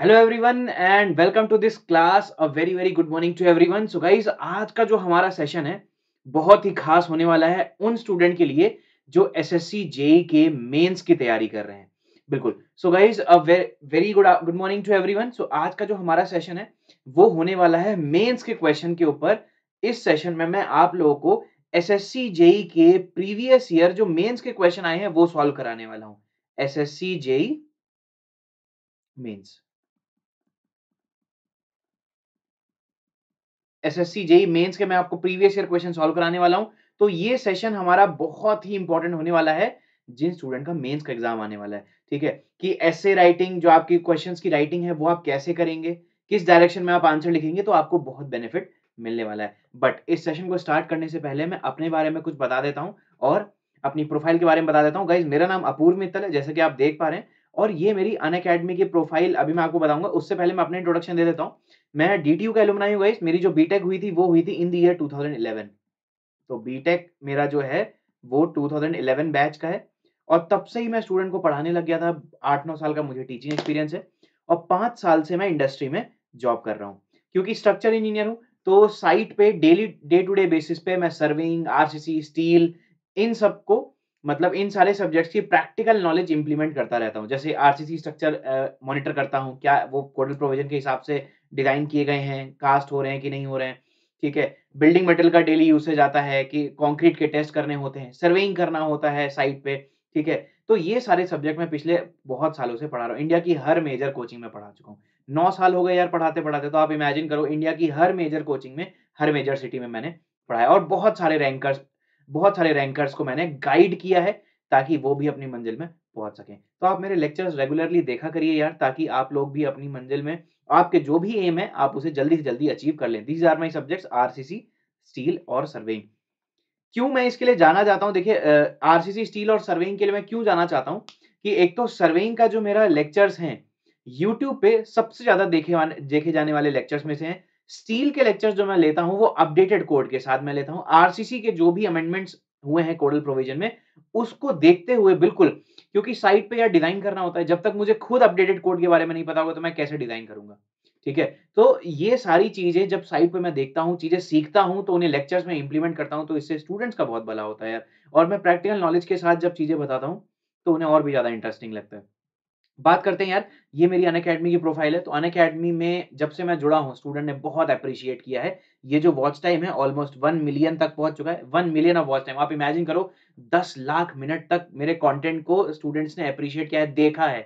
Hello everyone and welcome to this class a very very good morning to everyone so guys आज का जो हमारा session है बहुत ही खास होने वाला है उन स्टूडेंट के लिए जो एसएससी जेई के मेंस की तैयारी कर रहे हैं बिल्कुल so guys a very good good morning to everyone so आज का जो हमारा सेशन है वो होने वाला है मेन्स के क्वेश्चन के ऊपर इस सेशन में मैं आप लोगों को एस एस e के प्रीवियस ईयर जो मेन्स के क्वेश्चन आए हैं वो सॉल्व कराने वाला S C JE mains SSC JE mains के मैं आपको प्रीवियस ईयर क्वेश्चन सॉल्व कराने वाला हूँ तो ये सेशन हमारा बहुत ही इंपॉर्टेंट होने वाला है जिन स्टूडेंट का मेंस का एग्जाम आने वाला है ठीक है कि ऐसे राइटिंग जो आपकी क्वेश्चन की राइटिंग है वो आप कैसे करेंगे किस डायरेक्शन में आप आंसर लिखेंगे तो आपको बहुत बेनिफिट मिलने वाला है बट इस सेशन को स्टार्ट करने से पहले मैं अपने बारे में कुछ बता देता हूँ और अपनी प्रोफाइल के बारे में बता देता हूँ गाइज मेरा नाम अपूर्व मित्तल है जैसे कि आप देख पा रहे हैं और ये मेरी अन अकेडमी की प्रोफाइल अभी मैं आपको बताऊंगा उससे पहले मैं अपना इंट्रोडक्शन दे देता हूँ मैं डीटीयू का एलुमनाई हूँ गाइस मेरी जो बीटेक हुई थी वो हुई थी इन द ईयर 2011 तो बीटेक मेरा जो है वो 2011 बैच का है और तब से ही मैं स्टूडेंट को पढ़ाने लग गया था आठ नौ साल का मुझे टीचिंग एक्सपीरियंस है और पाँच साल से मैं इंडस्ट्री में जॉब कर रहा हूँ क्योंकि स्ट्रक्चर इंजीनियर हूँ तो साइट पे daily day to day basis पे मैं सर्विंग आरसीसी स्टील इन सबको मतलब इन सारे सब्जेक्ट्स की प्रैक्टिकल नॉलेज इंप्लीमेंट करता रहता हूँ जैसे आरसीसी स्ट्रक्चर मॉनिटर करता हूँ क्या वो कोडल प्रोविजन के हिसाब से डिजाइन किए गए हैं कास्ट हो रहे हैं कि नहीं हो रहे हैं ठीक है बिल्डिंग मटेरियल का डेली यूसेज आता है कि कॉन्क्रीट के टेस्ट करने होते हैं सर्वेइंग करना होता है साइट पे ठीक है तो ये सारे सब्जेक्ट मैं पिछले बहुत सालों से पढ़ा रहा हूँ इंडिया की हर मेजर कोचिंग में पढ़ा चुका हूँ नौ साल हो गए यार पढ़ाते पढ़ाते तो आप इमेजिन करो इंडिया की हर मेजर कोचिंग में हर मेजर सिटी में मैंने पढ़ाया और बहुत सारे रैंकर्स बहुत सारे रैंकर्स को मैंने गाइड किया है ताकि वो भी अपनी मंजिल में पहुंच सकें तो आप मेरे लेक्चर्स रेगुलरली देखा करिए यार ताकि आप लोग भी अपनी मंजिल में आपके जो भी एम है आप उसे जल्दी से जल्दी अचीव कर लें these are my subject are steel और सर्वेइंग क्यों मैं इसके लिए जाना चाहता हूँ देखिए आरसीसी स्टील और सर्वेइंग के लिए मैं क्यों जाना चाहता हूँ कि एक तो सर्वेइंग का जो मेरा लेक्चर्स हैं यूट्यूब पे सबसे ज्यादा देखे देखे जाने वाले लेक्चर्स में से हैं स्टील के लेक्चर जो मैं लेता हूँ वो अपडेटेड कोड के साथ मैं लेता हूँ आरसीसी के जो भी अमेंडमेंट्स हुए हैं कोडल प्रोविजन में उसको देखते हुए बिल्कुल क्योंकि साइट पे यार डिजाइन करना होता है जब तक मुझे खुद अपडेटेड कोड के बारे में नहीं पता होगा तो मैं कैसे डिजाइन करूंगा ठीक है तो ये सारी चीजें जब साइट पे मैं देखता हूँ चीजें सीखता हूँ तो उन्हें लेक्चर्स में इंप्लीमेंट करता हूँ तो इससे स्टूडेंट्स का बहुत भला होता है यार और मैं प्रैक्टिकल नॉलेज के साथ जब चीजें बताता हूँ तो उन्हें और भी ज्यादा इंटरेस्टिंग लगता है बात करते हैं यार ये मेरी अन अकेडमी की प्रोफाइल है तो अन अकेडमी में जब से मैं जुड़ा हूँ स्टूडेंट ने बहुत अप्रिशिएट किया है ये जो वॉच टाइम है ऑलमोस्ट वन मिलियन तक पहुंच चुका है one million of watch time आप इमेजिन करो दस लाख मिनट तक मेरे कॉन्टेंट को स्टूडेंट्स ने अप्रिशिएट किया है देखा है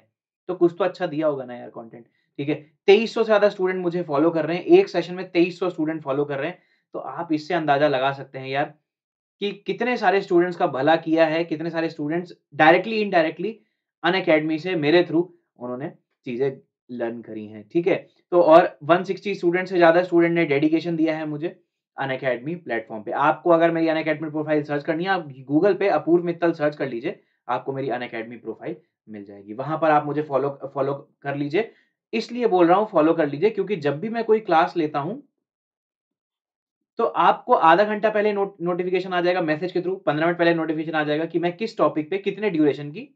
तो कुछ तो अच्छा दिया होगा ना यार कॉन्टेंट ठीक है तेईस से ज्यादा स्टूडेंट मुझे फॉलो कर रहे हैं एक सेशन में तेईस स्टूडेंट फॉलो कर रहे हैं तो आप इससे अंदाजा लगा सकते हैं यार कि कितने सारे स्टूडेंट्स का भला किया है कितने सारे students directly indirectly Unacademy से मेरे थ्रू उन्होंने चीज़ें लर्न करी हैं ठीक है तो और 160 स्टूडेंट से ज़्यादा स्टूडेंट ने डेडिकेशन दिया है मुझे अन अकेडमी प्लेटफॉर्म पे आपको अगर मेरी अन अकेडमी प्रोफाइल सर्च करनी है आप गूगल पे अपूर्व मित्तल सर्च कर लीजिए आपको मेरी अन अकेडमी प्रोफाइल मिल जाएगी वहां पर आप मुझे फॉलो फॉलो कर लीजिए इसलिए बोल रहा हूँ फॉलो कर लीजिए क्योंकि जब भी मैं कोई क्लास लेता हूँ तो आपको आधा घंटा पहले नोट नोटिफिकेशन आ जाएगा मैसेज के थ्रू पंद्रह मिनट पहले नोटिफिकेशन आ जाएगा कि मैं किस टॉपिक पे कितने ड्यूरेशन की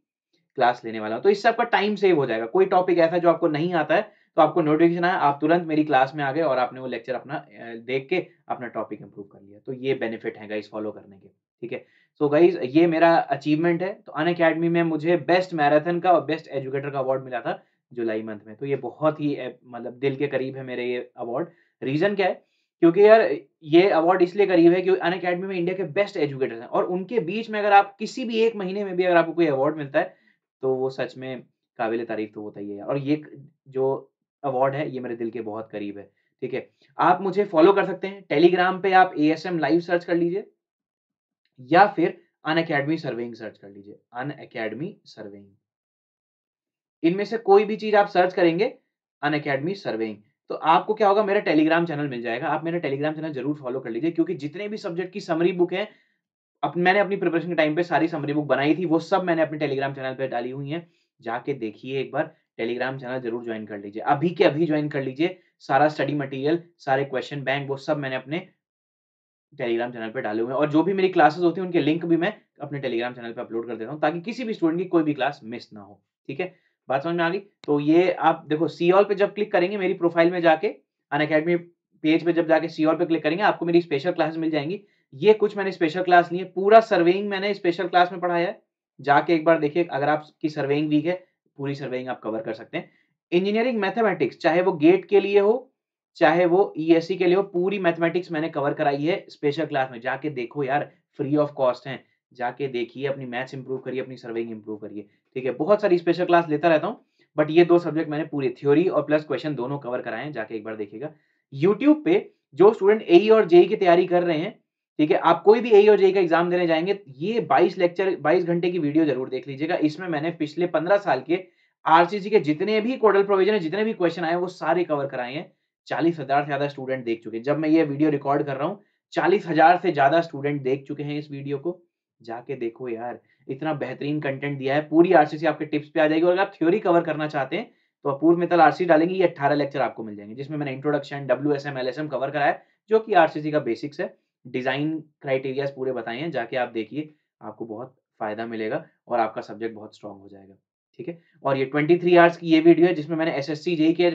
क्लास लेने वाला हूँ तो इससे आपका टाइम सेव हो जाएगा कोई टॉपिक ऐसा जो आपको नहीं आता है तो आपको नोटिफिकेशन आया आप तुरंत मेरी क्लास में आ गए और आपने वो लेक्चर अपना देख के अपना टॉपिक इंप्रूव कर लिया तो ये बेनिफिट है गाइज फॉलो करने के ठीक है सो गाइज ये मेरा अचीवमेंट है तो अन अकेडमी में मुझे बेस्ट मैराथन का और बेस्ट एजुकेटर का अवार्ड मिला था जुलाई मंथ में तो ये बहुत ही मतलब दिल के करीब है मेरे ये अवार्ड रीज़न क्या है क्योंकि यार ये अवार्ड इसलिए करीब है क्योंकि अन अकेडमी में इंडिया के बेस्ट एजुकेटर्स हैं और उनके बीच में अगर आप किसी भी एक महीने में भी अगर आपको कोई अवार्ड मिलता है तो वो सच में काबिल तारीफ तो होता ही है और ये जो अवार्ड है ये मेरे दिल के बहुत करीब है ठीक है आप मुझे फॉलो कर सकते हैं टेलीग्राम पे आप A S M live search कर लीजिए या फिर अन अकेडमी सर्वेइंग सर्च कर लीजिए अन अकेडमी सर्वेइंग इनमें से कोई भी चीज आप सर्च करेंगे अन अकेडमी सर्वेइंग तो आपको क्या होगा मेरा टेलीग्राम चैनल मिल जाएगा आप मेरा टेलीग्राम चैनल जरूर फॉलो कर लीजिए क्योंकि जितने भी सब्जेक्ट की समरी बुक है अप, मैंने अपनी प्रिपरेशन के टाइम पे सारी समरी बुक बनाई थी वो सब मैंने अपने टेलीग्राम चैनल पे डाली हुई है जाके देखिए एक बार टेलीग्राम चैनल जरूर ज्वाइन कर लीजिए अभी के अभी ज्वाइन कर लीजिए सारा स्टडी मटेरियल सारे क्वेश्चन बैंक वो सब मैंने अपने टेलीग्राम चैनल पर डाले हुए हैं और जो भी मेरी क्लासेस होती है उनके लिंक भी मैं अपने टेलीग्राम चैनल पर अपलोड कर देता हूँ ताकि किसी भी स्टूडेंट की कोई भी क्लास मिस ना हो ठीक है बात समझ में आ गई तो ये आप देखो सी ऑल पे जब क्लिक करेंगे मेरी प्रोफाइल में जाके अन अकेडमी पेज पे जब जाके सी ऑल पे क्लिक करेंगे आपको मेरी स्पेशल क्लासेस मिल जाएंगी ये कुछ मैंने स्पेशल क्लास ली है पूरा सर्वेइंग मैंने स्पेशल क्लास में पढ़ाया है जाके एक बार देखिए अगर आपकी सर्वेइंग वीक है पूरी सर्वेइंग आप कवर कर सकते हैं इंजीनियरिंग मैथमेटिक्स चाहे वो गेट के लिए हो चाहे वो ईएससी e के लिए हो पूरी मैथमेटिक्स मैंने कवर कराई है स्पेशल क्लास में जाके देखो यार फ्री ऑफ कॉस्ट है जाके देखिए अपनी मैथ्स इंप्रूव करिए अपनी सर्वेइंग इंप्रूव करिए ठीक है बहुत सारी स्पेशल क्लास लेता रहता हूँ बट ये दो सब्जेक्ट मैंने पूरी थ्योरी और प्लस क्वेश्चन दोनों कवर कराए हैं जाके एक बार देखिएगा यूट्यूब पे जो स्टूडेंट ए और जेई की तैयारी कर रहे हैं ठीक है आप कोई भी ए और जे का एग्जाम देने जाएंगे ये 22 लेक्चर 22 घंटे की वीडियो जरूर देख लीजिएगा इसमें मैंने पिछले 15 साल के आरसीसी के जितने भी कोडल प्रोविजन है जितने भी क्वेश्चन आए वो सारे कवर कराए हैं चालीस हजार से ज्यादा स्टूडेंट देख चुके हैं जब मैं ये वीडियो रिकॉर्ड कर रहा हूँ चालीस हजार से ज्यादा स्टूडेंट देख चुके हैं इस वीडियो को जाके देखो यार इतना बेहतरीन कंटेंट दिया है पूरी आरसीसी आपके टिप्स पे आ जाएगी और अगर आप थ्योरी कवर करना चाहते हैं तो अपूर्व मित्तल आरसी डालेंगे ये अठारह लेक्चर आपको मिल जाएंगे जिसमें मैंने introduction W S M L S M cover कराया जो कि आरसीसी का बेसिक्स है डिज़ाइन क्राइटेरियाज पूरे बताए हैं जाके आप देखिए आपको बहुत फ़ायदा मिलेगा और आपका सब्जेक्ट बहुत स्ट्रांग हो जाएगा ठीक है और ये ट्वेंटी थ्री आवर्स की ये वीडियो है जिसमें मैंने एस एस सी जेई के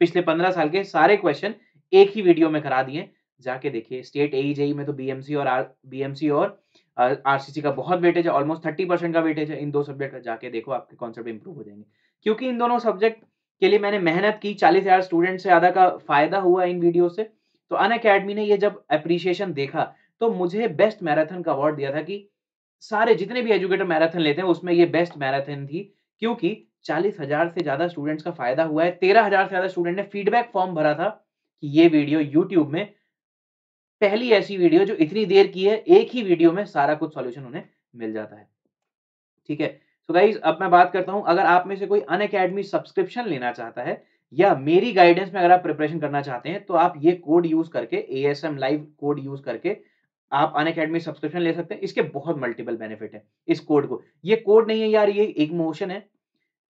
पिछले पंद्रह साल के सारे क्वेश्चन एक ही वीडियो में करा दिए जाके देखिए स्टेट ए जेई में तो बीएमसी और आर बीएमसी और आरसीसी का बहुत वेटेज है ऑलमोस्ट थर्टी परसेंट का वेटेज है इन दो सब्जेक्ट का जाके देखो आपके कॉन्सेप्ट इंप्रूव हो जाएंगे क्योंकि इन दोनों सब्जेक्ट के लिए मैंने मेहनत की चालीस हजार स्टूडेंट से ज़्यादा का फायदा हुआ इन वीडियो से तो अन अकेडमी ने ये जब अप्रिशिएशन देखा तो मुझे बेस्ट मैराथन का अवार्ड दिया था कि सारे जितने भी एजुकेटर मैराथन लेते हैं उसमें ये बेस्ट मैराथन थी क्योंकि चालीस हजार से ज्यादा स्टूडेंट्स का फायदा हुआ है तेरह हजार से ज्यादा स्टूडेंट ने फीडबैक फॉर्म भरा था कि ये वीडियो यूट्यूब में पहली ऐसी वीडियो जो इतनी देर की है एक ही वीडियो में सारा कुछ सॉल्यूशन उन्हें मिल जाता है ठीक है सो so गाइज अब मैं बात करता हूं अगर आप में से कोई अन अकेडमी सब्सक्रिप्शन लेना चाहता है या मेरी गाइडेंस में अगर आप प्रिपरेशन करना चाहते हैं तो आप ये कोड यूज करके A S M live code use करके आप अन अकेडमी सब्सक्रिप्शन ले सकते हैं इसके बहुत मल्टीपल बेनिफिट है इस कोड को ये कोड नहीं है यार ये एक मोशन है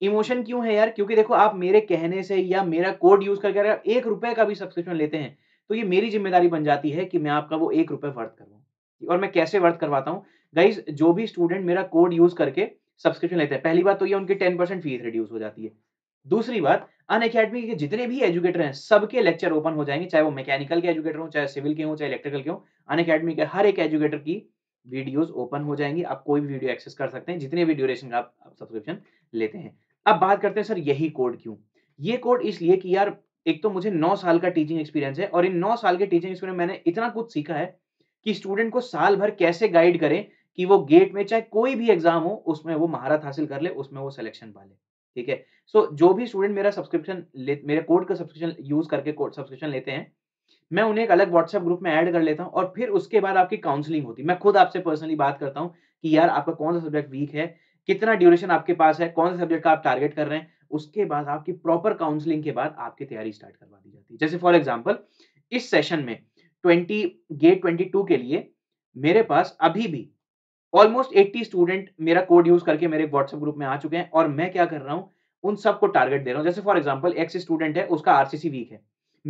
इमोशन क्यों है यार क्योंकि देखो आप मेरे कहने से या मेरा कोड यूज करके अगर एक रुपए का भी सब्सक्रिप्शन लेते हैं तो ये मेरी जिम्मेदारी बन जाती है कि मैं आपका वो एक रुपए वर्थ करवाऊँ और मैं कैसे वर्थ करवाता हूँ गाइज जो भी स्टूडेंट मेरा कोड यूज करके सब्सक्रिप्शन लेते हैं पहली बात तो ये उनकी टेन परसेंट फीस रिड्यूस हो जाती है दूसरी बात अन अकेडमी के जितने भी एजुकेटर हैं सबके लेक्चर ओपन हो जाएंगे चाहे वो मैकेनिकल के एजुकेटर हो चाहे सिविल के हो चाहे इलेक्ट्रिकल के हो अन अकेडमी के हर एक एजुकेटर की वीडियोस ओपन हो जाएंगी आप कोई भी वीडियो एक्सेस कर सकते हैं जितने भी ड्यूरेशन का आप, आप सब्सक्रिप्शन लेते हैं अब बात करते हैं सर यही कोड क्यों ये कोड इसलिए कि यार एक तो मुझे नौ साल का टीचिंग एक्सपीरियंस है और इन नौ साल के टीचिंग एक्सपीरियंस मैंने इतना कुछ सीखा है कि स्टूडेंट को साल भर कैसे गाइड करें कि वो गेट में चाहे कोई भी एग्जाम हो उसमें वो महारत हासिल कर ले उसमें वो सिलेक्शन पा ले ठीक है सो so, जो भी स्टूडेंट मेरा सब्सक्रिप्शन मेरे कोड का सब्सक्रिप्शन यूज करके कोड सब्सक्रिप्शन लेते हैं मैं उन्हें एक अलग व्हाट्सएप ग्रुप में ऐड कर लेता हूँ और फिर उसके बाद आपकी काउंसलिंग होती मैं खुद आपसे पर्सनली बात करता हूँ कि यार आपका कौन सा सब्जेक्ट वीक है कितना ड्यूरेशन आपके पास है कौन सा सब्जेक्ट का आप टारगेट कर रहे हैं उसके बाद आपकी प्रॉपर काउंसलिंग के बाद आपकी तैयारी स्टार्ट करवा दी जाती है जैसे फॉर एग्जाम्पल इस सेशन में ट्वेंटी गेट ट्वेंटी के लिए मेरे पास अभी भी ऑलमोस्ट एट्टी स्टूडेंट मेरा कोड यूज करके मेरे व्हाट्सएप ग्रुप में आ चुके हैं और मैं क्या कर रहा हूँ उन सबको टारगेट दे रहा हूँ जैसे फॉर एग्जाम्पल एक्स स्टूडेंट है उसका आरसीसी वीक है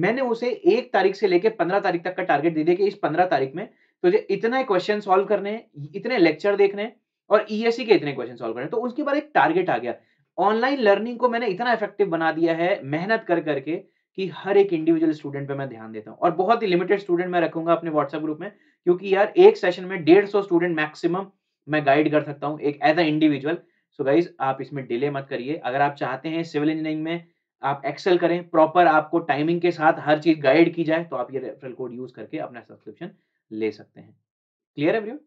मैंने उसे एक तारीख से लेकर पंद्रह तारीख तक का टारगेट दे दिया कि इस पंद्रह तारीख में तुझे तो इतना क्वेश्चन सोल्व करने इतने लेक्चर देखने ई और ईएससी e के इतने क्वेश्चन सोल्व करने तो उसके बाद एक टारगेट आ गया ऑनलाइन लर्निंग को मैंने इतना इफेक्टिव बना दिया है मेहनत कर करके कि हर एक इंडिविजुअल स्टूडेंट पे मैं ध्यान देता हूँ और बहुत ही लिमिटेड स्टूडेंट मैं रखूंगा अपने व्हाट्सएप ग्रुप में क्योंकि यार एक सेशन में डेढ़ सौ स्टूडेंट मैक्सिमम मैं गाइड कर सकता हूँ एक as a individual so guys आप इसमें डिले मत करिए अगर आप चाहते हैं सिविल इंजीनियरिंग में आप एक्सेल करें प्रॉपर आपको टाइमिंग के साथ हर चीज गाइड की जाए तो आप ये रेफरल कोड यूज करके अपना सब्सक्रिप्शन ले सकते हैं क्लियर है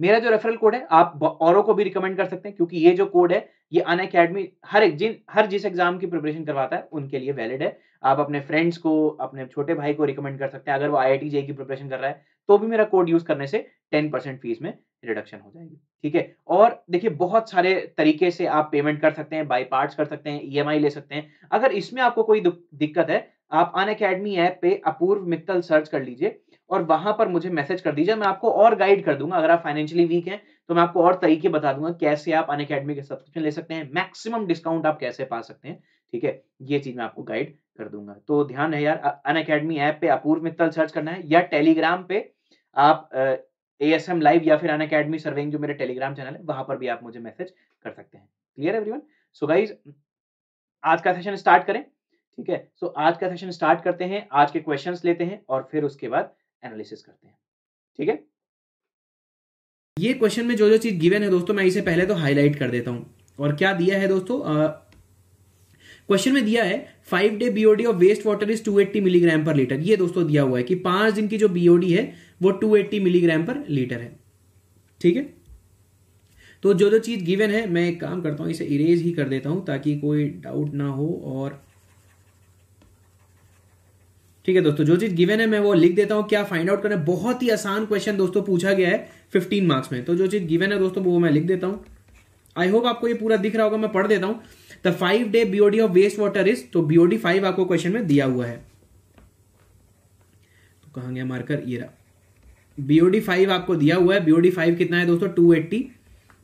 मेरा जो रेफरल कोड है आप औरों को भी रिकमेंड कर सकते हैं क्योंकि ये जो कोड है ये अन अकेडमी हर एक जिन हर जिस एग्जाम की प्रिपरेशन करवाता है उनके लिए वैलिड है आप अपने फ्रेंड्स को अपने छोटे भाई को रिकमेंड कर सकते हैं अगर वो आई आई की प्रिपरेशन कर रहा है तो भी मेरा कोड यूज करने से टेन परसेंट फीस में रिडक्शन हो जाएगी ठीक है और देखिए बहुत सारे तरीके से आप पेमेंट कर सकते हैं बाई पार्ट कर सकते हैं ई e ले सकते हैं अगर इसमें आपको कोई दिक्कत है आप अन अकेडमी ऐप पे अपूर्व मित्तल सर्च कर लीजिए और वहां पर मुझे मैसेज कर दीजिए मैं आपको और गाइड कर दूंगा अगर आप फाइनेंशियली वीक हैं तो मैं आपको और तरीके बता दूंगा कैसे आप अन अकेडमी के सब्सक्रिप्शन ले सकते हैं मैक्सिमम डिस्काउंट आप कैसे पा सकते हैं ठीक है ये चीज मैं आपको गाइड कर दूंगा तो ध्यान है यार अन अकेडमी ऐप पे अपूर्व मित्तल सर्च करना है या टेलीग्राम पे आप ए एस एम लाइव या फिर अन अकेडमी सर्वेइंग जो मेरे टेलीग्राम चैनल है वहां पर भी आप मुझे मैसेज कर सकते हैं क्लियर वन सो गाइज आज का सेशन स्टार्ट करें ठीक है सो so, आज का सेशन स्टार्ट करते हैं आज के क्वेश्चंस लेते हैं और फिर उसके बाद एनालिसिस करते हैं ठीक है ये क्वेश्चन में जो जो चीज गिवन है दोस्तों मैं इसे पहले तो हाईलाइट कर देता हूं और क्या दिया है दोस्तों क्वेश्चन में दिया है five day BOD of waste water is 280 milligram per litre ये दोस्तों दिया हुआ है कि पांच दिन की जो बीओडी है वो 280 मिलीग्राम पर लीटर है ठीक है तो जो जो चीज गिवन है मैं एक काम करता हूं इसे इरेज ही कर देता हूं ताकि कोई डाउट ना हो और ठीक है दोस्तों जो चीज गिवन है मैं वो लिख देता हूँ क्या फाइंड आउट करना बहुत ही आसान क्वेश्चन दोस्तों पूछा गया है फिफ्टीन मार्क्स में तो जो चीज गिवन है दोस्तों वो मैं लिख देता हूं आई होप आपको ये पूरा दिख रहा होगा मैं पढ़ देता हूं the five day BOD of waste water is तो बीओडी फाइव आपको क्वेश्चन में दिया हुआ है तो कहा गया मार्कर ये बीओडी फाइव आपको दिया हुआ है बीओडी फाइव कितना है दोस्तों two eighty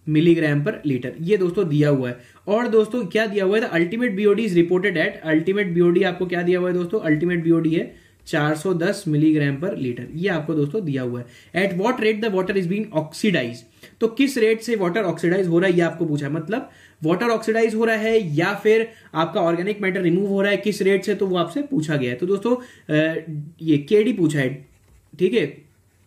milligram per litre ये दोस्तों दिया हुआ है और दोस्तों क्या दिया हुआ है ultimate BOD is reported at ultimate BOD आपको क्या दिया हुआ है दोस्तों अल्टीमेट बीओडी है 410 मिलीग्राम पर लीटर ये आपको दोस्तों दिया हुआ है at what rate the water is being oxidise तो किस रेट से वाटर ऑक्सीडाइज हो रहा है ये आपको पूछा है मतलब वाटर ऑक्सीडाइज हो रहा है या फिर आपका ऑर्गेनिक मैटर रिमूव हो रहा है किस रेट से तो वो आपसे पूछा गया है तो दोस्तों ये केडी पूछा है ठीक है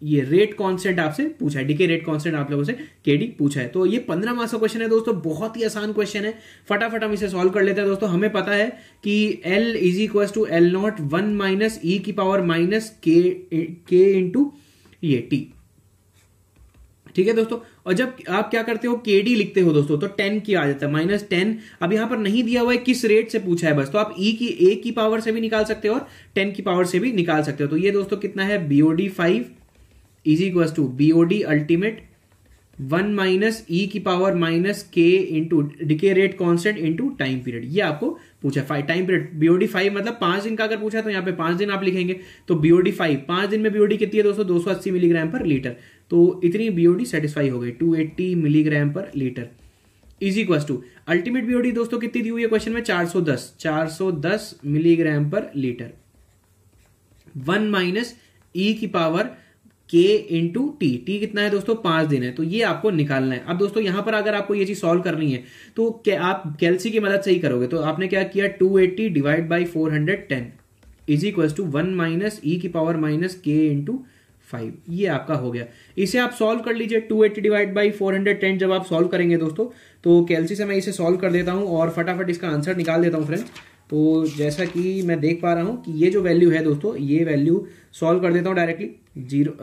ये रेट कॉन्सेंट आपसे पूछा है डीके रेट कॉन्सेंट आप लोगों से केडी पूछा है तो ये पंद्रह मार्क्स का क्वेश्चन है दोस्तों बहुत ही आसान क्वेश्चन है फटाफट हम इसे सॉल्व कर लेते हैं दोस्तों हमें पता है कि L is equal to L not one minus e की पावर माइनस के के इंटू ये टी ठीक है दोस्तों और जब आप क्या करते हो के डी लिखते हो दोस्तों तो टेन की आ जाता है माइनस टेन अब यहां पर नहीं दिया हुआ है किस रेट से पूछा है बस तो आप ई e की ए की पावर से भी निकाल सकते हो और टेन की पावर से भी निकाल सकते हो तो ये दोस्तों कितना है BOD five is equal to BOD ultimate one minus e की power minus K into decay rate constant into time period ये आपको पूछा five time period BOD five मतलब पांच दिन का अगर पूछा तो यहाँ पे पांच दिन आप लिखेंगे तो बीओडी फाइव पांच दिन में बीओडी कितनी है दोस्तों दो सौ अस्सी मिलीग्राम पर लीटर तो इतनी बीओडी सेटिस्फाई हो गई two eighty milligram per litre is equal to ultimate BOD दोस्तों कितनी दी हुई है क्वेश्चन में चार चार सौ दस सौ दस milligram per litre one minus e की पावर के इंटू टी टी कितना है दोस्तों पांच दिन है तो ये आपको निकालना है अब दोस्तों यहां पर अगर आपको ये चीज सॉल्व करनी है तो क्या आप कैलसी की मदद से ही करोगे तो आपने क्या किया two eighty divide by four hundred ten is equal to one minus e की power minus K into five ये आपका हो गया इसे आप सॉल्व कर लीजिए two eighty divide by four hundred ten जब आप सॉल्व करेंगे दोस्तों तो कैलसी से मैं इसे सॉल्व कर देता हूँ और फटाफट इसका आंसर निकाल देता हूँ फ्रेंड्स तो जैसा कि मैं देख पा रहा हूं कि ये जो वैल्यू है दोस्तों ये वैल्यू सॉल्व कर देता हूँ डायरेक्टली जीरो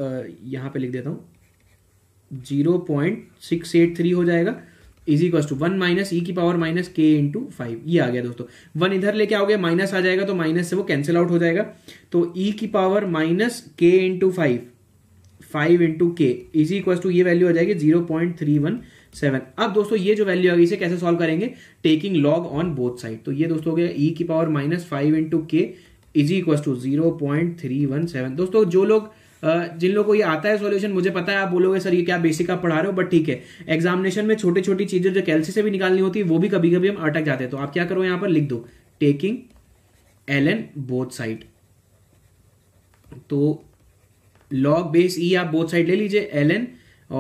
यहाँ पे लिख देता हूँ zero point six eight three हो जाएगा is equal to one minus e की power minus K into five ये आ गया दोस्तों वन इधर लेके आओगे माइनस आ जाएगा तो माइनस से वो कैंसिल आउट हो जाएगा तो ई की power minus K into five five into K is equal to ये वैल्यू आ जाएगी zero point three one seven अब दोस्तों ये जो वैल्यू आ गई इसे कैसे सॉल्व करेंगे taking log on both side तो ये दोस्तों हो गया ई की power minus five into K is equal to zero point three one seven दोस्तों जो लोग जिन लोगों को ये आता है सोल्यूशन मुझे पता है आप बोलोगे सर ये क्या बेसिक आप पढ़ा रहे हो बट ठीक है एग्जामिनेशन में छोटी छोटी चीजें जो कैलसी से भी निकालनी होती है वो भी कभी कभी हम अटक जाते हैं तो आप क्या करो यहां पर लिख दो taking L N both side तो लॉग बेस ई आप बोथ साइड ले लीजिए एल एन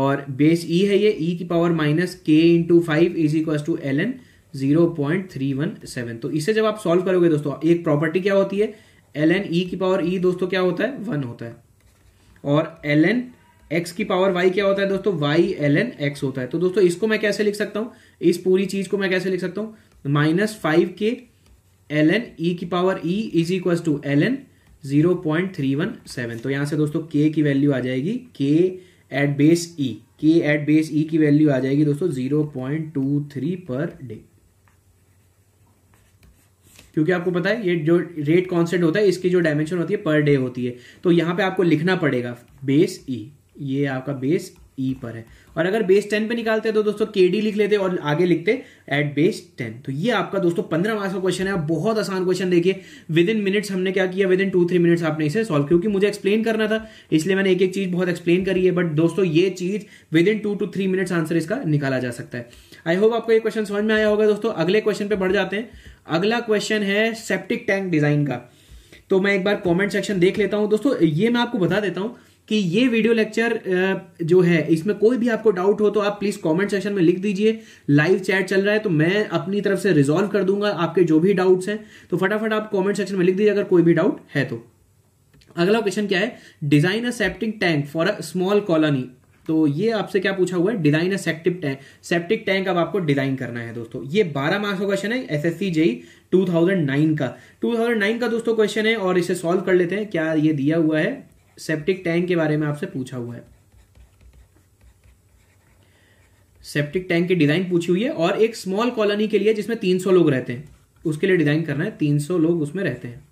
और बेस ई e है ये ई e की power minus K into five is equal to L N zero point three one seven तो इसे जब आप सॉल्व करोगे दोस्तों एक प्रॉपर्टी क्या होती है एल एन ई की पावर ई e दोस्तों क्या होता है वन होता है और एल एन एक्स की पावर वाई क्या होता है दोस्तों वाई एल एन एक्स होता है तो दोस्तों इसको मैं कैसे लिख सकता हूं इस पूरी चीज को मैं कैसे लिख सकता हूं minus five K L N e की power e is equal to L N zero point three one seven तो यहां से दोस्तों के की वैल्यू आ जाएगी के एट बेस ई के एट बेस ई की वैल्यू आ जाएगी दोस्तों zero point two three per day क्योंकि आपको पता है ये जो रेट कॉन्स्टेंट होता है इसकी जो डायमेंशन होती है पर डे होती है तो यहाँ पे आपको लिखना पड़ेगा बेस ई e, ये आपका बेस ई e पर है और अगर बेस टेन पे निकालते हैं तो दोस्तों के डी लिख लेते और आगे लिखते एट बेस टेन तो ये आपका दोस्तों पंद्रह मार्क्स का क्वेश्चन है आप बहुत आसान क्वेश्चन देखिए विद इन मिनट्स हमने क्या किया within two three minutes आपने इसे सॉल्व क्योंकि मुझे एक्सप्लेन करना था इसलिए मैंने एक एक चीज बहुत एक्सप्लेन करी है बट दोस्तों ये चीज within two two three minutes answer इसका निकाला जा सकता है आई होप आपको ये क्वेश्चन समझ में आया होगा दोस्तों अगले क्वेश्चन पे बढ़ जाते हैं अगला क्वेश्चन है सेप्टिक टैंक डिजाइन का तो मैं एक बार कमेंट सेक्शन देख लेता हूं दोस्तों ये मैं आपको बता देता हूं कि ये वीडियो लेक्चर जो है इसमें कोई भी आपको डाउट हो तो आप प्लीज कमेंट सेक्शन में लिख दीजिए लाइव चैट चल रहा है तो मैं अपनी तरफ से रिजॉल्व कर दूंगा आपके जो भी डाउट्स हैं तो फटाफट आप कमेंट सेक्शन में लिख दीजिए अगर कोई भी डाउट है तो अगला क्वेश्चन क्या है design a septic tank for a small colony तो ये आपसे क्या पूछा हुआ है design a septic tank septic tank अब आपको डिजाइन करना है दोस्तों ये बारह मार्क्स का क्वेश्चन है एस एस सी जेई 2009 का 2009 का दोस्तों क्वेश्चन है और इसे सॉल्व कर लेते हैं क्या ये दिया हुआ है सेप्टिक टैंक के बारे में आपसे पूछा हुआ है सेप्टिक टैंक की डिजाइन पूछी हुई है और एक स्मॉल कॉलोनी के लिए जिसमें 300 लोग रहते हैं उसके लिए डिजाइन करना है 300 लोग उसमें रहते हैं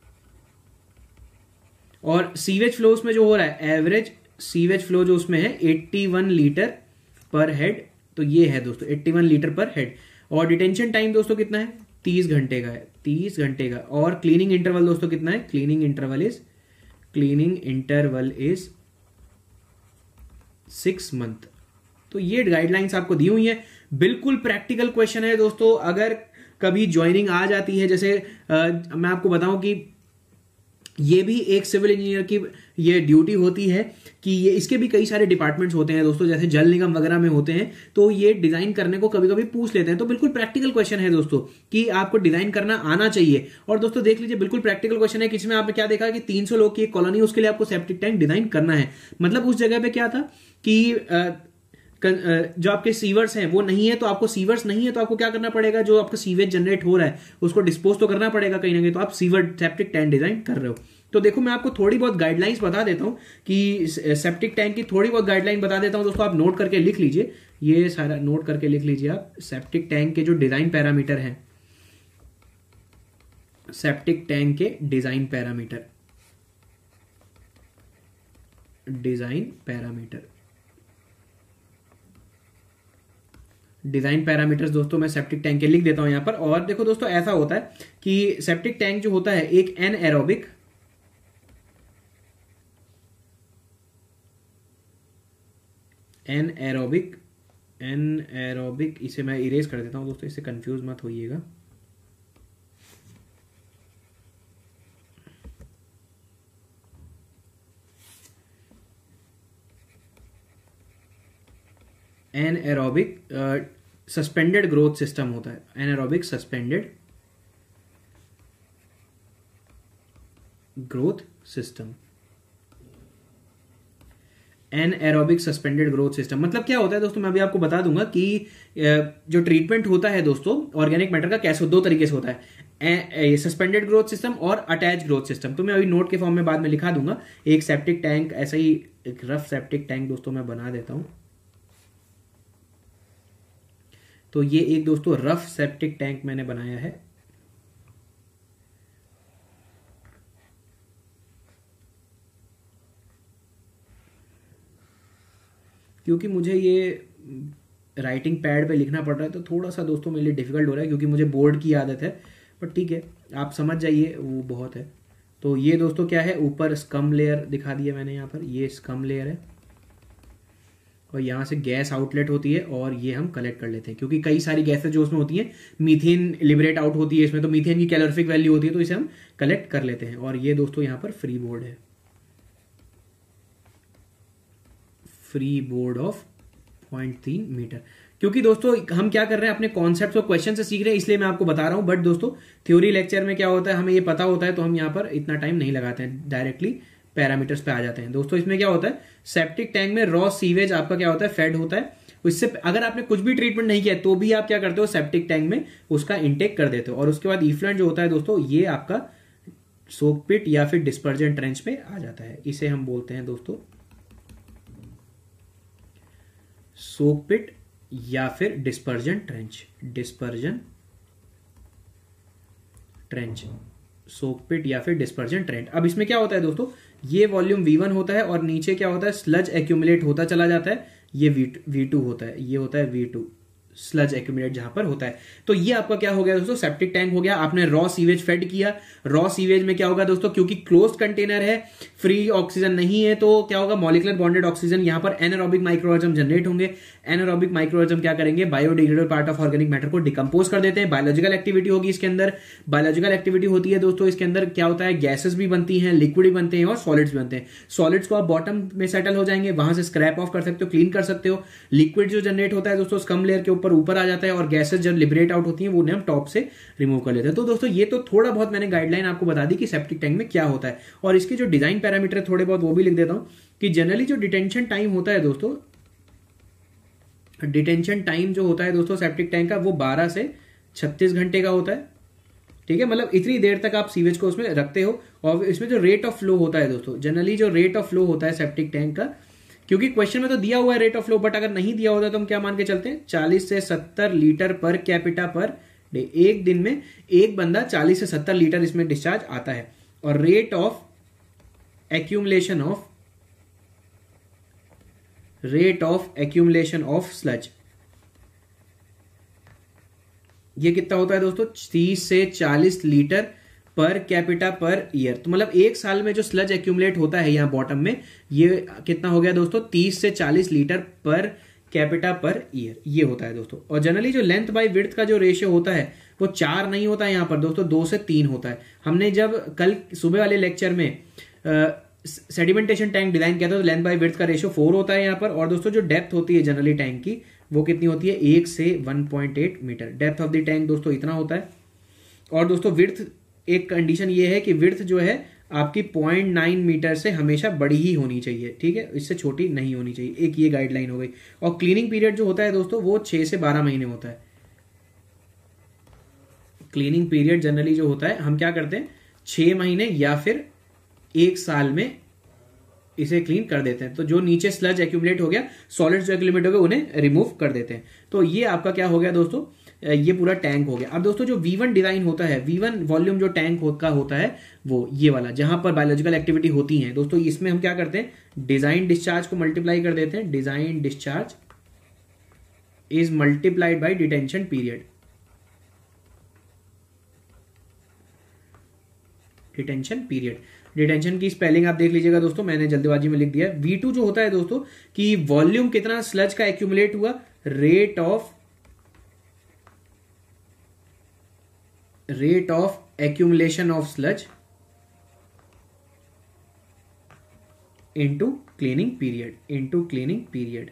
और सीवेज फ्लोस में जो हो रहा है एवरेज सीवेज फ्लो जो उसमें है 81 लीटर पर हेड तो ये है दोस्तों 81 लीटर पर हेड और डिटेंशन टाइम दोस्तों कितना है 30 घंटे का है 30 घंटे का और क्लीनिंग इंटरवल दोस्तों कितना है cleaning interval is cleaning interval is six month तो ये गाइडलाइंस आपको दी हुई है बिल्कुल प्रैक्टिकल क्वेश्चन है दोस्तों अगर कभी ज्वाइनिंग आ जाती है जैसे आ, मैं आपको बताऊं कि ये भी एक सिविल इंजीनियर की ये ड्यूटी होती है कि ये इसके भी कई सारे डिपार्टमेंट्स होते हैं दोस्तों जैसे जल निगम वगैरह में होते हैं तो ये डिजाइन करने को कभी कभी पूछ लेते हैं तो बिल्कुल प्रैक्टिकल क्वेश्चन है दोस्तों कि आपको डिजाइन करना आना चाहिए और दोस्तों देख लीजिए बिल्कुल प्रैक्टिकल क्वेश्चन है किसमें आपने क्या देखा कि तीन लोग की एक कॉलोनी उसके लिए आपको सेप्टिक टैंक डिजाइन करना है मतलब उस जगह पे क्या था कि जो आपके सीवर्स हैं वो नहीं है तो आपको सीवर्स नहीं है तो आपको क्या करना पड़ेगा जो आपका सीवेज जनरेट हो रहा है उसको डिस्पोज तो करना पड़ेगा कहीं ना कहीं तो आप सीवर सेप्टिक टैंक डिजाइन कर रहे हो तो देखो मैं आपको थोड़ी बहुत गाइडलाइंस बता देता हूँ कि सेप्टिक टैंक की थोड़ी बहुत गाइडलाइन बता देता हूँ दोस्तों आप नोट करके लिख लीजिए ये सारा नोट करके लिख लीजिए आप सेप्टिक टैंक के जो डिज़ाइन पैरामीटर हैं सेप्टिक टैंक के design parameter design parameter design parameters दोस्तों मैं सेप्टिक टैंक के लिख देता हूं यहां पर और देखो दोस्तों ऐसा होता है कि सेप्टिक टैंक जो होता है एक anaerobic anaerobic anaerobic इसे मैं इरेज कर देता हूँ दोस्तों इससे कंफ्यूज मत होइएगा an aerobic suspended growth system होता है an aerobic suspended growth system an aerobic suspended growth system मतलब क्या होता है दोस्तों मैं अभी आपको बता दूंगा कि जो ट्रीटमेंट होता है दोस्तों ऑर्गेनिक मैटर का कैसे दो तरीके से होता है सस्पेंडेड ग्रोथ सिस्टम और अटैच ग्रोथ सिस्टम तो मैं अभी नोट के फॉर्म में बाद में लिखा दूंगा एक सेप्टिक टैंक ऐसा ही एक रफ सेप्टिक टैंक दोस्तों मैं बना देता हूं तो ये एक दोस्तों रफ सेप्टिक टैंक मैंने बनाया है क्योंकि मुझे ये राइटिंग हम्म, पैड पे लिखना पड़ रहा है तो थोड़ा सा दोस्तों मेरे लिए डिफ़िकल्ट हो रहा है क्योंकि मुझे बोर्ड की आदत है बट ठीक है आप समझ जाइए वो बहुत है तो ये दोस्तों क्या है ऊपर स्कम लेयर दिखा दिया मैंने यहाँ पर ये स्कम लेयर है और यहाँ से गैस आउटलेट होती है और ये हम कलेक्ट कर लेते हैं क्योंकि कई सारी गैसें जो उसमें होती हैं मीथेन लिबरेट आउट होती है इसमें तो मीथेन की कैलोरफिक वैल्यू होती है तो इसे हम कलेक्ट कर लेते हैं और ये दोस्तों यहाँ पर फ्री बोर्ड है फ्री बोर्ड ऑफ पॉइंट तीन मीटर क्योंकि दोस्तों हम क्या कर रहे हैं अपने कॉन्सेप्ट और क्वेश्चन से सीख रहे हैं इसलिए मैं आपको बता रहा हूं बट दोस्तों थ्योरी लेक्चर में क्या होता है हमें ये पता होता है तो हम यहाँ पर इतना टाइम नहीं लगाते हैं डायरेक्टली पैरामीटर्स पे आ जाते हैं दोस्तों इसमें क्या होता है सेप्टिक टैंक में रॉ सीवेज आपका क्या होता है फेड होता है उससे अगर आपने कुछ भी ट्रीटमेंट नहीं किया तो भी आप क्या करते हो सेप्टिक टैंक में उसका इंटेक कर देते हो और उसके बाद इफ्लुएंट जो होता है दोस्तों ये आपका सोक पिट या फिर डिस्पर्जेंट ट्रेंच पे आ जाता है इसे हम बोलते हैं दोस्तों सोक पिट या फिर dispersion trench dispersion trench soak pit या फिर डिस्पर्जन ट्रेंच अब इसमें क्या होता है दोस्तों ये वॉल्यूम V1 होता है और नीचे क्या होता है स्लज एक्यूमुलेट होता चला जाता है ये V2 होता है ये होता है V2 स्लज एक्यूमिलेट जहां पर होता है तो ये आपका क्या हो गया दोस्तों सेप्टिक टैंक हो गया आपने रॉ सीवेज फेड किया रॉ सीवेज में क्या होगा दोस्तों क्योंकि क्लोज कंटेनर है फ्री ऑक्सीजन नहीं है तो क्या होगा मॉलिकुलर बॉन्डेड ऑक्सीजन यहां पर एनरोबिक माइक्रो जनरेट होंगे एनारोबिक माइक्रोजम क्या करेंगे biodegradable part of organic matter को डिकम्पोज कर देते हैं बायोलॉजिकल एक्टिविटी होगी इसके अंदर बायोलॉजिकल एक्टिविटी होती है दोस्तों इसके अंदर क्या होता है गैसेस भी बनती हैं लिक्विड भी बनते हैं और सॉलिड्स बनते हैं सॉलिड्स को आप बॉटम में सेटल हो जाएंगे वहां से स्क्रैप ऑफ कर सकते हो क्लीन कर सकते हो लिक्विड जो जनरेट होता है दोस्तों स्कम लेयर के ऊपर ऊपर आ जाता है और गैसेज जब लिबरेट आउट होती है वो हम टॉप से रिमूव कर लेते हैं तो दोस्तों ये तो थोड़ा बहुत मैंने गाइडलाइन आपको बता दी कि सेप्टिक टैंक में क्या होता है और इसके जो डिजाइन पैरामीटर थोड़े बहुत वो भी लिख देता हूँ कि जनरली जो डिटेंशन टाइम होता है दोस्तों डिटेंशन टाइम जो होता है दोस्तों सेप्टिक टैंक का वो 12 से 36 घंटे का होता है ठीक है मतलब इतनी देर तक आप सीवेज को उसमें रखते हो और इसमें जो रेट ऑफ फ्लो होता है दोस्तों जनरली जो रेट ऑफ फ्लो होता है सेप्टिक टैंक का क्योंकि क्वेश्चन में तो दिया हुआ है रेट ऑफ फ्लो बट अगर नहीं दिया होता तो हम क्या मान के चलते हैं चालीस से सत्तर litre per capita per day एक दिन में एक बंदा चालीस से सत्तर लीटर इसमें डिस्चार्ज आता है और rate of accumulation of rate of accumulation of sludge ये कितना होता है दोस्तों तीस से चालीस litre per capita per year तो मतलब एक साल में जो स्लज एक्यूमुलेट होता है यहां बॉटम में ये कितना हो गया दोस्तों तीस से चालीस litre per capita per year ये होता है दोस्तों और जनरली जो लेंथ बाय विड्थ का जो रेशियो होता है वो चार नहीं होता है यहां पर दोस्तों दो से तीन होता है हमने जब कल सुबह वाले लेक्चर में सेडिमेंटेशन टैंक डिजाइन किया था तो लेंथ बाय विर्थ का रेशियो फोर होता है यहाँ पर और दोस्तों जो डेप्थ होती है जनरली टैंक की वो कितनी होती है एक से one point eight metre depth of the tank दोस्तों इतना होता है और दोस्तों विर्थ एक कंडीशन ये है कि विर्थ जो है आपकी पॉइंट नाइन मीटर से हमेशा बड़ी ही होनी चाहिए ठीक है इससे छोटी नहीं होनी चाहिए एक ये गाइडलाइन हो गई और क्लीनिंग पीरियड जो होता है दोस्तों वो छः से बारह महीने होता है क्लीनिंग पीरियड जनरली जो होता है हम क्या करते हैं छः महीने या फिर एक साल में इसे क्लीन कर देते हैं तो जो नीचे स्लज एक्यूमुलेट हो गया सॉलिड जो एक्यूमुलेट हो गया उन्हें रिमूव कर देते हैं तो ये आपका क्या हो गया दोस्तों ये पूरा टैंक हो गया अब दोस्तों जो वन डिजाइन होता है वन वॉल्यूम जो टैंक का होता है वो ये वाला जहां पर बायोलॉजिकल एक्टिविटी होती है दोस्तों इसमें हम क्या करते हैं डिजाइन डिस्चार्ज को मल्टीप्लाई कर देते हैं design discharge is multiplied by detention period detention period detention की स्पेलिंग आप देख लीजिएगा दोस्तों मैंने जल्दबाजी में लिख दिया वी टू जो होता है दोस्तों कि वॉल्यूम कितना स्लज का एक्यूमुलेट हुआ rate of rate of accumulation of sludge into cleaning period into cleaning period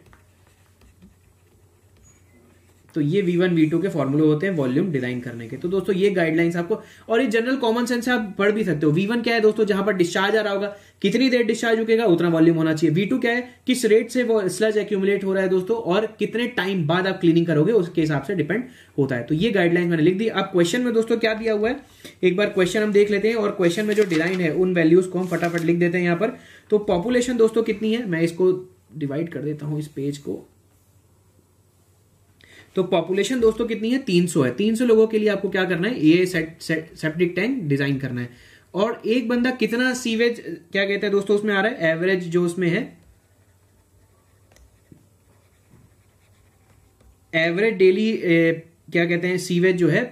तो ये वी वन वी टू के फॉर्मूले होते हैं वॉल्यूम डिजाइन करने के तो दोस्तों ये गाइडलाइंस आपको और ये जनरल कॉमन सेंस से आप पढ़ भी सकते हो वी वन क्या है दोस्तों जहां पर डिस्चार्ज आ रहा होगा कितनी देर डिस्चार्ज रुकेगा उतना वॉल्यूम होना चाहिए वी टू क्या है किस रेट से वो स्लज एक्यूमुलेट हो रहा है दोस्तों और कितने टाइम बाद आप क्लीनिंग करोगे उसके हिसाब से डिपेंड होता है तो ये गाइडलाइन मैंने लिख दी अब क्वेश्चन में दोस्तों क्या दिया हुआ है एक बार क्वेश्चन हम देख लेते हैं और क्वेश्चन में जो डिजाइन है उन वैल्यूज को हम फटाफट लिख देते हैं यहाँ पर तो पॉपुलेशन दोस्तों कितनी है मैं इसको डिवाइड कर देता हूँ इस पेज को तो पॉपुलेशन दोस्तों कितनी है 300 है 300 लोगों के लिए आपको क्या करना है ये सेप्टिक टैंक डिजाइन करना है और एक बंदा कितना सीवेज क्या कहते हैं दोस्तों उसमें आ रहा है एवरेज जो उसमें है एवरेज डेली क्या कहते हैं सीवेज जो है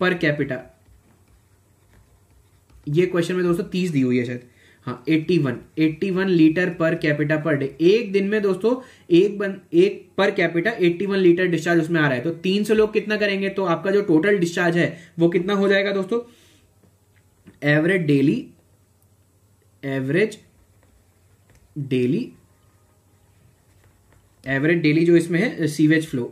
पर कैपिटा ये क्वेश्चन में दोस्तों तीस दी हुई है शायद हाँ 81 81 litre per capita per day एक दिन में दोस्तों एक बन एक पर कैपिटा 81 लीटर डिस्चार्ज उसमें आ रहा है तो 300 लोग कितना करेंगे तो आपका जो टोटल डिस्चार्ज है वो कितना हो जाएगा दोस्तों average daily average daily average daily जो इसमें है सीवेज फ्लो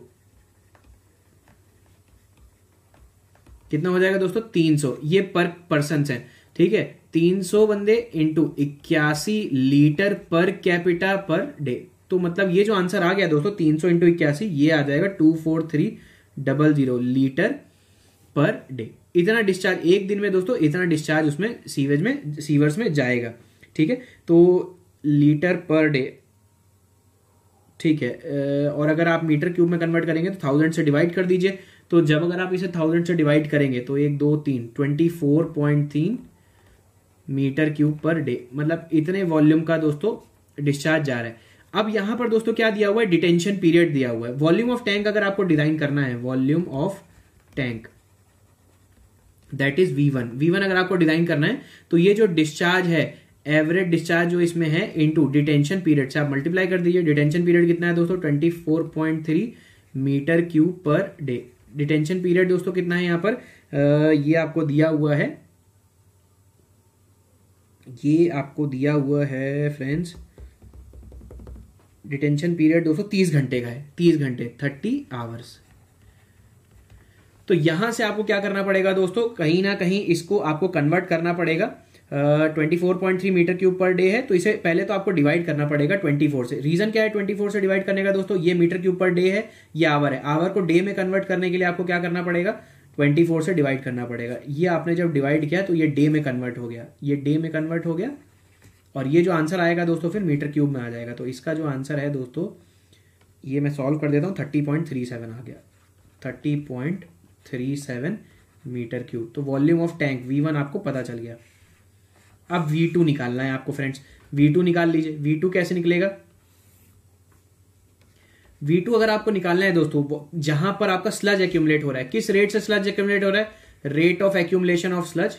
कितना हो जाएगा दोस्तों 300 ये पर पर्सन है ठीक है 300 बंदे इंटू इक्यासी लीटर पर कैपिटा पर डे तो मतलब ये जो आंसर आ गया दोस्तों 300 सौ इंटू इक्यासी ये आ जाएगा two four three double zero litre per day इतना डिस्चार्ज एक दिन में दोस्तों इतना डिस्चार्ज उसमें सीवेज में सीवर्स में जाएगा ठीक है तो लीटर पर डे ठीक है और अगर आप मीटर क्यूब में कन्वर्ट करेंगे तो थाउजेंड से डिवाइड कर दीजिए तो जब अगर आप इसे थाउजेंड से डिवाइड करेंगे तो एक दो तीन ट्वेंटी फोर पॉइंट तीन मीटर क्यूब पर डे मतलब इतने वॉल्यूम का दोस्तों डिस्चार्ज जा रहा है अब यहां पर दोस्तों क्या दिया हुआ है डिटेंशन पीरियड दिया हुआ है वॉल्यूम ऑफ टैंक अगर आपको डिजाइन करना है volume of tank that is V one V one अगर आपको डिजाइन करना है तो ये जो डिस्चार्ज है एवरेज डिस्चार्ज जो इसमें है इनटू डिटेंशन पीरियड से आप मल्टीप्लाई कर दीजिए डिटेंशन पीरियड कितना है दोस्तों twenty four point three metre cube per day detention period दोस्तों कितना है यहाँ पर आ, ये आपको दिया हुआ है ये आपको दिया हुआ है फ्रेंड्स डिटेंशन पीरियड दोस्तों तीस घंटे का है तीस घंटे थर्टी आवर्स तो यहां से आपको क्या करना पड़ेगा दोस्तों कहीं ना कहीं इसको आपको कन्वर्ट करना पड़ेगा twenty four point three metre cube per day है तो इसे पहले तो आपको डिवाइड करना पड़ेगा ट्वेंटी फोर से रीजन क्या है ट्वेंटी फोर से डिवाइड करने का दोस्तों ये मीटर क्यूब पर डे है ये आवर है आवर को डे में कन्वर्ट करने के लिए आपको क्या करना पड़ेगा ट्वेंटी फोर से डिवाइड करना पड़ेगा ये आपने जब डिवाइड किया तो ये डे में कन्वर्ट हो गया ये डे में कन्वर्ट हो गया और ये जो आंसर आएगा दोस्तों फिर मीटर क्यूब में आ जाएगा तो इसका जो आंसर है दोस्तों ये मैं सॉल्व कर देता हूँ थर्टी पॉइंट थ्री सेवन आ गया thirty point three seven metre cube तो volume of tank V one आपको पता चल गया अब वी टू निकालना है आपको फ्रेंड्स वी टू निकाल लीजिए वी टू कैसे निकलेगा V2 टू अगर आपको निकालना है दोस्तों जहां पर आपका स्लज एक्यूमुलेट हो रहा है किस रेट से स्लज एक्यूमुलेट हो रहा है rate of accumulation of sludge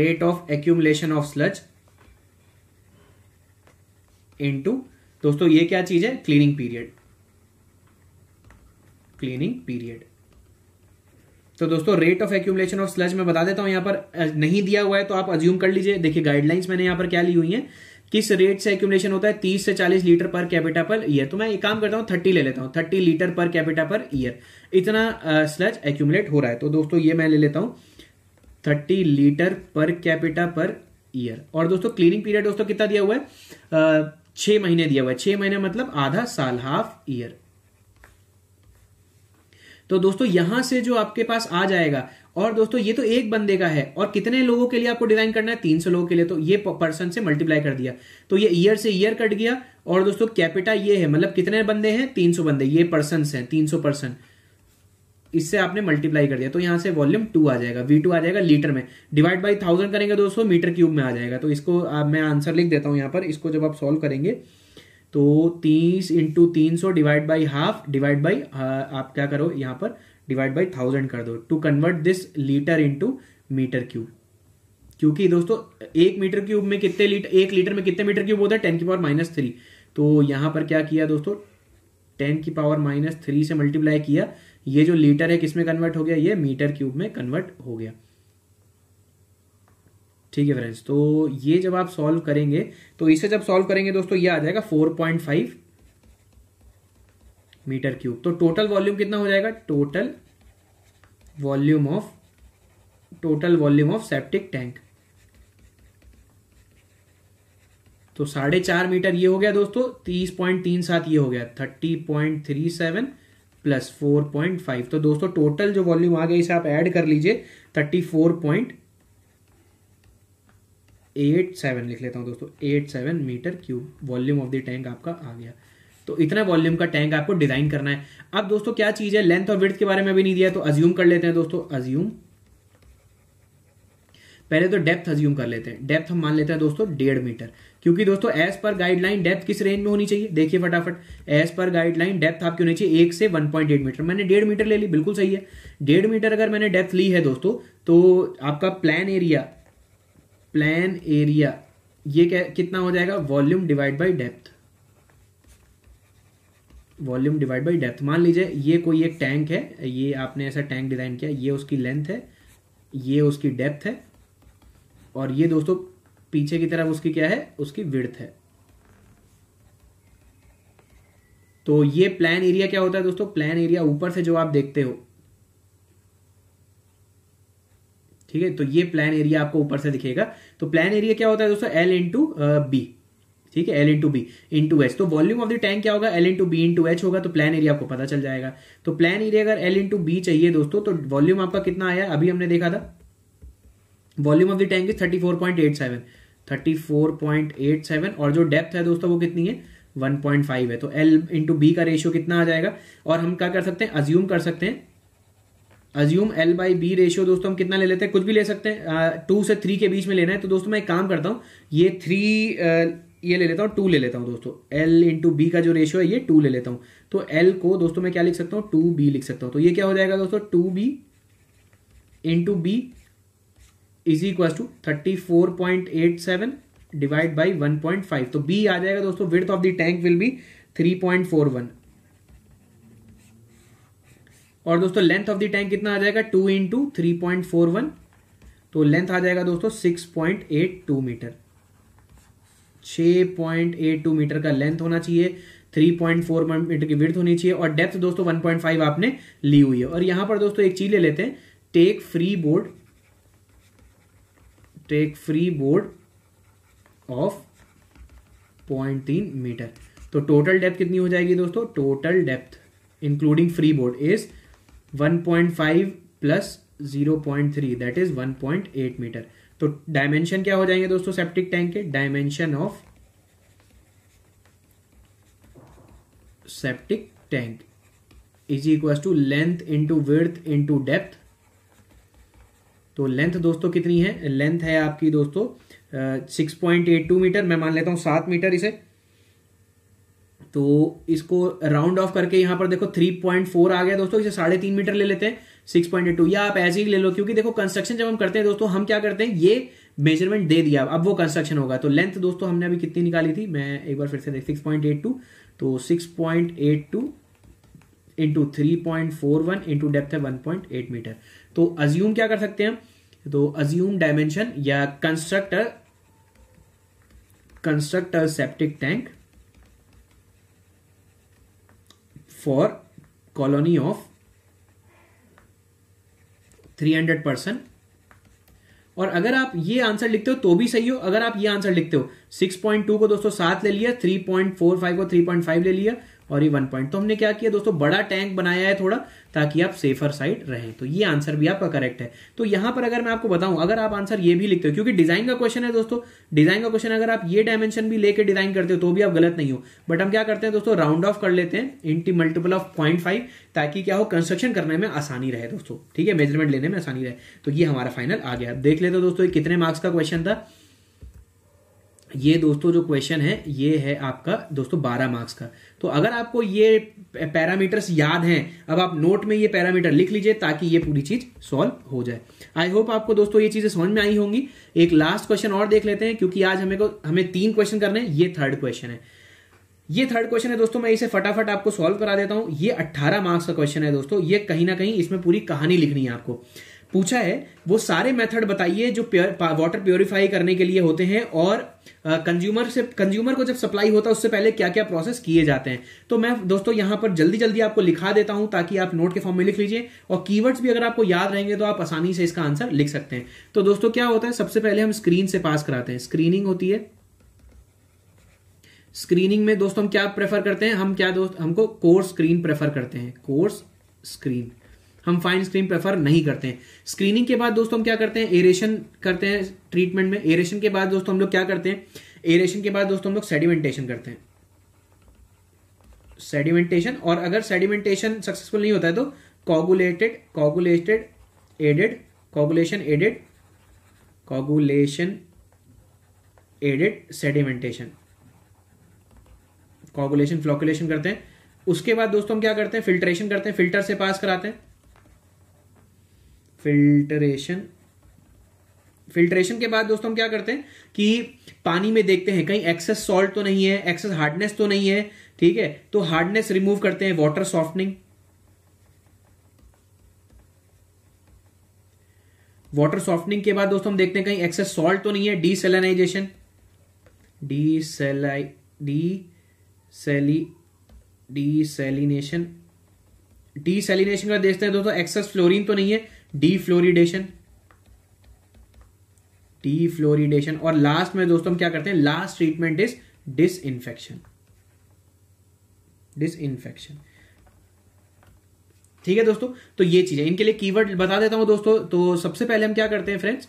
rate of accumulation of sludge into दोस्तों ये क्या चीज है क्लीनिंग पीरियड क्लीनिंग पीरियड तो दोस्तों rate of accumulation of sludge मैं बता देता हूं यहां पर नहीं दिया हुआ है तो आप अज्यूम कर लीजिए देखिए गाइडलाइंस मैंने यहां पर क्या ली हुई है किस रेट से एक्यूमलेशन होता है तीस से चालीस litre per capita per year तो मैं एक काम करता हूँ थर्टी ले लेता हूँ thirty litre per capita per year इतना स्लज एक्यूमलेट हो रहा है तो दोस्तों ये मैं ले लेता हूँ thirty litre per capita per year और दोस्तों क्लीनिंग पीरियड दोस्तों कितना दिया हुआ है छह महीने दिया हुआ है छह महीने मतलब आधा साल हाफ ईयर तो दोस्तों यहां से जो आपके पास आ जाएगा और दोस्तों ये तो एक बंदे का है और कितने लोगों के लिए आपको डिजाइन करना है तीन सौ लोगों के लिए तो ये पर्सन से मल्टीप्लाई कर दिया तो ये ईयर से ईयर कट गया और दोस्तों कैपिटा ये है मतलब कितने बंदे हैं तीन सौ बंदे ये पर्सन है तीन सौ पर्सन इससे आपने मल्टीप्लाई कर दिया तो यहां से वॉल्यूम टू आ जाएगा वी आ जाएगा लीटर में डिवाइड बाई थाउजेंड करेंगे दोस्तों मीटर क्यूब में आ जाएगा तो इसको मैं आंसर लिख देता हूं यहां पर इसको जब आप सोल्व करेंगे तो तीस इंटू तीन सौ divide by half divide by आप क्या करो यहाँ पर डिवाइड बाई थाउजेंड कर दो to convert this litre into metre cube क्योंकि दोस्तों एक मीटर क्यूब में कितने लीटर एक लीटर में कितने मीटर क्यूब होता है टेन की पावर माइनस थ्री तो यहाँ पर क्या किया दोस्तों टेन की पावर माइनस थ्री से मल्टीप्लाई किया ये जो लीटर है किसमें कन्वर्ट हो गया ये मीटर क्यूब में कन्वर्ट हो गया ठीक है फ्रेंड्स तो ये जब आप सॉल्व करेंगे तो इसे जब सॉल्व करेंगे दोस्तों ये आ जाएगा 4.5 मीटर क्यूब तो टोटल वॉल्यूम कितना हो जाएगा total volume of total volume of septic tank तो साढ़े चार मीटर ये हो गया दोस्तों तीस पॉइंट तीन सात ये हो गया thirty point three seven plus four point five तो दोस्तों टोटल जो वॉल्यूम आ गया इसे आप ऐड कर लीजिए thirty four point eight seven लिख लेता हूँ दोस्तों eight seven metre cube volume of the tank आपका आ गया तो इतना वॉल्यूम का टैंक आपको डिजाइन करना है अब दोस्तों क्या चीज है लेंथ और विड्थ के बारे में भी नहीं दिया तो अज्यूम कर लेते हैं दोस्तों अज्यूम पहले तो डेप्थ अज्यूम कर लेते हैं डेप्थ हम मान लेते हैं दोस्तों डेढ़ मीटर क्योंकि दोस्तों एज पर गाइडलाइन डेप्थ किस रेंज में होनी चाहिए देखिए फटाफट एज पर गाइडलाइन डेप्थ आपकी होनी चाहिए एक से वन एट मीटर मैंने डेढ़ मीटर ले ली बिल्कुल सही है डेढ़ मीटर अगर मैंने डेप्थ ली है दोस्तों तो आपका प्लान एरिया प्लान एरिया ये क्या कितना हो जाएगा volume divide by depth volume divide by depth मान लीजिए ये कोई एक टैंक है ये आपने ऐसा टैंक डिजाइन किया ये उसकी लेंथ है ये उसकी डेप्थ है और ये दोस्तों पीछे की तरफ उसकी क्या है उसकी विड़थ है तो ये प्लान एरिया क्या होता है दोस्तों प्लान एरिया ऊपर से जो आप देखते हो ठीक है तो ये प्लान एरिया आपको ऊपर से दिखेगा तो प्लान एरिया क्या होता है दोस्तों एल इंटू बी ठीक है L into B into H तो वॉल्यूम ऑफ द टैंक क्या होगा L into B into H होगा तो प्लान एरिया आपको पता चल जाएगा तो प्लान एरिया अगर एल इंटू बी चाहिए दोस्तों तो वॉल्यूम आपका कितना आया अभी हमने देखा था volume of the tank is thirty four point eight seven thirty four point eight seven और जो डेप्थ है दोस्तों वो कितनी है 1.5 है तो L इंटू बी का रेशियो कितना आ जाएगा और हम क्या कर सकते हैं अज्यूम कर सकते हैं assume L by B ratio दोस्तों हम कितना ले लेते हैं कुछ भी ले सकते हैं टू से थ्री के बीच में लेना है तो दोस्तों मैं एक काम करता हूँ ये थ्री ये ले लेता हूँ टू ले लेता हूँ दोस्तों एल इंटू बी का जो रेशियो है ये टू ले लेता हूँ तो एल को दोस्तों मैं क्या लिख सकता हूँ टू बी लिख सकता हूँ तो ये क्या हो जाएगा दोस्तों two B into B is equal to thirty four point eight seven divide by one point five तो बी आ जाएगा दोस्तों width of the tank will be three point four one और दोस्तों लेंथ ऑफ द टैंक कितना आ जाएगा two into three point four one तो लेंथ आ जाएगा दोस्तों six point eight two metre छ पॉइंट एट टू मीटर का लेंथ होना चाहिए थ्री पॉइंट फोर मीटर की विर्थ होनी चाहिए और डेप्थ दोस्तों वन पॉइंट फाइव आपने ली हुई है और यहां पर दोस्तों एक चीज ले लेते हैं take free board take free board of point तीन मीटर तो टोटल डेप्थ कितनी हो जाएगी दोस्तों total depth including free board is 1.5 plus 0.3 that is 1.8 metre तो डायमेंशन क्या हो जाएंगे दोस्तों सेप्टिक टैंक के dimension of septic tank is equal to length into width into depth तो लेंथ दोस्तों कितनी है लेंथ है आपकी दोस्तों six point eight two metre मैं मान लेता हूं सात मीटर इसे तो इसको राउंड ऑफ करके यहाँ पर देखो 3.4 आ गया दोस्तों इसे साढ़े तीन मीटर ले लेते हैं 6.82 या आप ऐसे ही ले लो क्योंकि देखो कंस्ट्रक्शन जब हम करते हैं दोस्तों हम क्या करते हैं ये मेजरमेंट दे दिया अब वो कंस्ट्रक्शन होगा तो लेंथ दोस्तों हमने अभी कितनी निकाली थी मैं एक बार फिर से देख टू तो six point eight two into three point four one into depth है वन पॉइंट एट मीटर तो अज्यूम क्या कर सकते हैं तो अज्यूम डायमेंशन या constructor constructor septic tank colony of three 300 person और अगर आप ये आंसर लिखते हो तो भी सही हो अगर आप ये आंसर लिखते हो 6.2 को दोस्तों सात ले लिया 3.45 को 3.5 ले लिया और ये वन पॉइंट तो हमने क्या किया दोस्तों बड़ा टैंक बनाया है थोड़ा ताकि आप सेफर साइड रहें तो ये आंसर भी आपका करेक्ट है तो यहां पर अगर मैं आपको बताऊं अगर आप आंसर ये भी लिखते हो क्योंकि डिजाइन का क्वेश्चन है दोस्तों डिजाइन का क्वेश्चन अगर आप ये डायमेंशन भी लेके डिजाइन करते हो तो भी आप गलत नहीं हो बट हम क्या करते हैं दोस्तों राउंड ऑफ कर लेते हैं integer multiple of point five ताकि क्या हो कंस्ट्रक्शन करने में आसानी रहे दोस्तों ठीक है मेजरमेंट लेने में आसानी रहे तो ये हमारा फाइनल आ गया देख लेते हो दोस्तों कितने मार्क्स का क्वेश्चन था ये दोस्तों जो क्वेश्चन है ये है आपका दोस्तों बारह मार्क्स का तो अगर आपको ये पैरामीटर्स याद हैं अब आप नोट में ये पैरामीटर लिख लीजिए ताकि ये पूरी चीज सॉल्व हो जाए आई होप आपको दोस्तों ये चीजें समझ में आई होंगी एक लास्ट क्वेश्चन और देख लेते हैं क्योंकि आज हमें को हमें तीन क्वेश्चन करने हैं ये थर्ड क्वेश्चन है ये थर्ड क्वेश्चन है दोस्तों मैं इसे फटाफट आपको सॉल्व करा देता हूं ये अट्ठारह मार्क्स का क्वेश्चन है दोस्तों ये कहीं ना कहीं इसमें पूरी कहानी लिखनी है आपको पूछा है वो सारे मेथड बताइए जो वाटर प्योरीफाई करने के लिए होते हैं और कंज्यूमर से कंज्यूमर को जब सप्लाई होता है उससे पहले क्या क्या प्रोसेस किए जाते हैं तो मैं दोस्तों यहां पर जल्दी जल्दी आपको लिखा देता हूं ताकि आप नोट के फॉर्म में लिख लीजिए और कीवर्ड्स भी अगर आपको याद रहेंगे तो आप आसानी से इसका आंसर लिख सकते हैं तो दोस्तों क्या होता है सबसे पहले हम स्क्रीन से पास कराते हैं स्क्रीनिंग होती है स्क्रीनिंग में दोस्तों हम क्या प्रेफर करते हैं हम क्या दोस्त हमको कोर्स स्क्रीन प्रेफर करते हैं कोर्स स्क्रीन हम फाइन स्क्रीन प्रेफर नहीं करते हैं स्क्रीनिंग के बाद दोस्तों हम क्या करते हैं एरेशन करते हैं ट्रीटमेंट में एरेशन के बाद दोस्तों हम लोग क्या करते हैं एरेशन के बाद दोस्तों हम लोग सेडिमेंटेशन करते हैं सेडिमेंटेशन और अगर सेडिमेंटेशन सक्सेसफुल नहीं होता है तो coagulated coagulated aided coagulation aided coagulation aided sedimentation coagulation flocculation करते हैं उसके बाद दोस्तों हम क्या करते हैं फिल्ट्रेशन करते हैं फिल्टर से पास कराते हैं फिल्टरेशन फिल्ट्रेशन के बाद दोस्तों हम क्या करते हैं कि पानी में देखते हैं कहीं एक्सेस सॉल्ट तो नहीं है एक्सेस हार्डनेस तो नहीं है ठीक है तो हार्डनेस रिमूव करते हैं वाटर सॉफ्टनिंग वाटर सॉफ्टनिंग के बाद दोस्तों हम देखते हैं कहीं एक्सेस सॉल्ट तो नहीं है डीसेलाइजेशन डीसेलाई डी सेली डीसेलिनेशन डीसेलिनेशन का देखते हैं दोस्तों एक्सेस फ्लोरिन तो नहीं है डीफ्लोरिडेशन डीफ्लोरिडेशन और लास्ट में दोस्तों हम क्या करते हैं last treatment is disinfection ठीक है दोस्तों तो ये चीजें इनके लिए कीवर्ड बता देता हूं दोस्तों तो सबसे पहले हम क्या करते हैं फ्रेंड्स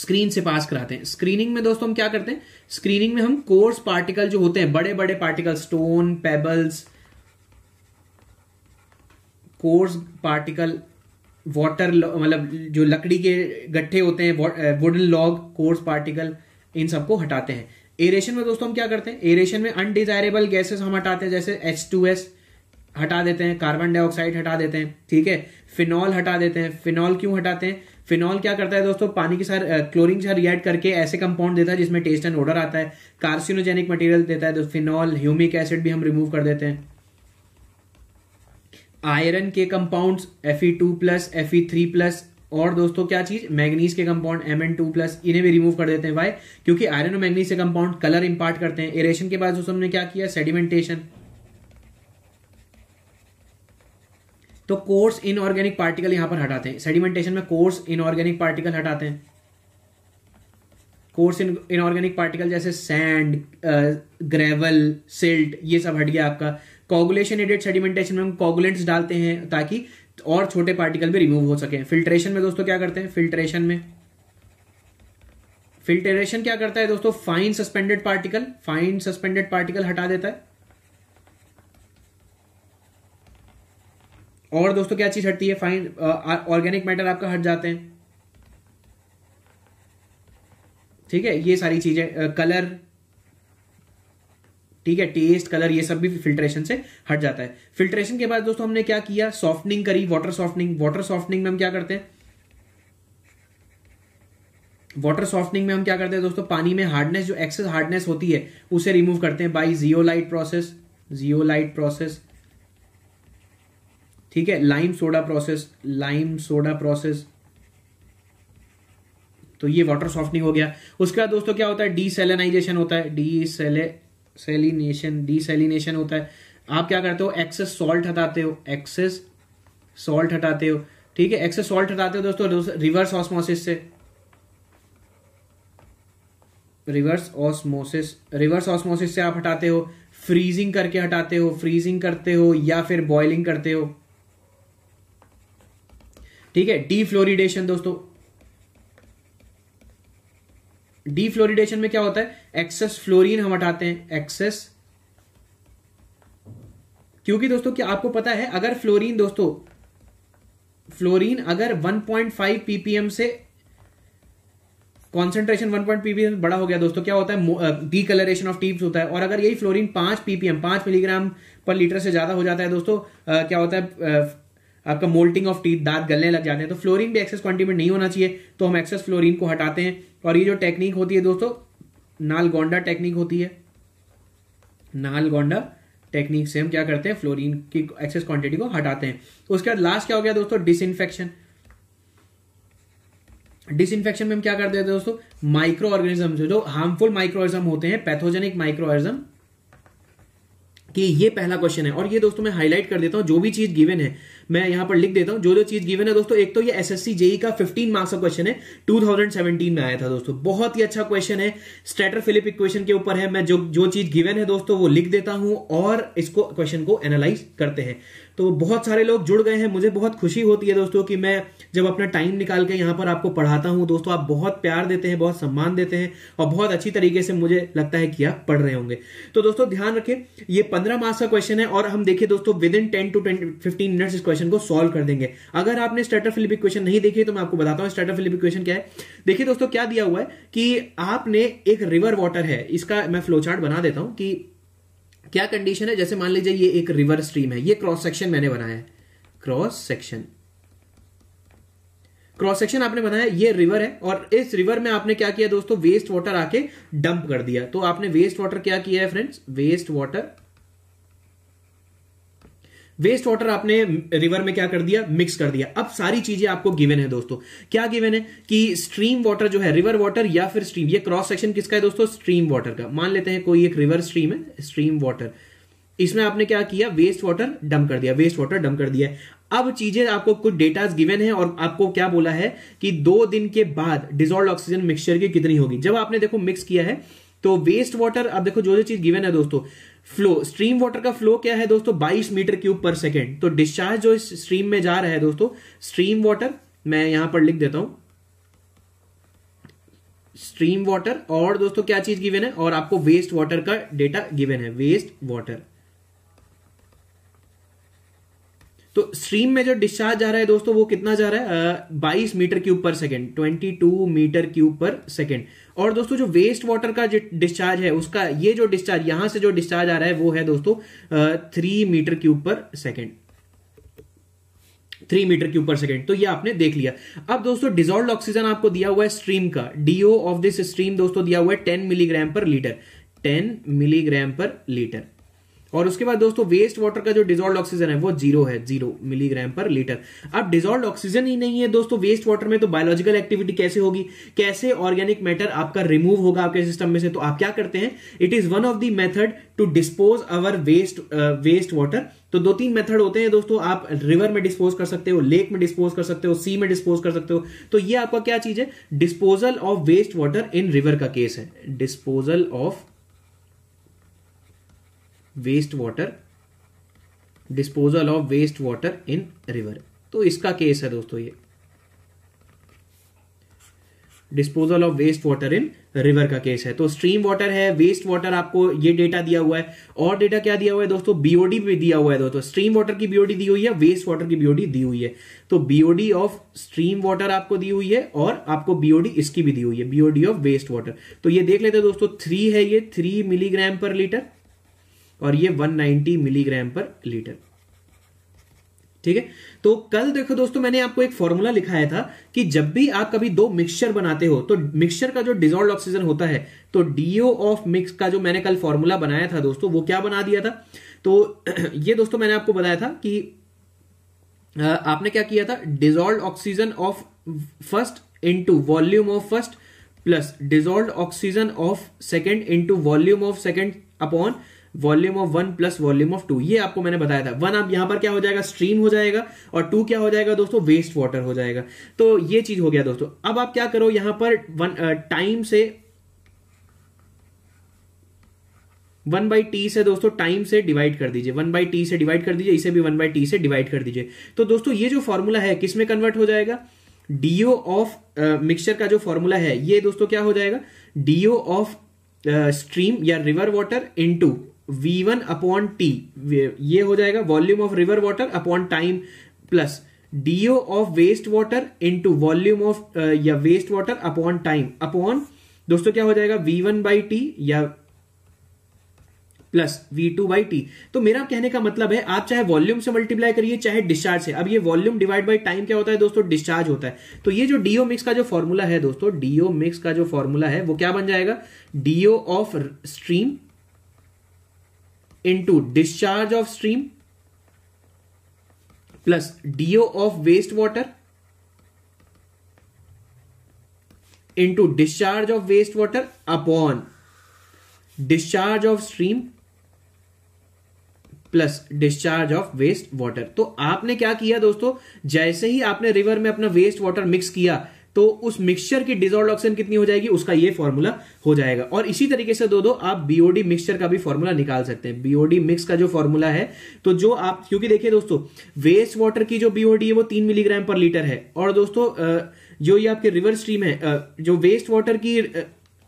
स्क्रीन से पास कराते हैं स्क्रीनिंग में दोस्तों हम क्या करते हैं स्क्रीनिंग में हम कोर्स पार्टिकल जो होते हैं बड़े बड़े particle stone pebbles coarse particle water मतलब जो लकड़ी के गट्ठे होते हैं वुडन लॉग कोर्स पार्टिकल इन सबको हटाते हैं एरेशन में दोस्तों हम क्या करते हैं एरेशन में अनडिजायरेबल गैसेस हम हटाते हैं जैसे एच टू एस हटा देते हैं कार्बन डाइऑक्साइड हटा देते हैं ठीक है फिनॉल हटा देते हैं फिनॉल क्यों हटाते हैं फिनॉल क्या करता है दोस्तों पानी के साथ क्लोरिन के साथ रिएक्ट करके ऐसे कंपाउंड देता है जिसमें टेस्ट एंड ऑर्डर आता है कार्सिनोजेनिक मटेरियल देता है तो फिनॉल ह्यूमिक एसिड भी हम रिमूव कर देते हैं आयरन के compound F E two plus F E three plus और दोस्तों क्या चीज मैग्नीज के compound M N two plus इन्हें भी रिमूव कर देते हैं भाई क्योंकि आयरन और मैग्नीज के कंपाउंड कलर इंपार्ट करते हैं एरेशन के बाद दोस्तों हमने क्या किया सेडिमेंटेशन तो कोर्स इनऑर्गेनिक पार्टिकल यहां पर हटाते हैं सेडिमेंटेशन में कोर्स इनऑर्गेनिक पार्टिकल हटाते हैं कोर्स इनऑर्गेनिक पार्टिकल जैसे सैंड ग्रेवल सिल्ट ये सब हट गया आपका कॉगुलेशन एडेड सेडिमेंटेशन में हम कॉगुलेंट्स डालते हैं ताकि और छोटे पार्टिकल भी रिमूव हो सके फिल्ट्रेशन में दोस्तों क्या करते हैं फिल्ट्रेशन में फिल्ट्रेशन क्या करता है दोस्तों fine suspended particle fine suspended particle हटा देता है और दोस्तों क्या चीज हटती है फाइन ऑर्गेनिक मैटर आपका हट जाते हैं ठीक है ये सारी चीजें कलर ठीक है टेस्ट कलर ये सब भी फिल्ट्रेशन से हट जाता है फिल्ट्रेशन के बाद दोस्तों हमने क्या किया सॉफ्टनिंग करी वाटर सॉफ्टनिंग वाटर सॉफ्टनिंग में हम क्या करते हैं वाटर सॉफ्टनिंग में हम क्या करते हैं दोस्तों पानी में हार्डनेस जो एक्सेस हार्डनेस होती है उसे रिमूव करते हैं by zeolite process zeolite process ठीक है lime soda process lime soda process तो ये वाटर सॉफ्टनिंग हो गया उसके बाद दोस्तों क्या होता है डी होता है डी सेलिनेशन डीसेलिनेशन होता है आप क्या करते हो एक्सेस सॉल्ट हटाते हो एक्सेस सॉल्ट हटाते हो ठीक है एक्सेस सॉल्ट हटाते हो दोस्तों रिवर्स ऑस्मोसिस से रिवर्स ऑस्मोसिस रिवर्स ऑस्मोसिस से आप हटाते हो फ्रीजिंग करके हटाते हो फ्रीजिंग करते हो या फिर बॉइलिंग करते हो ठीक है डीफ्लोरिडेशन दोस्तों डी फ्लोरिडेशन में क्या होता है एक्सेस फ्लोरीन हम हटाते हैं एक्सेस क्योंकि दोस्तों क्या आपको पता है अगर फ्लोरीन दोस्तों फ्लोरीन अगर 1.5 पीपीएम से कॉन्सेंट्रेशन 1.5 पीपीएम बड़ा हो गया दोस्तों क्या होता है डी कलरेशन ऑफ टीप्स होता है और अगर यही fluorine 5 PPM 5 milligram per litre से ज्यादा हो जाता है दोस्तों आ, क्या होता है आ, आपका मोल्टिंग ऑफ टीथ दांत गलने लग जाते हैं तो फ्लोरीन भी एक्सेस क्वांटिटी में नहीं होना चाहिए तो हम एक्सेस फ्लोरीन को हटाते हैं और ये जो टेक्निक होती है दोस्तों नालगोंडा टेक्निक होती है नालगोंडा टेक्निक से हम क्या करते हैं फ्लोरीन की एक्सेस क्वांटिटी को हटाते हैं तो उसके बाद लास्ट क्या हो गया दोस्तों डिसइंफेक्शन डिसइंफेक्शन में हम क्या करते हैं दोस्तों माइक्रो ऑर्गेनिज्म जो हार्मफुल माइक्रो ऑर्गेनिज्म होते हैं पैथोजेनिक माइक्रो ऑर्गेनिज्म कि ये पहला क्वेश्चन है और ये दोस्तों मैं हाईलाइट कर देता हूँ जो भी चीज गिवन है मैं यहाँ पर लिख देता हूँ जो जो चीज गिवन है दोस्तों एक तो ये एसएससी जेई e का 15 मार्क्स का क्वेश्चन है 2017 में आया था दोस्तों बहुत ही अच्छा क्वेश्चन है स्ट्रेटर फिलिप इक्वेशन के ऊपर है मैं जो जो चीज गिवन है दोस्तों वो लिख देता हूं और इसको क्वेश्चन को एनालाइज करते हैं तो बहुत सारे लोग जुड़ गए हैं मुझे बहुत खुशी होती है दोस्तों कि मैं जब अपना टाइम निकाल के यहाँ पर आपको पढ़ाता हूँ दोस्तों आप बहुत प्यार देते हैं बहुत सम्मान देते हैं और बहुत अच्छी तरीके से मुझे लगता है कि आप पढ़ रहे होंगे तो दोस्तों ध्यान रखें ये पंद्रह मार्क्स का क्वेश्चन है और हम देखिए दोस्तों within ten to fifteen minutes इस क्वेश्चन को सॉल्व कर देंगे अगर आपने स्टार्टर फिलिपिक क्वेश्चन नहीं देखी तो मैं आपको बताता हूँ स्टार्टर फिलिपिक क्वेश्चन क्या है देखिए दोस्तों क्या दिया हुआ है कि आपने एक रिवर वाटर है इसका मैं फ्लो चार्ट बना देता हूँ कि क्या कंडीशन है जैसे मान लीजिए ये एक रिवर स्ट्रीम है ये क्रॉस सेक्शन मैंने बनाया है क्रॉस सेक्शन क्रॉस सेक्शन आपने बनाया ये रिवर है और इस रिवर में आपने क्या किया दोस्तों वेस्ट वाटर आके डंप कर दिया तो आपने वेस्ट वाटर क्या किया है friends waste water waste water आपने रिवर में क्या कर दिया मिक्स कर दिया अब सारी चीजें आपको गिवन है दोस्तों क्या गिवन है कि स्ट्रीम वाटर जो है रिवर वाटर या फिर स्ट्रीम ये क्रॉस सेक्शन किसका है दोस्तों स्ट्रीम वाटर का मान लेते हैं कोई एक रिवर स्ट्रीम है स्ट्रीम वाटर इसमें आपने क्या किया वेस्ट वाटर डम कर दिया वेस्ट वाटर डम कर दिया अब चीजें आपको कुछ डेटा गिवन है और आपको क्या बोला है कि दो दिन के बाद डिजोल्व ऑक्सीजन मिक्सचर की कितनी होगी जब आपने देखो मिक्स किया है तो वेस्ट वाटर अब देखो जो जो चीज गिवन है दोस्तों फ्लो स्ट्रीम वाटर का फ्लो क्या है दोस्तों 22 मीटर क्यूब पर सेकेंड तो डिस्चार्ज जो इस स्ट्रीम में जा रहा है दोस्तों स्ट्रीम वाटर मैं यहां पर लिख देता हूं स्ट्रीम वाटर और दोस्तों क्या चीज गिवन है और आपको वेस्ट वाटर का डेटा गिवन है वेस्ट वाटर तो स्ट्रीम में जो डिस्चार्ज जा रहा है दोस्तों वो कितना जा रहा है बाईस metre cube per second twenty two metre cube per second और दोस्तों जो वेस्ट वाटर का जो डिस्चार्ज है उसका ये जो डिस्चार्ज यहां से जो डिस्चार्ज आ रहा है वो है दोस्तों three metre cube per second three metre cube per second तो ये आपने देख लिया अब दोस्तों डिजोल्व ऑक्सीजन आपको दिया हुआ है स्ट्रीम का डीओ ऑफ दिस स्ट्रीम दोस्तों दिया हुआ है ten milligram per litre ten milligram per litre और उसके बाद दोस्तों वेस्ट वाटर का जो डिजोल्ड ऑक्सीजन है वो जीरो है जीरो मिलीग्राम पर लीटर अब डिजोल्ड ऑक्सीजन ही नहीं है दोस्तों वेस्ट वाटर में तो बायोलॉजिकल एक्टिविटी कैसे होगी कैसे ऑर्गेनिक मैटर आपका रिमूव होगा आपके सिस्टम में से तो आप क्या करते हैं it is one of the method to dispose our waste waste water तो दो तीन मेथड होते हैं दोस्तों आप रिवर में डिस्पोज कर सकते हो लेक में डिस्पोज कर सकते हो सी में डिस्पोज कर सकते हो तो ये आपका क्या चीज है disposal of waste water in river का केस है disposal of waste water disposal of waste water in river तो इसका केस है दोस्तों ये disposal of waste water in river का केस है तो स्ट्रीम वाटर है वेस्ट वाटर आपको ये डेटा दिया हुआ है और डेटा क्या दिया हुआ है दोस्तों बीओडी भी दिया हुआ है दोस्तों स्ट्रीम वाटर की बीओडी दी हुई है वेस्ट वाटर की बीओडी दी हुई है तो बीओडी ऑफ स्ट्रीम वाटर आपको दी हुई है और आपको बीओडी इसकी भी दी हुई है बीओडी ऑफ वेस्ट वाटर तो ये देख लेते हैं दोस्तों थ्री है ये थ्री मिलीग्राम पर लीटर और ये 190 मिलीग्राम पर लीटर ठीक है तो कल देखो दोस्तों मैंने आपको एक फॉर्मूला लिखाया था कि जब भी आप कभी दो मिक्सचर बनाते हो तो मिक्सचर का जो डिजोल्व ऑक्सीजन होता है तो डीओ ऑफ मिक्स का जो मैंने कल फॉर्मूला बनाया था दोस्तों वो क्या बना दिया था तो ये दोस्तों मैंने आपको बताया था कि आपने क्या किया था dissolve oxygen of first into volume of first plus dissolve oxygen of second into volume of second upon volume of one plus volume of two ये आपको मैंने बताया था वन आप यहां पर क्या हो जाएगा स्ट्रीम हो जाएगा और टू क्या हो जाएगा दोस्तों वेस्ट वाटर हो जाएगा तो ये चीज हो गया दोस्तों अब आप क्या करो यहां पर वन टाइम से वन बाई टी से दोस्तों टाइम से डिवाइड कर दीजिए वन बाई टी से डिवाइड कर दीजिए इसे भी वन बाई टी से डिवाइड कर दीजिए तो दोस्तों ये जो फॉर्मूला है किस में कन्वर्ट हो जाएगा डीओ ऑफ मिक्सचर का जो फॉर्मूला है ये दोस्तों क्या हो जाएगा डीओ ऑफ स्ट्रीम या river water into V one upon T ये हो जाएगा volume of river water upon time plus DO of waste water into volume of या waste water upon time upon दोस्तों क्या हो जाएगा वी वन बाई टी या plus V two by T तो मेरा कहने का मतलब है आप चाहे वॉल्यूम से मल्टीप्लाई करिए चाहे डिस्चार्ज से अब ये वॉल्यूम डिवाइड बाई टाइम क्या होता है दोस्तों डिस्चार्ज होता है तो ये जो डीओ मिक्स का जो फॉर्मूला है दोस्तों डीओ मिक्स का जो फॉर्मूला है वो क्या बन जाएगा DO of stream into discharge of stream plus DO of waste water into discharge of waste water upon discharge of stream plus discharge of waste water तो आपने क्या किया दोस्तों जैसे ही आपने रिवर में अपना वेस्ट वाटर मिक्स किया तो उस मिक्सचर की डिजोल्ड ऑक्सीजन कितनी हो जाएगी उसका ये फॉर्मूला हो जाएगा और इसी तरीके से दो दो आप बीओडी मिक्सचर का भी फॉर्मूला निकाल सकते हैं बीओडी मिक्स का जो फॉर्मूला है तो जो आप क्योंकि देखिए दोस्तों वेस्ट वाटर की जो बीओडी है वो तीन मिलीग्राम पर लीटर है और दोस्तों जो ये आपके रिवर स्ट्रीम है जो वेस्ट वाटर की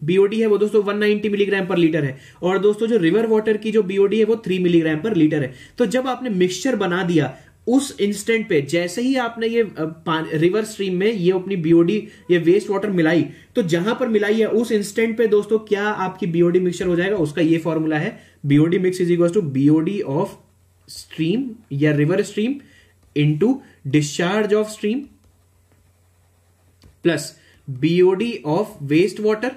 बीओडी है वो दोस्तों 190 मिलीग्राम पर लीटर है और दोस्तों जो रिवर वाटर की जो बीओडी है वो 3 मिलीग्राम पर लीटर है तो जब आपने मिक्सचर बना दिया उस इंस्टेंट पे जैसे ही आपने ये रिवर स्ट्रीम में ये अपनी बीओडी ये वेस्ट वाटर मिलाई तो जहां पर मिलाई है उस इंस्टेंट पे दोस्तों क्या आपकी बीओडी मिक्सचर हो जाएगा उसका ये फॉर्मूला है BOD mix is equal to BOD of stream या river stream into discharge of stream plus BOD of waste water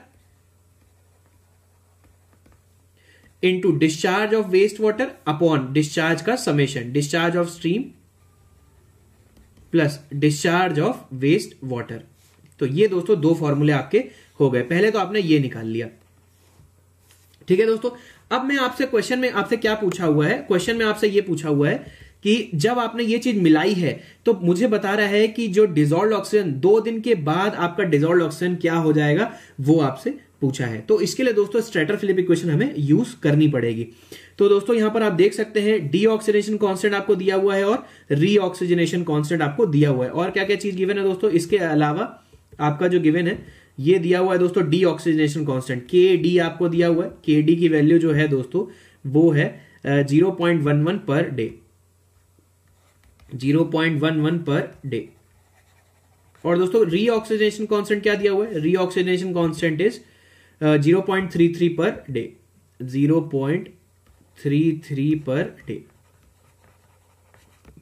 into discharge of waste water upon discharge का summation discharge of stream plus discharge of waste water तो ये दोस्तों दो फॉर्मूले आपके हो गए पहले तो आपने ये निकाल लिया ठीक है दोस्तों अब मैं आपसे क्वेश्चन में आपसे क्या पूछा हुआ है क्वेश्चन में आपसे ये पूछा हुआ है कि जब आपने ये चीज मिलाई है तो मुझे बता रहा है कि जो डिजोल्व ऑक्सीजन दो दिन के बाद आपका डिजोल्व ऑक्सीजन क्या हो जाएगा वो आपसे पूछा है तो इसके लिए दोस्तों स्ट्रेटर फिलिप इक्वेशन हमें यूज करनी पड़ेगी तो दोस्तों यहां पर आप देख सकते हैं डी ऑक्सीडेशन कॉन्स्टेंट आपको दिया हुआ है और री ऑक्सीजनेशन कॉन्स्टेंट आपको दिया हुआ है और क्या क्या चीज गिवन है दोस्तों इसके अलावा आपका जो गिवन है ये दिया हुआ है दोस्तों deoxygenation constant K D आपको दिया हुआ है के डी की वैल्यू जो है दोस्तों वो है zero point one one per day zero point one one per day और दोस्तों री ऑक्सीजनेशन कॉन्स्टेंट क्या दिया हुआ है reoxygenation constant is zero point three three per day zero point three three per day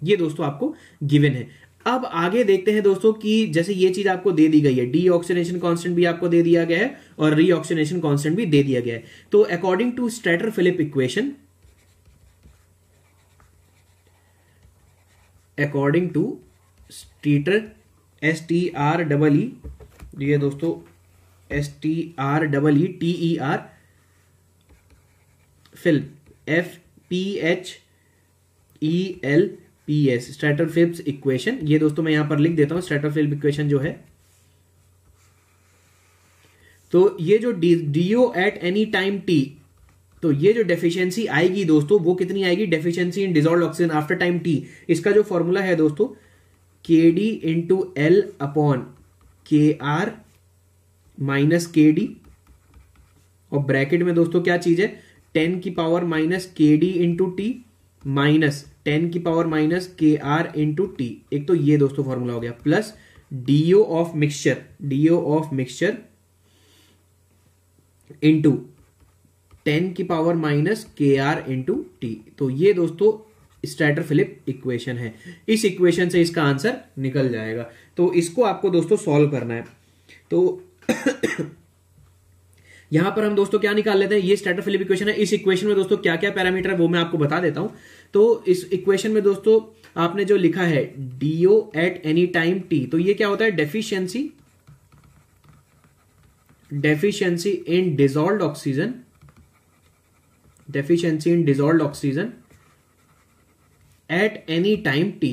ये दोस्तों आपको गिवन है अब आगे देखते हैं दोस्तों कि जैसे ये चीज आपको दे दी गई है डी ऑक्सीनेशन कॉन्स्टेंट भी आपको दे दिया गया है और री ऑक्सीनेशन कॉन्स्टेंट भी दे दिया गया है तो according to Streeter Philip equation according to Streeter S T R double E ये दोस्तों S T R double E T E R film F P H E L P S Streeter Phelps equation ये दोस्तों मैं यहां पर लिख देता हूं स्ट्रेटर फिल्म इक्वेशन जो है तो ये जो D O at any time T तो ये जो डेफिशिएंसी आएगी दोस्तों वो कितनी आएगी deficiency in dissolved oxygen after time T इसका जो फॉर्मूला है दोस्तों K D into L upon K R minus K D और ब्रैकेट में दोस्तों क्या चीज है टेन की power minus K D into T minus ten की power minus K R into T एक तो ये दोस्तों फॉर्मूला हो गया plus DO of mixture DO of mixture into ten की power minus K R into T तो ये दोस्तों स्ट्रैटर फिलिप इक्वेशन है इस इक्वेशन से इसका आंसर निकल जाएगा तो इसको आपको दोस्तों सॉल्व करना है तो यहां पर हम दोस्तों क्या निकाल लेते हैं ये स्टेटर फिलिप इक्वेशन है इस इक्वेशन में दोस्तों क्या क्या पैरामीटर है वो मैं आपको बता देता हूं तो इस इक्वेशन में दोस्तों आपने जो लिखा है DO at any time T तो ये क्या होता है deficiency deficiency in dissolve oxygen deficiency in dissolve oxygen at any time T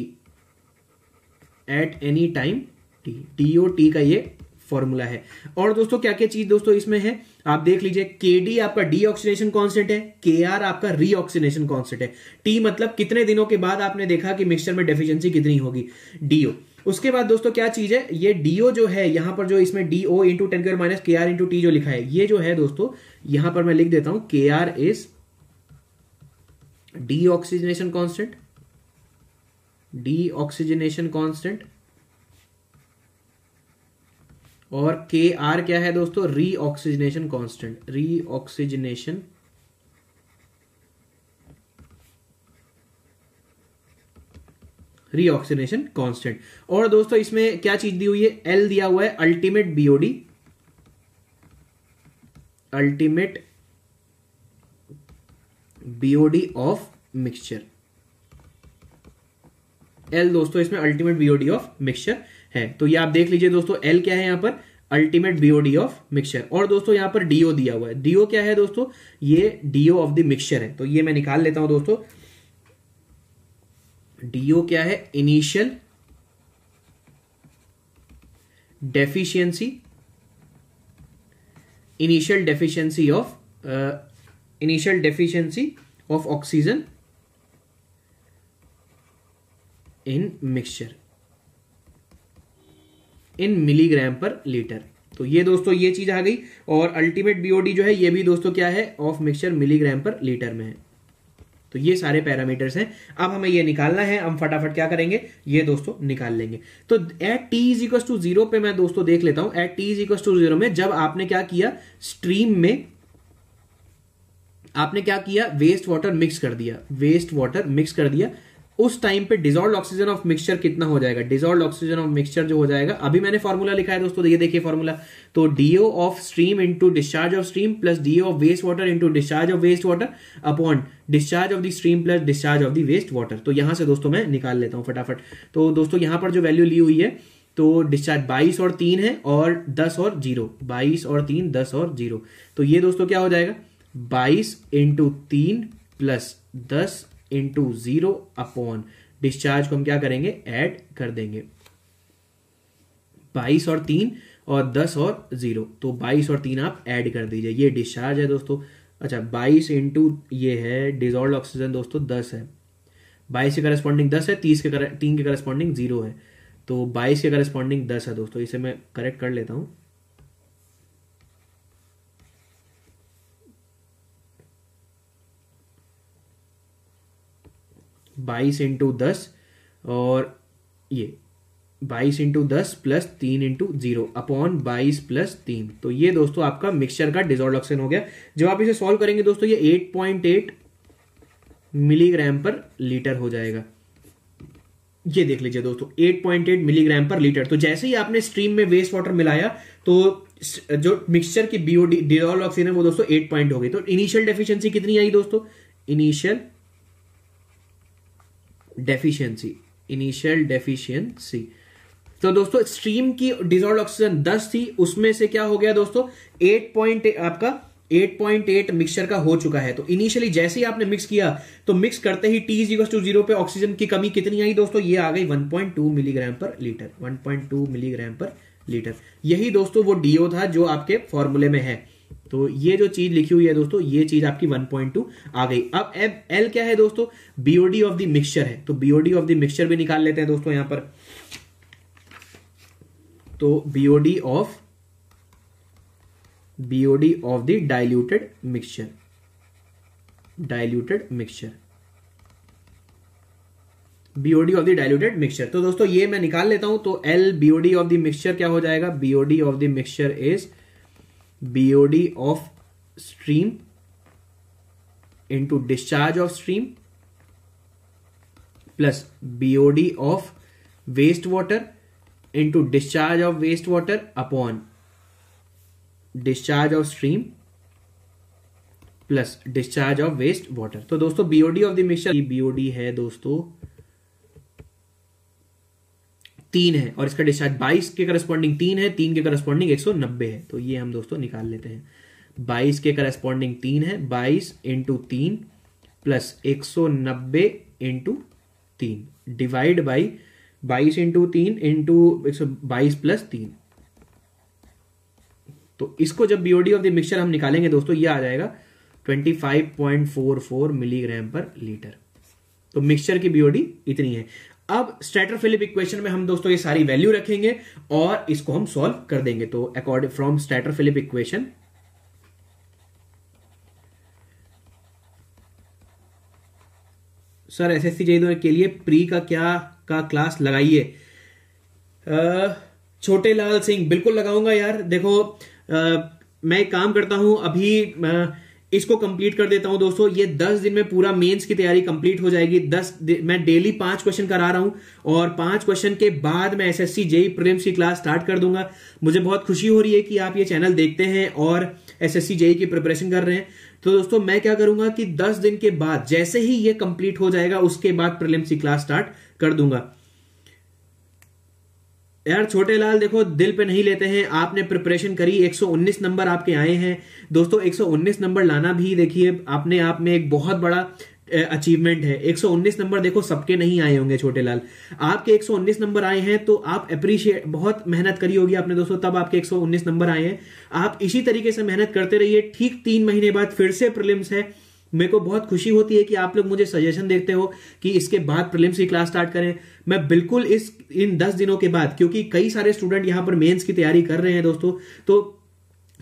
at any time T DO T का ये फॉर्मूला है और दोस्तों क्या क्या चीज दोस्तों इसमें है आप देख लीजिए के डी आपका डी ऑक्सीनेशन कॉन्सेंट है के आर आपका री ऑक्सीनेशन कॉन्सेंट है टी मतलब कितने दिनों के बाद आपने देखा कि मिक्सचर में डेफिशिएंसी कितनी होगी डीओ उसके बाद दोस्तों क्या चीज है ये डीओ जो है यहां पर जो इसमें डीओ इंटू टेन के minus K R into T जो लिखा है ये जो है दोस्तों यहां पर मैं लिख देता हूं K R is D deoxygenation constant oxygenation constant और के आर क्या है दोस्तों रीऑक्सीजनेशन ऑक्सीजनेशन रीऑक्सीजनेशन रीऑक्सीजनेशन कॉन्स्टेंट और दोस्तों इसमें क्या चीज दी हुई है एल दिया हुआ है ultimate BOD ultimate BOD of mixture L दोस्तों इसमें अल्टीमेट बीओडी ऑफ मिक्सचर है तो ये आप देख लीजिए दोस्तों एल क्या है यहां पर अल्टीमेट बीओडी ऑफ मिक्सचर और दोस्तों यहां पर डीओ दिया हुआ है डीओ क्या है दोस्तों ये डीओ ऑफ द मिक्सचर है तो ये मैं निकाल लेता हूं दोस्तों डीओ क्या है initial deficiency initial deficiency of initial deficiency of oxygen in mixture in milligram per litre तो ये दोस्तों ये चीज आ गई और अल्टीमेट बीओडी जो है ये भी दोस्तों क्या है of mixture milligram per litre में है तो ये सारे पैरामीटर्स हैं अब हमें ये निकालना है हम फटाफट क्या करेंगे ये दोस्तों निकाल लेंगे तो at T is equal to zero पे मैं दोस्तों देख लेता हूं at T is equal to zero में जब आपने क्या किया स्ट्रीम में आपने क्या किया वेस्ट वाटर मिक्स कर दिया वेस्ट वाटर मिक्स कर दिया उस टाइम पे डिजोल्व ऑक्सीजन ऑफ मिक्सचर कितना हो जाएगा डिजोल्व ऑक्सीजन ऑफ मिक्सचर जो हो जाएगा अभी मैंने फॉर्मूला लिखा है दोस्तों तो ये देखिए फॉर्मूला तो DO of stream into discharge of stream plus DO of waste water into discharge of waste water upon discharge of the stream plus discharge of the waste water तो यहां से दोस्तों मैं निकाल लेता हूं फटाफट तो दोस्तों यहां पर जो वैल्यू ली हुई है तो डिस्चार्ज बाईस और तीन है और दस और जीरो बाईस और तीन दस और जीरो तो ये दोस्तों क्या हो जाएगा बाईस इंटू तीन प्लस दस इंटू जीरो अपॉन डिस्चार्ज को हम क्या करेंगे ऐड कर देंगे बाईस और तीन और दस और जीरो तो बाईस और तीन आप ऐड कर दीजिए ये डिस्चार्ज है दोस्तों अच्छा बाईस इंटू ये है डिजॉल्व ऑक्सीजन दोस्तों दस है बाईस के करस्पॉन्डिंग दस है तीस के तीन के करस्पॉन्डिंग जीरो है तो बाईस के करस्पॉन्डिंग दस है दोस्तों इसे मैं करेक्ट कर लेता हूँ बाईस इंटू दस और ये बाईस इंटू दस प्लस तीन इंटू जीरो अपॉन बाईस प्लस तीन तो ये दोस्तों आपका मिक्सचर का डिजोल्ड ऑक्सीजन हो गया जब आप इसे सॉल्व करेंगे दोस्तों ये eight point eight milligram per litre हो जाएगा ये देख लीजिए दोस्तों eight point eight milligram per litre तो जैसे ही आपने स्ट्रीम में वेस्ट वाटर मिलाया तो जो मिक्सचर की बीओडी डिजोल्व ऑक्सीजन है वो दोस्तों एट पॉइंट हो गई तो इनिशियल डेफिशिएंसी कितनी आई दोस्तों इनिशियल डेफिशिएंसी इनिशियल डेफिशिएंसी तो दोस्तों स्ट्रीम की डिजॉल्व ऑक्सीजन 10 थी उसमें से क्या हो गया दोस्तों 8.8 आपका 8.8 मिक्सचर का हो चुका है तो इनिशियली जैसे ही आपने मिक्स किया तो मिक्स करते ही टी जीरो टू जीरो पे ऑक्सीजन की कमी कितनी आई दोस्तों ये आ गई 1.2 milligram per litre 1.2 milligram per litre यही दोस्तों वो डीओ था जो आपके फॉर्मूले में है तो ये जो चीज लिखी हुई है दोस्तों ये चीज आपकी 1.2 आ गई अब एम एल क्या है दोस्तों बीओडी ऑफ द मिक्सचर है तो बीओडी ऑफ द मिक्सचर भी निकाल लेते हैं दोस्तों यहां पर तो BOD of BOD of the diluted mixture diluted mixture BOD of the diluted mixture तो दोस्तों ये मैं निकाल लेता हूं तो L BOD of the mixture क्या हो जाएगा BOD of the mixture is BOD of stream into discharge of stream plus BOD of wastewater into discharge of wastewater upon discharge of stream plus discharge of waste water तो दोस्तों BOD of the mixture BOD है दोस्तों तीन है और इसका discharge बाईस के करस्पॉन्डिंग तीन है तीन के करस्पॉन्डिंग एक सौ नब्बे है तो ये हम दोस्तों निकाल लेते हैं बाईस के करस्पॉन्डिंग तीन है बाईस इंटू तीन प्लस एक सौ नब्बे इंटू तीन डिवाइड बाई बाईस इंटू तीन इंटू एक सौ बाईस प्लस तीन तो इसको जब बीओडी ऑफ द मिक्सचर हम निकालेंगे दोस्तों ये आ जाएगा 25.44 मिलीग्राम पर लीटर तो मिक्सचर की बीओडी इतनी है अब फिलिप इक्वेशन में हम दोस्तों ये सारी वैल्यू रखेंगे और इसको हम सॉल्व कर देंगे तो according from Philip equation sir S S के लिए प्री का क्या का क्लास लगाइए छोटे लाल सिंह बिल्कुल लगाऊंगा यार देखो आ, मैं एक काम करता हूं अभी आ, इसको कंप्लीट कर देता हूं दोस्तों ये दस दिन में पूरा मेंस की तैयारी कंप्लीट हो जाएगी दस मैं डेली पांच क्वेश्चन करा रहा हूं और पांच क्वेश्चन के बाद मैं एसएससी जेई प्रीलिम्स की क्लास स्टार्ट कर दूंगा मुझे बहुत खुशी हो रही है कि आप ये चैनल देखते हैं और एसएससी जेई e e की प्रिपरेशन कर रहे हैं तो दोस्तों मैं क्या करूंगा कि दस दिन के बाद जैसे ही ये कंप्लीट हो जाएगा उसके बाद प्रिलिम्स की क्लास स्टार्ट कर दूंगा यार छोटे लाल देखो दिल पे नहीं लेते हैं आपने प्रिपरेशन करी 119 नंबर आपके आए हैं दोस्तों 119 नंबर लाना भी देखिए आपने आप में एक बहुत बड़ा अचीवमेंट है 119 नंबर देखो सबके नहीं आए होंगे छोटे लाल आपके 119 नंबर आए हैं तो आप अप्रिशिएट बहुत मेहनत करी होगी आपने दोस्तों तब आपके 119 नंबर आए हैं आप इसी तरीके से मेहनत करते रहिए ठीक तीन महीने बाद फिर से प्रिलिम्स है मेरे को बहुत खुशी होती है कि आप लोग मुझे सजेशन देते हो कि इसके बाद प्रिलिम्स की क्लास स्टार्ट करें मैं बिल्कुल इस इन दस दिनों के बाद क्योंकि कई सारे स्टूडेंट यहां पर मेंस की तैयारी कर रहे हैं दोस्तों तो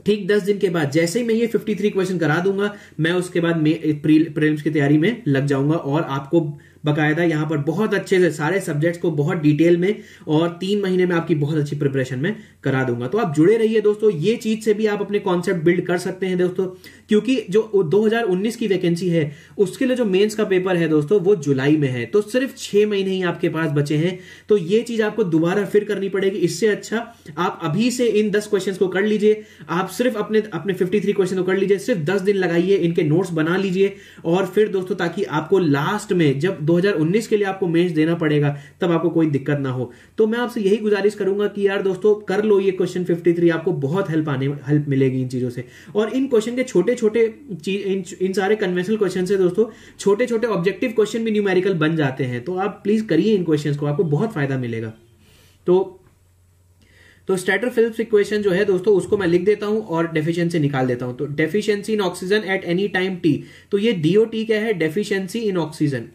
ठीक दस दिन के बाद जैसे ही मैं ये फिफ्टी थ्री क्वेश्चन करा दूंगा मैं उसके बाद प्रिलिम्स की तैयारी में लग जाऊंगा और आपको बकायदा यहाँ पर बहुत अच्छे से सारे सब्जेक्ट्स को बहुत डिटेल में और तीन महीने में आपकी बहुत अच्छी प्रिपरेशन में करा दूंगा तो आप जुड़े रहिए दोस्तों ये चीज से भी आप अपने कॉन्सेप्ट बिल्ड कर सकते हैं दोस्तों क्योंकि जो 2019 की वैकेंसी है उसके लिए जो मेंस का पेपर है दोस्तों वो जुलाई में है तो सिर्फ छह महीने ही आपके पास बचे हैं तो ये चीज आपको दोबारा फिर करनी पड़ेगी इससे अच्छा आप अभी से इन दस क्वेश्चन को कर लीजिए आप सिर्फ अपने अपने फिफ्टी थ्री क्वेश्चन को कर लीजिए सिर्फ दस दिन लगाइए इनके नोट्स बना लीजिए और फिर दोस्तों ताकि आपको लास्ट में जब 2019 के लिए आपको मेंस देना पड़ेगा तब आपको कोई दिक्कत ना हो तो मैं आपसे यही गुजारिश करूंगा कि यार दोस्तों कर लो ये क्वेश्चन 53 आपको बहुत हेल्प आने हेल्प मिलेगी इन चीज़ों से और इन क्वेश्चन के छोटे छोटे इन, इन सारे कन्वेंशनल क्वेश्चन से दोस्तों छोटे छोटे ऑब्जेक्टिव क्वेश्चन भी न्यूमेरिकल बन जाते हैं तो आप प्लीज़ करिए इन क्वेश्चन को आपको बहुत फायदा मिलेगा तो तो स्टेटर फिलिप्स इक्वेशन जो है दोस्तों उसको मैं लिख देता हूं और डेफिशिएंसी निकाल देता हूं तो deficiency in oxygen at any time T तो ये डीओ टी क्या है deficiency in oxygen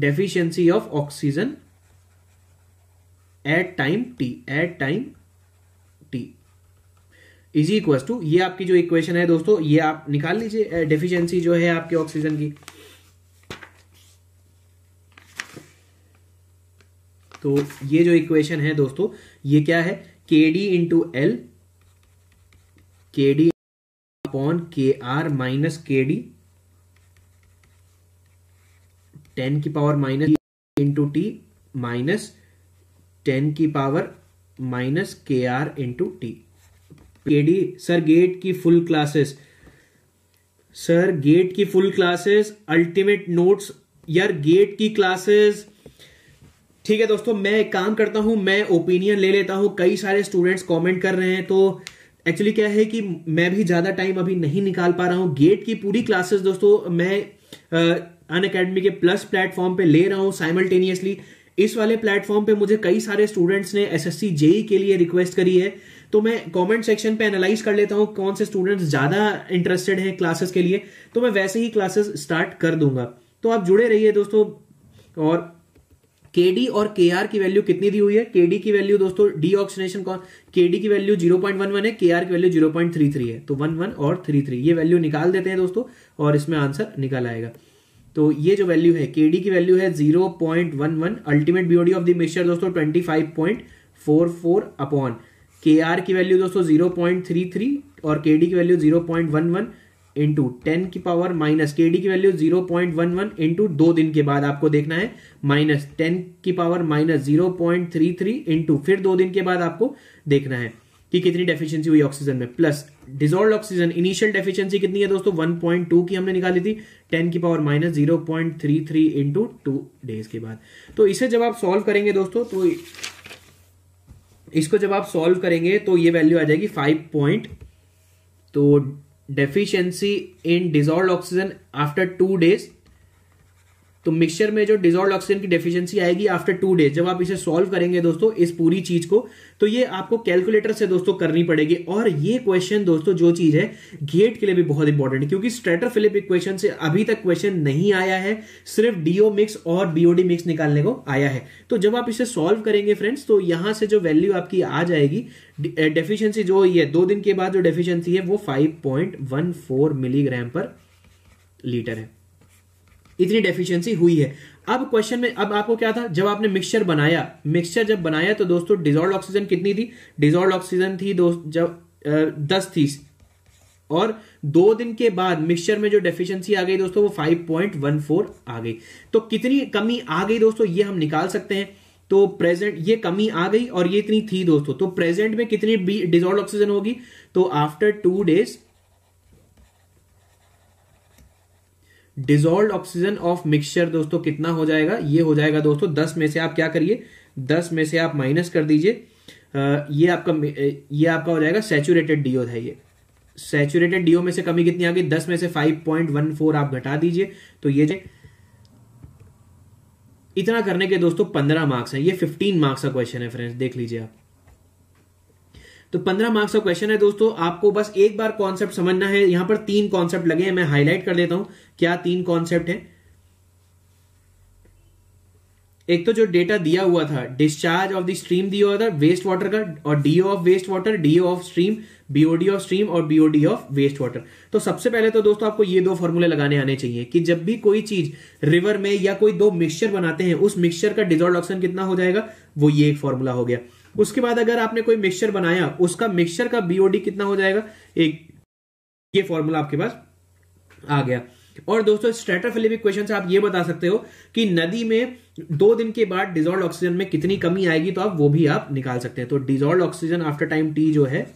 deficiency of oxygen at time T at time T is equal to ये आपकी जो इक्वेशन है दोस्तों ये आप निकाल लीजिए डेफिशिएंसी जो है आपके ऑक्सीजन की तो ये जो इक्वेशन है दोस्तों ये क्या है K D into L K D upon K R minus K D ten की power minus into T minus ten की power minus K R into T K D sir GATE की फुल क्लासेस सर गेट की full classes ultimate notes यार GATE की classes ठीक है दोस्तों मैं एक काम करता हूं मैं ओपिनियन ले लेता हूं कई सारे स्टूडेंट्स कमेंट कर रहे हैं तो एक्चुअली क्या है कि मैं भी ज्यादा टाइम अभी नहीं निकाल पा रहा हूं गेट की पूरी क्लासेस दोस्तों मैं अन अकेडमी के प्लस प्लेटफॉर्म पे ले रहा हूँ साइमल्टेनियसली इस वाले प्लेटफॉर्म पे मुझे कई सारे स्टूडेंट्स ने एस एस जेई के लिए रिक्वेस्ट करी है तो मैं कमेंट सेक्शन पे एनालाइज कर लेता हूँ कौन से स्टूडेंट्स ज़्यादा इंटरेस्टेड हैं क्लासेस के लिए तो मैं वैसे ही क्लासेस स्टार्ट कर दूंगा तो आप जुड़े रहिए दोस्तों और के डी और के आर की वैल्यू कितनी दी हुई है के डी की वैल्यू दोस्तों डी ऑक्सीनेशन कौन के डी की value zero point one one है के आर की value zero point three three है तो वन वन और थ्री थ्री ये वैल्यू निकाल देते हैं दोस्तों और इसमें आंसर निकल आएगा तो ये जो वैल्यू है के की वैल्यू है zero point one one ultimate BOD of the mixture दोस्तों twenty five point four four upon K R की वैल्यू दोस्तों जीरो पॉइंट थ्री थ्री और के डी की value zero point one one into ten की power minus K की value zero point one one into दो दिन के बाद आपको देखना है माइनस टेन की power minus zero point three three into फिर दो दिन के बाद आपको देखना है कि कितनी डेफिशिएंसी हुई ऑक्सीजन में plus dissolved oxygen initial deficiency कितनी है दोस्तों 1.2 की हमने निकाली थी टेन की power minus zero point three three into two days के बाद तो इसे जब आप सॉल्व करेंगे दोस्तों तो इसको जब आप सॉल्व करेंगे तो ये वैल्यू आ जाएगी फाइव पॉइंट तो deficiency in dissolve oxygen after two days तो मिक्सचर में जो डिजॉल्ड ऑक्सीजन की डेफिशिएंसी आएगी आफ्टर टू डेज जब आप इसे सॉल्व करेंगे दोस्तों इस पूरी चीज को तो ये आपको कैलकुलेटर से दोस्तों करनी पड़ेगी और ये क्वेश्चन दोस्तों जो चीज है गेट के लिए भी बहुत इंपॉर्टेंट क्योंकि स्ट्रेटर फिलिप इक्वेशन से अभी तक क्वेश्चन नहीं आया है सिर्फ डीओ मिक्स और बीओडी मिक्स निकालने को आया है तो जब आप इसे सॉल्व करेंगे फ्रेंड्स तो यहां से जो वैल्यू आपकी आ जाएगी डेफिशियंसी जो ये दो दिन के बाद जो डेफिशियंसी है वो फाइव मिलीग्राम पर लीटर है इतनी डेफिशिएंसी हुई है अब क्वेश्चन में अब आपको क्या था जब आपने मिक्सचर बनाया मिक्सचर जब बनाया तो दोस्तों डिजोल्ड ऑक्सीजन कितनी थी डिजोल्ड ऑक्सीजन थी दोस्त जब दस थी और दो दिन के बाद मिक्सचर में जो डेफिशिएंसी आ गई दोस्तों वो 5.14 आ गई तो कितनी कमी आ गई दोस्तों ये हम निकाल सकते हैं तो प्रेजेंट ये कमी आ गई और ये इतनी थी दोस्तों तो प्रेजेंट में कितनी डिजोल्ड ऑक्सीजन होगी तो after two days dissolved oxygen of mixture दोस्तों कितना हो जाएगा ये हो जाएगा दोस्तों दस में से आप क्या करिए दस में से आप माइनस कर दीजिए ये आपका ये आपका हो जाएगा सेचुरेटेड डीओ था ये सेचुरेटेड डीओ में से कमी कितनी आ गई दस में से फाइव पॉइंट वन फोर आप घटा दीजिए तो ये इतना करने के दोस्तों पंद्रह मार्क्स हैं ये फिफ्टीन मार्क्स का क्वेश्चन है फ्रेंड्स देख लीजिए आप तो पंद्रह मार्क्स का क्वेश्चन है दोस्तों आपको बस एक बार कॉन्सेप्ट समझना है यहां पर तीन कॉन्सेप्ट लगे हैं मैं हाईलाइट कर देता हूं क्या तीन कॉन्सेप्ट है एक तो जो डेटा दिया हुआ था डिस्चार्ज ऑफ द स्ट्रीम दिया हुआ था वेस्ट वाटर का और DO of waste water DO of stream BOD of stream और बीओडी ऑफ वेस्ट वाटर तो सबसे पहले तो दोस्तों आपको ये दो फॉर्मूले लगाने आने चाहिए कि जब भी कोई चीज रिवर में या कोई दो मिक्सचर बनाते हैं उस मिक्सचर का डिजोल्ड ऑक्सीजन कितना हो जाएगा वो ये एक फॉर्मूला हो गया उसके बाद अगर आपने कोई मिक्सचर बनाया उसका मिक्सचर का बीओडी कितना हो जाएगा एक ये फॉर्मूला आपके पास आ गया और दोस्तों स्ट्रेटोफिलिपिक क्वेश्चन से आप ये बता सकते हो कि नदी में दो दिन के बाद डिजोल्ड ऑक्सीजन में कितनी कमी आएगी तो आप वो भी आप निकाल सकते हैं तो dissolved oxygen after time T जो है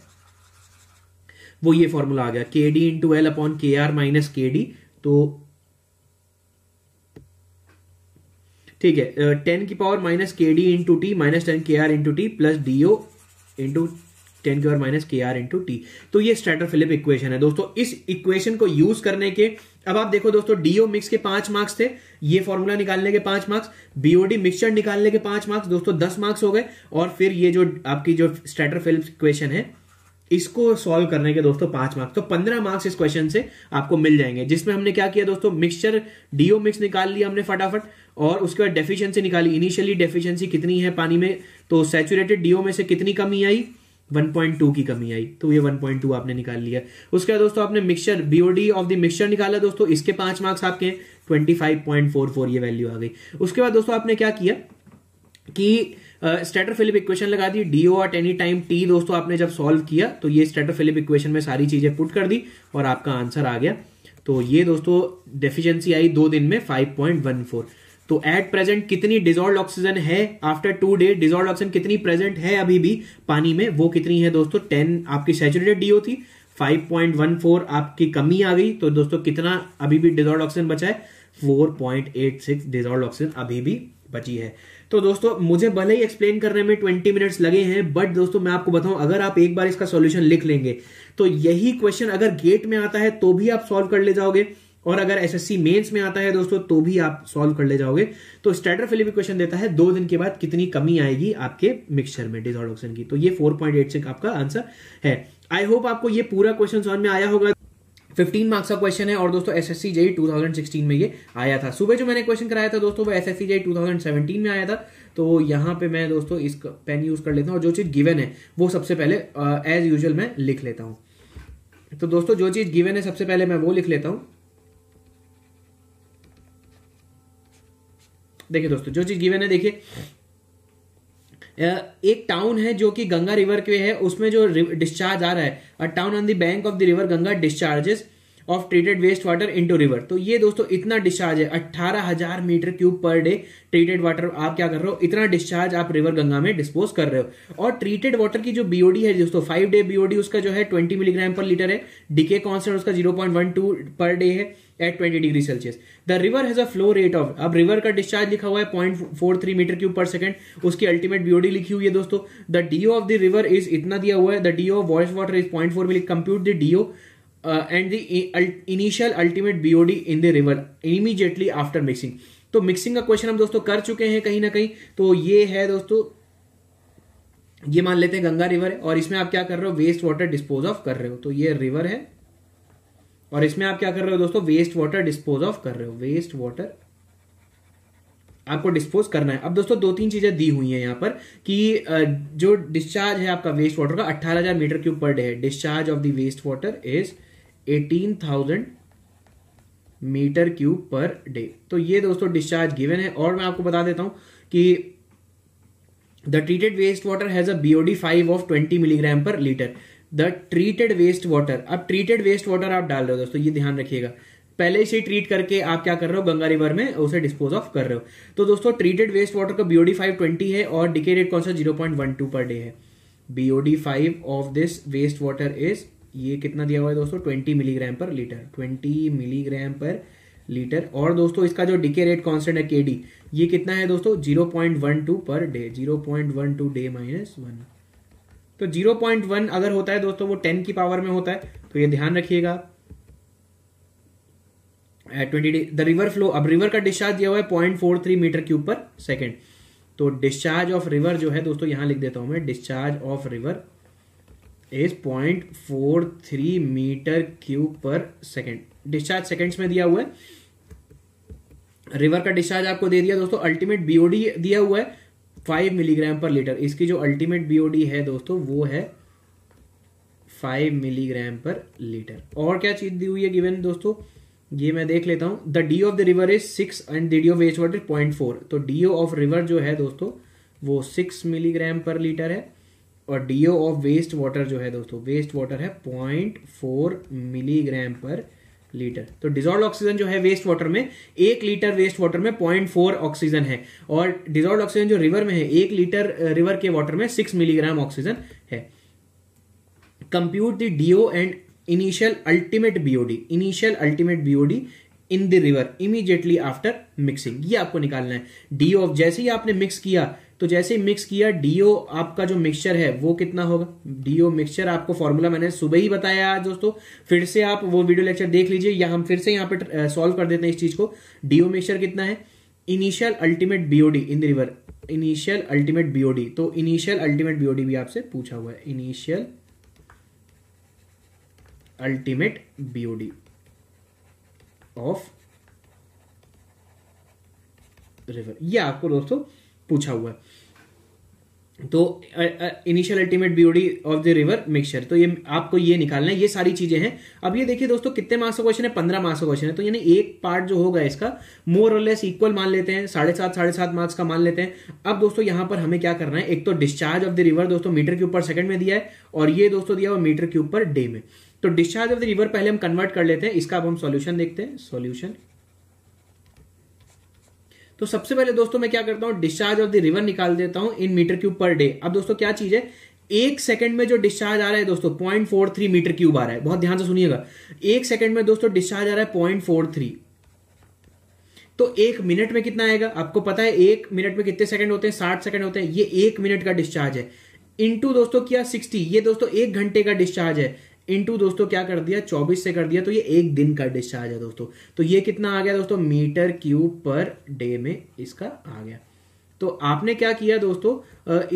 वो ये फॉर्मूला आ गया K D into L upon K R minus K D तो ठीक है टेन की power minus K D into T minus ten K R into T plus D O into ten की power minus K R into T तो ये stator Philip equation है दोस्तों इस इक्वेशन को यूज करने के अब आप देखो दोस्तों डीओ मिक्स के पांच मार्क्स थे ये फॉर्मूला निकालने के पांच मार्क्स बीओडी मिक्सचर निकालने के पांच मार्क्स दोस्तों दस मार्क्स हो गए और फिर ये जो आपकी जो स्टैटर फिलिप इक्वेशन है इसको सॉल्व करने के दोस्तों पांच मार्क्स तो पंद्रह मार्क्स इस क्वेश्चन से आपको मिल जाएंगे जिसमें हमने क्या किया दोस्तों मिक्सचर डीओ मिक्स निकाल लिया हमने फटाफट और उसके बाद डेफिशिएंसी निकाली इनिशियली डेफिशिएंसी कितनी है पानी में तो सैचुरेटेड डीओ में से कितनी कमी आई 1.2 की कमी आई तो ये 1.2 आपने निकाल लिया उसके बाद दोस्तों आपने mixture BOD of the mixture निकाला दोस्तों इसके पांच मार्क्स आपके हैं 25.44 ये वैल्यू आ गई उसके बाद दोस्तों आपने क्या किया कि स्टेटर फिलिप इक्वेशन लगा दी DO at any time T दोस्तों आपने जब सॉल्व किया तो ये स्टेटरफिलिप इक्वेशन में सारी चीजें पुट कर दी और आपका आंसर आ गया तो ये दोस्तों डेफिशिएंसी आई दो दिन में 5.14 तो एट प्रेजेंट कितनी डिजोल्व ऑक्सीजन है after two day dissolve oxygen कितनी प्रेजेंट है अभी भी पानी में वो कितनी है दोस्तों टेन आपकी सेचुरेटेड डीओ थी 5.14 आपकी कमी आ गई तो दोस्तों कितना अभी भी डिजोल्व ऑक्सीजन बचा है 4.86 पॉइंट डिजोल्व ऑक्सीजन अभी भी बची है तो दोस्तों मुझे भले ही एक्सप्लेन करने में 20 मिनट्स लगे हैं बट दोस्तों मैं आपको बताऊं अगर आप एक बार इसका सॉल्यूशन लिख लेंगे तो यही क्वेश्चन अगर गेट में आता है तो भी आप सॉल्व कर ले जाओगे और अगर एसएससी मेंस में आता है दोस्तों तो भी आप सॉल्व कर ले जाओगे तो स्टैटर फिलिप इक्वेशन देता है दो दिन के बाद कितनी कमी आएगी आपके मिक्सचर में डिजॉर्ड ऑक्सीजन की तो ये फोर पॉइंट एट सिक्स आपका आंसर है आई होप आपको ये पूरा क्वेश्चन सॉल्व में आया होगा 15 मार्क्स का क्वेश्चन है और दोस्तों एस जेई 2016 में ये आया था सुबह जो मैंने क्वेश्चन कराया था दोस्तों वो एस जेई में आया था तो यहाँ पे मैं दोस्तों इस पेन यूज कर लेता हूँ और जो चीज़ गिवन है वो सबसे पहले एज uh, यूजल मैं लिख लेता हूँ तो दोस्तों जो चीज़ गिवन है सबसे पहले मैं वो लिख लेता हूँ देखिए दोस्तों जो चीज गिवन है देखिए एक टाउन है जो कि गंगा रिवर के है उसमें जो डिस्चार्ज आ रहा है a town on the bank of the river Ganga discharges of treated waste water to river तो ये दोस्तों इतना डिस्चार्ज है अट्ठारह हजार metre cube per day treated water आप क्या कर रहे हो इतना डिस्चार्ज आप रिवर गंगा में डिस्पोज कर रहे हो और ट्रीटेड वाटर की जो बीओडी है दोस्तों फाइव डे बीओडी उसका जो है ट्वेंटी मिलीग्राम पर लीटर है डीके कॉन्स्टेंट उसका zero point one two per day है at twenty degree Celsius the river has a flow rate of अब रिवर का डिस्चार्ज लिखा हुआ है point four three metre cube per second उसकी ultimate BOD लिखी हुई है दोस्तों the DO of the river is इतना दिया हुआ है the D of waste water is point four milli compute the O and the initial ultimate BOD in the river immediately after mixing तो mixing का क्वेश्चन हम दोस्तों कर चुके हैं कहीं ना कहीं तो ये है दोस्तों ये मान लेते हैं गंगा रिवर है और इसमें आप क्या कर रहे हो वेस्ट वाटर डिस्पोज ऑफ कर रहे हो तो ये रिवर है और इसमें आप क्या कर रहे हो दोस्तों वेस्ट वाटर डिस्पोज ऑफ कर रहे हो वेस्ट वाटर आपको डिस्पोज करना है अब दोस्तों दो तीन चीजें दी हुई हैं यहां पर कि जो डिस्चार्ज है आपका वेस्ट वाटर का 18000 मीटर क्यूब पर डे है discharge of the waste water is 18,000 metre cube per day तो ये दोस्तों डिस्चार्ज गिवन है और मैं आपको बता देता हूं कि the treated waste water has a BOD five of twenty milligram per litre the treated waste water अब ट्रीटेड वेस्ट वाटर आप डाल रहे हो दोस्तों ये ध्यान रखिएगा पहले से ट्रीट करके आप क्या कर रहे हो गंगा रिवर में उसे डिस्पोज ऑफ कर रहे हो तो दोस्तों ट्रीटेड वेस्ट वाटर का बीओडी फाइव ट्वेंटी है और रेट कौन सा zero point one two per day है BOD five of this waste water is ये कितना दिया हुआ है दोस्तों twenty milligram per litre twenty milligram per litre और दोस्तों इसका जो डिके रेट कॉन्सेंट है के डी ये कितना है दोस्तों zero point one two per day zero point one two day minus one तो 0.1 अगर होता है दोस्तों वो 10 की पावर में होता है तो ये ध्यान रखिएगा ट्वेंटी द रिवर फ्लो अब रिवर का डिस्चार्ज दिया हुआ है point four three metre cube per second तो डिस्चार्ज ऑफ रिवर जो है दोस्तों यहां लिख देता हूं मैं discharge of river is point four three metre cube per second discharge seconds में दिया हुआ है रिवर का डिस्चार्ज आपको दे दिया दोस्तों अल्टीमेट बीओडी दिया हुआ है फाइव मिलीग्राम पर लीटर इसकी जो अल्टीमेट बीओडी है दोस्तों वो है फाइव मिलीग्राम पर लीटर और क्या चीज दी हुई है गिवन दोस्तों ये मैं देख लेता हूं the D of the river is six and D of waste water point four तो डी ऑफ रिवर जो है दोस्तों वो सिक्स मिलीग्राम पर लीटर है और डी ऑफ वेस्ट वाटर जो है दोस्तों वेस्ट वाटर है point four milligram per litre तो डिजॉल्व ऑक्सीजन जो है वेस्ट वाटर में एक लीटर वेस्ट वाटर में पॉइंट फोर ऑक्सीजन है और डिजॉल्व ऑक्सीजन जो रिवर में है एक लीटर रिवर के वाटर में सिक्स मिलीग्राम ऑक्सीजन है compute the DO and initial ultimate BOD initial ultimate BOD in the river immediately after mixing ये आपको निकालना है डीओ जैसे ही आपने मिक्स किया तो जैसे ही मिक्स किया डीओ आपका जो मिक्सचर है वो कितना होगा डीओ मिक्सचर आपको फॉर्मूला मैंने सुबह ही बताया आज दोस्तों फिर से आप वो वीडियो लेक्चर देख लीजिए या हम फिर से यहाँ पे सॉल्व कर देते हैं इस चीज को डीओ मिक्सचर कितना है initial ultimate BOD in the river initial ultimate BOD तो इनिशियल अल्टीमेट बीओडी भी आपसे पूछा हुआ है initial ultimate BOD of river ये आपको दोस्तों पूछा हुआ है तो initial ultimate BOD of the river mixture तो ये आपको ये निकालना है ये सारी चीजें हैं अब ये देखिए दोस्तों कितने मार्क्स का क्वेश्चन है पंद्रह मार्क्स का क्वेश्चन है तो यानी एक पार्ट जो होगा इसका मोर और लेस इक्वल मान लेते हैं साढ़े सात साढ़े सात मार्क्स का मान लेते हैं अब दोस्तों यहां पर हमें क्या करना है एक तो डिस्चार्ज ऑफ द रिवर दोस्तों मीटर के ऊपर सेकंड में दिया है और ये दोस्तों दिया हुआ मीटर के ऊपर डे में तो डिस्चार्ज ऑफ द रिवर पहले हम कन्वर्ट कर लेते हैं इसका अब हम सोल्यूशन देखते हैं सोल्यूशन तो सबसे पहले दोस्तों मैं क्या करता हूं डिस्चार्ज ऑफ द रिवर निकाल देता हूं in metre cube per day अब दोस्तों क्या चीज है एक सेकंड में जो डिस्चार्ज आ रहा है दोस्तों point four three metre cube आ रहा है बहुत ध्यान से सुनिएगा एक सेकंड में दोस्तों डिस्चार्ज आ रहा है पॉइंट फोर थ्री तो एक मिनट में कितना आएगा आपको पता है एक मिनट में कितने सेकंड होते हैं साठ सेकंड होते हैं ये एक मिनट का डिस्चार्ज है इंटू दोस्तों किया सिक्सटी ये दोस्तों एक घंटे का डिस्चार्ज है इंटू दोस्तों क्या कर दिया 24 से कर दिया तो ये एक दिन का डिस्चार्ज है दोस्तों तो ये कितना आ गया दोस्तों मीटर क्यूब पर डे में इसका आ गया तो आपने क्या किया दोस्तों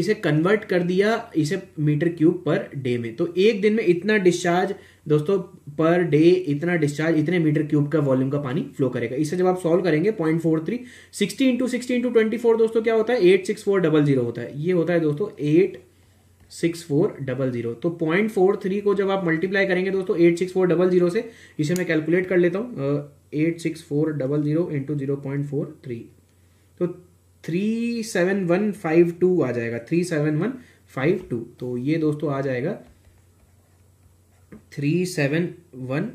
इसे कन्वर्ट कर दिया इसे मीटर क्यूब पर डे में तो एक दिन में इतना डिस्चार्ज दोस्तों पर डे इतना डिस्चार्ज इतने मीटर क्यूब का वॉल्यूम का पानी फ्लो करेगा इसे जब आप सॉल्व करेंगे point four three sixty into sixty into twenty four दोस्तों क्या होता है eight six four double zero होता है ये होता है दोस्तों eight six four double zero तो पॉइंट फोर थ्री को जब आप मल्टीप्लाई करेंगे दोस्तों eight six four double zero से इसे मैं कैलकुलेट कर लेता हूँ eight six four double zero into zero point four three तो three seven one five to आ जाएगा three seven one five two तो ये दोस्तों आ जाएगा three seven one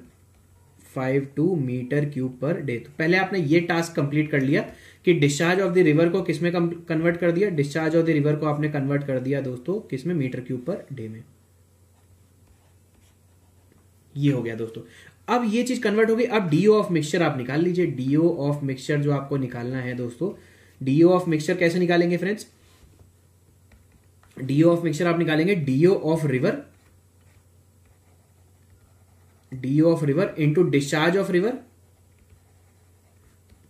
five two metre cube per day तो पहले आपने ये टास्क कंप्लीट कर लिया कि डिस्चार्ज ऑफ द रिवर को किसमें कन्वर्ट कर दिया डिस्चार्ज ऑफ द रिवर को आपने कन्वर्ट कर दिया दोस्तों किसमें मीटर क्यूब पर डे में ये हो गया दोस्तों अब ये चीज कन्वर्ट होगी अब डीओ ऑफ मिक्सचर आप निकाल लीजिए डीओ ऑफ मिक्सचर जो आपको निकालना है दोस्तों डीओ ऑफ मिक्सचर कैसे निकालेंगे फ्रेंड्स डीओ ऑफ मिक्सचर आप निकालेंगे DO of river DO of river into discharge of river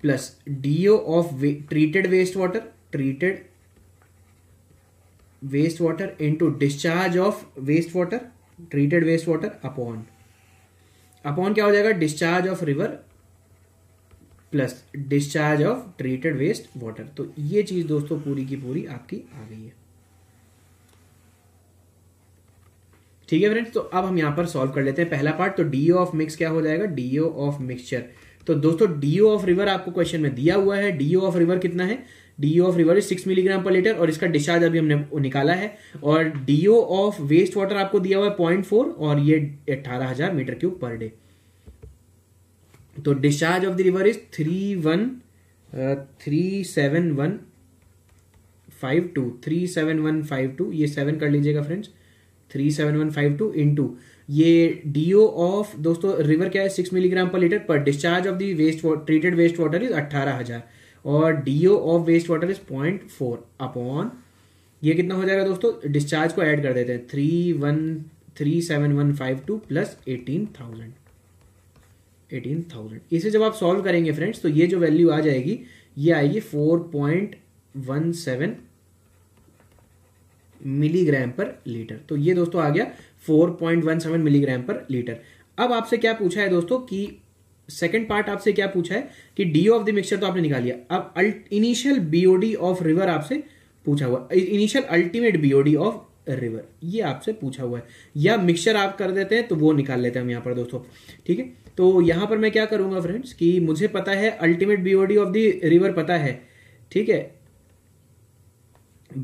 plus DO of treated waste water treated waste water into discharge of waste water treated waste water upon upon क्या हो जाएगा discharge of river plus discharge of treated waste water तो ये चीज दोस्तों पूरी की पूरी आपकी आ गई है ठीक है फ्रेंड्स तो अब हम यहां पर सॉल्व कर लेते हैं पहला पार्ट तो डीओ ऑफ मिक्स क्या हो जाएगा डीओ ऑफ मिक्सचर तो दोस्तों डीओ ऑफ रिवर आपको क्वेश्चन में दिया हुआ है डीओ ऑफ रिवर कितना है DO of river six milligram per litre और इसका डिस्चार्ज अभी हमने निकाला है और डीओ ऑफ वेस्ट वाटर आपको दिया हुआ है पॉइंट फोर और ये अट्ठारह हजार मीटर क्यूब पर डे तो discharge of the river is three one three seven one five two three seven one five two ये सेवन कर लीजिएगा friends three seven one five two into ये ओ ऑफ दोस्तों river क्या है six milligram per litre पर discharge of the waste treated waste water is अट्ठारह हजार और DO of waste water is point four upon ये कितना हो जाएगा दोस्तों डिस्चार्ज को ऐड कर देते हैं three one three seven one five two plus eighteen thousand eighteen thousand इसे जब आप सॉल्व करेंगे फ्रेंड्स तो ये जो वैल्यू आ जाएगी ये आएगी four point one seven milligram per litre तो ये दोस्तों आ गया 4.17 मिलीग्राम पर लीटर अब आपसे क्या पूछा है दोस्तों कि सेकंड पार्ट आपसे क्या पूछा है कि डी ऑफ द मिक्सचर तो आपने निकाल लिया अब इनिशियल बीओडी ऑफ रिवर आपसे पूछा हुआ initial ultimate BOD of river ये आपसे पूछा हुआ है या मिक्सचर आप कर देते हैं तो वो निकाल लेते हैं हम यहाँ पर दोस्तों ठीक है तो यहाँ पर मैं क्या करूंगा फ्रेंड्स कि मुझे पता है ultimate BOD of the river पता है ठीक है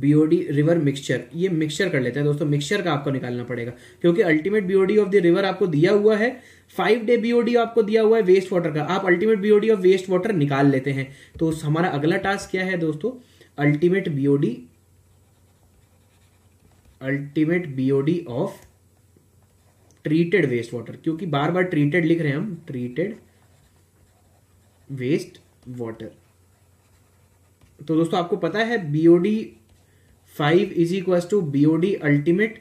बीओडी रिवर मिक्सचर ये मिक्सचर कर लेते हैं दोस्तों मिक्सचर का आपको निकालना पड़ेगा क्योंकि ultimate BOD of the river आपको दिया हुआ है फाइव डे बीओडी आपको दिया हुआ है वेस्ट वाटर का आप ultimate BOD of waste water निकाल लेते हैं तो हमारा अगला टास्क क्या है दोस्तों ultimate BOD ultimate BOD of treated waste water क्योंकि बार बार ट्रीटेड लिख रहे हैं हम ट्रीटेड वेस्ट वाटर तो दोस्तों आपको पता है BOD five is equal to B ultimate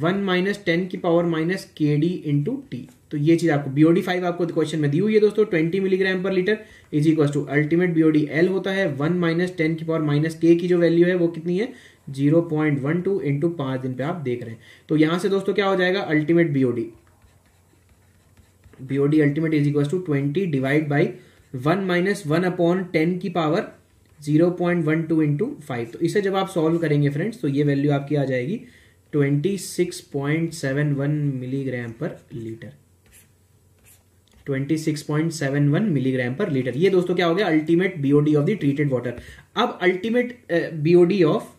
one minus ten की power minus K D into T तो ये चीज आपको बीओडी फाइव आपको क्वेश्चन में दी हुई है दोस्तों twenty milligram per litre is equal to ultimate BOD L होता है वन माइनस टेन की पावर माइनस के की जो वैल्यू है वो कितनी है zero point one two into पांच दिन पे आप देख रहे हैं तो यहां से दोस्तों क्या हो जाएगा ultimate BOD BOD ultimate is equal to twenty divide by one minus one upon ten की power zero point one two into five तो इसे जब आप सॉल्व करेंगे फ्रेंड्स तो ये वैल्यू आपकी आ जाएगी twenty six point seven one milligram per litre twenty six point seven one milligram per litre ये दोस्तों क्या हो गया ultimate BOD of the treated water अब ultimate BOD of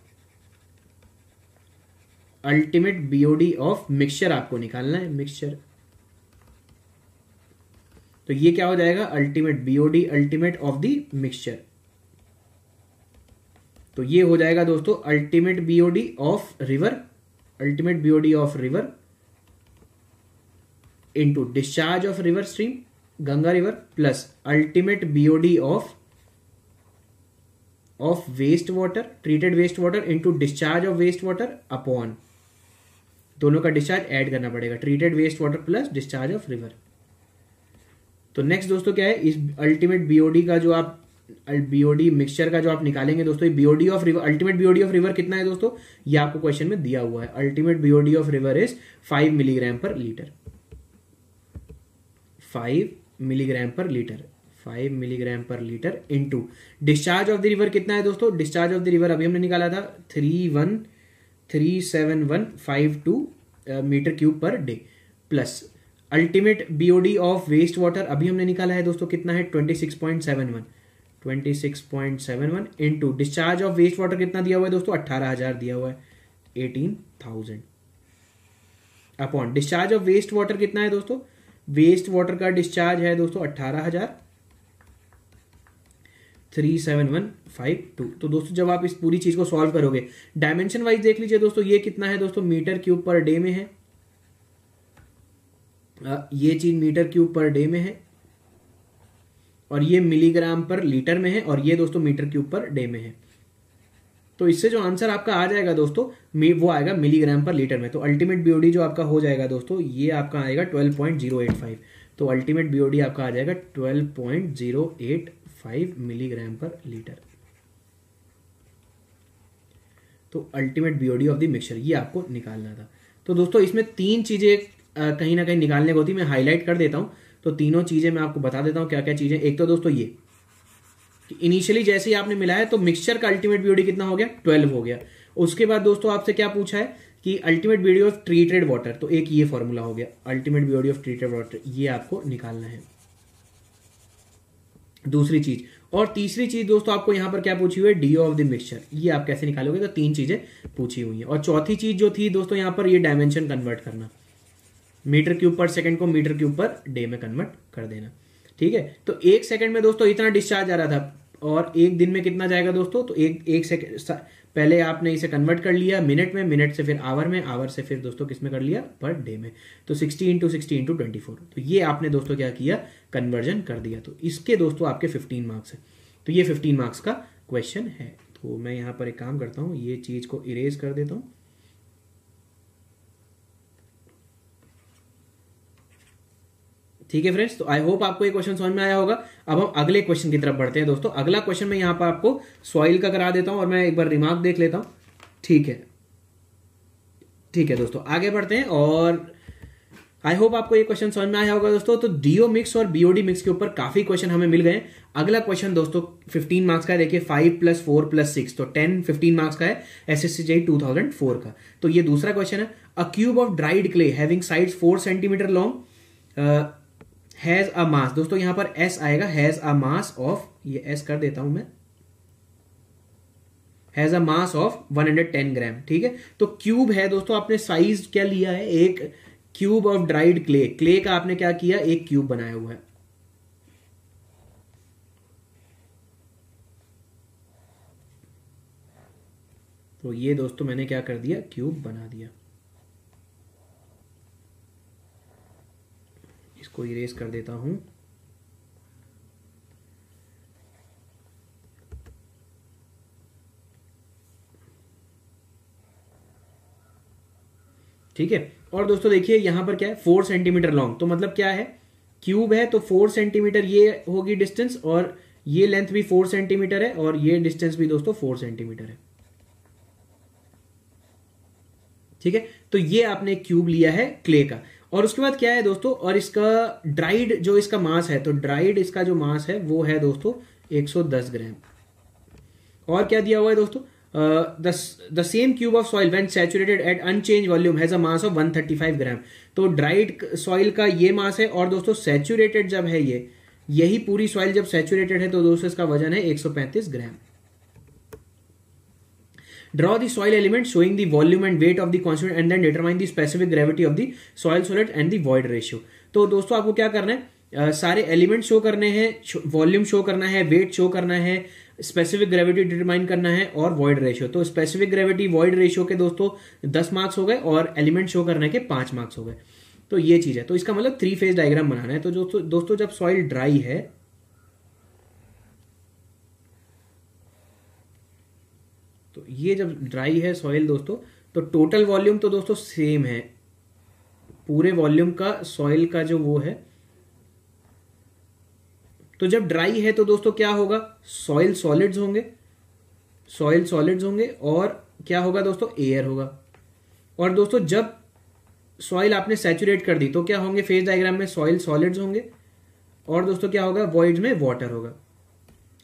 ultimate BOD of mixture आपको निकालना है मिक्सचर तो ये क्या हो जाएगा ultimate BOD ultimate of the mixture तो ये हो जाएगा दोस्तों ultimate BOD of river ultimate BOD of river into discharge of river stream Ganga river plus ultimate BOD of of waste water treated waste water into discharge of waste water upon दोनों का discharge add करना पड़ेगा treated waste water plus discharge of river तो next दोस्तों क्या है इस ultimate BOD का जो आप बीओडी मिक्सचर का जो आप निकालेंगे दोस्तों ये BOD of river ultimate BOD of river कितना है दोस्तों ये आपको क्वेश्चन में दिया हुआ है ultimate BOD of river is five milligram per litre five milligram per litre five milligram per litre into discharge of the river कितना है दोस्तों डिस्चार्ज ऑफ द रिवर अभी हमने निकाला था three one three seven one five two metre cube per day plus ultimate BOD of waste water अभी हमने निकाला है दोस्तों कितना है twenty six point seven one 26.71 into discharge of waste water कितना दिया हुआ है दोस्तों 18,000 दिया हुआ है 18,000 upon discharge of waste water कितना है दोस्तों वेस्ट वाटर का डिस्चार्ज है दोस्तों 18,000 three seven one five two तो दोस्तों जब आप इस पूरी चीज को सॉल्व करोगे डायमेंशन वाइज देख लीजिए दोस्तों ये कितना है दोस्तों मीटर क्यूब पर डे में है ये चीज मीटर क्यूब पर डे में है और ये मिलीग्राम पर लीटर में है और ये दोस्तों मीटर क्यूब पर डे में है तो इससे जो आंसर आपका आ जाएगा दोस्तों वो आएगा मिलीग्राम पर लीटर में तो अल्टीमेट बीओडी जो आपका हो जाएगा दोस्तों ये आपका आएगा 12.085 तो अल्टीमेट बीओडी आपका आ जाएगा 12.085 मिलीग्राम पर लीटर तो ultimate BOD of the mixture ये आपको निकालना था तो दोस्तों इसमें तीन चीज़ें कहीं ना कहीं निकालने को होती मैं हाईलाइट कर देता हूं तो तीनों चीज़ें मैं आपको बता देता हूं क्या क्या चीज़ें एक तो दोस्तों ये कि इनिशियली जैसे ही आपने मिलाया तो मिक्सचर का अल्टीमेट बीओडी कितना हो गया ट्वेल्व हो गया उसके बाद दोस्तों आपसे क्या पूछा है कि ultimate BOD of treated water तो एक ये फॉर्मूला हो गया ultimate BOD of treated water ये आपको निकालना है दूसरी चीज और तीसरी चीज दोस्तों आपको यहां पर क्या पूछी हुई है डी ऑफ द मिक्सचर ये आप कैसे निकालोगे तो तीन चीजें पूछी हुई है और चौथी चीज जो थी दोस्तों यहां पर ये डायमेंशन कन्वर्ट करना मीटर क्यूब पर सेकंड को मीटर क्यूब पर डे में कन्वर्ट कर देना ठीक है तो एक सेकंड में दोस्तों इतना डिस्चार्ज आ रहा था और एक दिन में कितना जाएगा दोस्तों तो एक एक सेकंड पहले आपने इसे कन्वर्ट कर लिया मिनट में मिनट से फिर आवर में आवर से फिर दोस्तों किस में कर लिया पर डे में तो 60 into sixty into twenty four तो ये आपने दोस्तों क्या किया कन्वर्जन कर दिया तो इसके दोस्तों आपके 15 मार्क्स है तो ये 15 मार्क्स का क्वेश्चन है तो मैं यहाँ पर एक काम करता हूँ ये चीज़ को इरेज कर देता हूँ ठीक है फ्रेंड्स तो आई होप आपको ये क्वेश्चन समझ में आया होगा अब हम अगले क्वेश्चन की तरफ बढ़ते हैं दोस्तों अगला क्वेश्चन मैं यहाँ पर आपको सॉइल का करा देता हूं और मैं एक बार रिमार्क देख लेता हूं ठीक है ठीक है दोस्तों आगे बढ़ते हैं और आई होप आपको ये क्वेश्चन समझ में आया होगा दोस्तों तो डीओ मिक्स और बीओडी मिक्स के ऊपर काफी क्वेश्चन हमें मिल गए अगला क्वेश्चन दोस्तों फिफ्टीन मार्क्स का है देखिए five plus four plus six तो टेन फिफ्टीन मार्क्स का है S S C two thousand four का तो ये दूसरा क्वेश्चन है a cube of dried clay having side four centimetre long has a mass दोस्तों यहां पर एस आएगा हैज अ मास ऑफ ये एस कर देता हूं मैं हैज अ मास ऑफ 110 ग्राम ठीक है तो क्यूब है दोस्तों आपने साइज क्या लिया है एक cube of dried clay clay का आपने क्या किया एक क्यूब बनाया हुआ है तो ये दोस्तों मैंने क्या कर दिया क्यूब बना दिया इसको इरेज कर देता हूं ठीक है और दोस्तों देखिए यहां पर क्या है फोर सेंटीमीटर लॉन्ग तो मतलब क्या है क्यूब है तो फोर सेंटीमीटर ये होगी डिस्टेंस और ये लेंथ भी फोर सेंटीमीटर है और ये डिस्टेंस भी दोस्तों फोर सेंटीमीटर है ठीक है तो ये आपने क्यूब लिया है क्ले का और उसके बाद क्या है दोस्तों और इसका ड्राइड जो इसका मास है तो ड्राइड इसका जो मास है वो है दोस्तों 110 ग्राम और क्या दिया हुआ है दोस्तों the same cube of soil when saturated at unchanged volume has a mass of 135 gram तो ड्राइड सॉइल का ये मास है और दोस्तों सेचुरेटेड जब है ये यही पूरी सॉइल जब सेचुरेटेड है तो दोस्तों इसका वजन है पैंतीस ग्राम Draw the soil element showing the volume and weight of the constituent and then determine the specific gravity of the soil solid and the void ratio. तो दोस्तों आपको क्या करना है Uh, सारे एलिमेंट शो करने हैं वॉल्यूम शो करना है वेट शो करना है स्पेसिफिक ग्रेविटी डिटरमाइन करना है और वॉइड रेशियो तो स्पेसिफिक ग्रेविटी वॉइड रेशियो के दोस्तों दस मार्क्स हो गए और एलिमेंट शो करने के पांच मार्क्स हो गए तो ये चीज़ है तो इसका मतलब थ्री फेज डायग्राम बनाना है तो दोस्तों दोस्तों जब सॉइल ड्राई है ये जब ड्राई है सॉइल दोस्तों तो टोटल वॉल्यूम तो दोस्तों सेम है पूरे वॉल्यूम का सॉइल का जो वो है तो जब ड्राई है तो दोस्तों क्या होगा सॉइल सॉलिड्स होंगे सॉइल सॉलिड्स होंगे और क्या होगा दोस्तों एयर होगा और दोस्तों जब सॉइल आपने सेचुरेट कर दी तो क्या होंगे फेस डायग्राम में सॉइल सॉलिड्स होंगे और दोस्तों क्या होगा वॉइड में वाटर होगा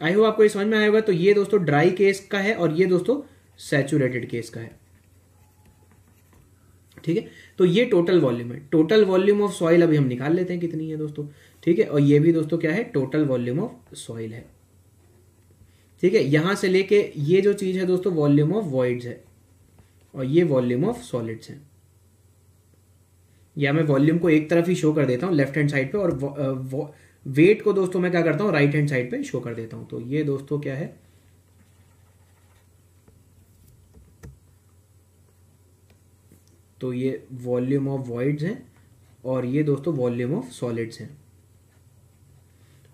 आई होप आपको ये समझ में आएगा होगा तो ये दोस्तों ड्राई केस का है और ये दोस्तों सैचुरेटेड केस का है ठीक है तो ये टोटल वॉल्यूम है टोटल वॉल्यूम ऑफ सॉइल अभी हम निकाल लेते हैं कितनी है दोस्तों ठीक है और ये भी दोस्तों क्या है टोटल वॉल्यूम ऑफ सॉइल है ठीक है यहां से लेके ये जो चीज है दोस्तों वॉल्यूम ऑफ वॉइड्स है और ये वॉल्यूम ऑफ सॉलिड्स है या मैं वॉल्यूम को एक तरफ ही शो कर देता हूं लेफ्ट हैंड साइड पे और वेट uh, को दोस्तों मैं क्या करता हूं राइट हैंड साइड पे शो कर देता हूं तो ये दोस्तों क्या है तो ये वॉल्यूम ऑफ वॉइड्स हैं और ये दोस्तों वॉल्यूम ऑफ सॉलिड्स हैं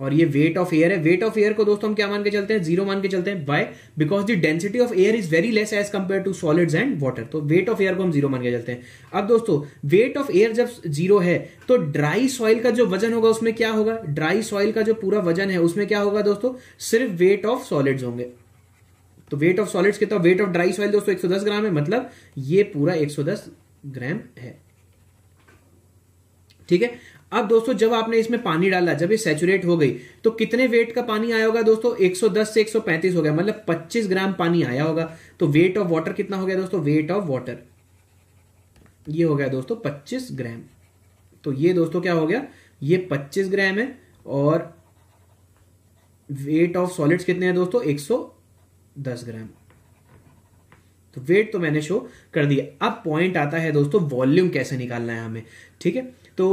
और ये वेट ऑफ एयर है वेट ऑफ एयर को दोस्तों हम क्या मान के चलते हैं जीरो मान के चलते हैं by because the density of air is very less as compare to solids and water तो वेट ऑफ एयर को हम जीरो मान के चलते हैं अब दोस्तों वेट ऑफ एयर जब जीरो है तो ड्राई सॉइल का जो वजन होगा उसमें क्या होगा ड्राई सॉइल का जो पूरा वजन है उसमें क्या होगा दोस्तों सिर्फ वेट ऑफ सॉलिड्स होंगे तो वेट ऑफ सॉलिड्स कितना वेट ऑफ ड्राई सॉइल दोस्तों 110 ग्राम है मतलब ये पूरा 110 ग्राम है ठीक है अब दोस्तों जब आपने इसमें पानी डाला जब ये सेचुरेट हो गई तो कितने वेट का पानी आया होगा दोस्तों 110 से 135 हो गया मतलब 25 ग्राम पानी आया होगा तो वेट ऑफ वाटर कितना हो गया दोस्तों वेट ऑफ वाटर ये हो गया दोस्तों 25 ग्राम तो ये दोस्तों क्या हो गया ये 25 ग्राम है और वेट ऑफ सॉलिड्स कितने हैं दोस्तों 110 ग्राम तो वेट तो मैंने शो कर दिया अब पॉइंट आता है दोस्तों वॉल्यूम कैसे निकालना है हमें ठीक है तो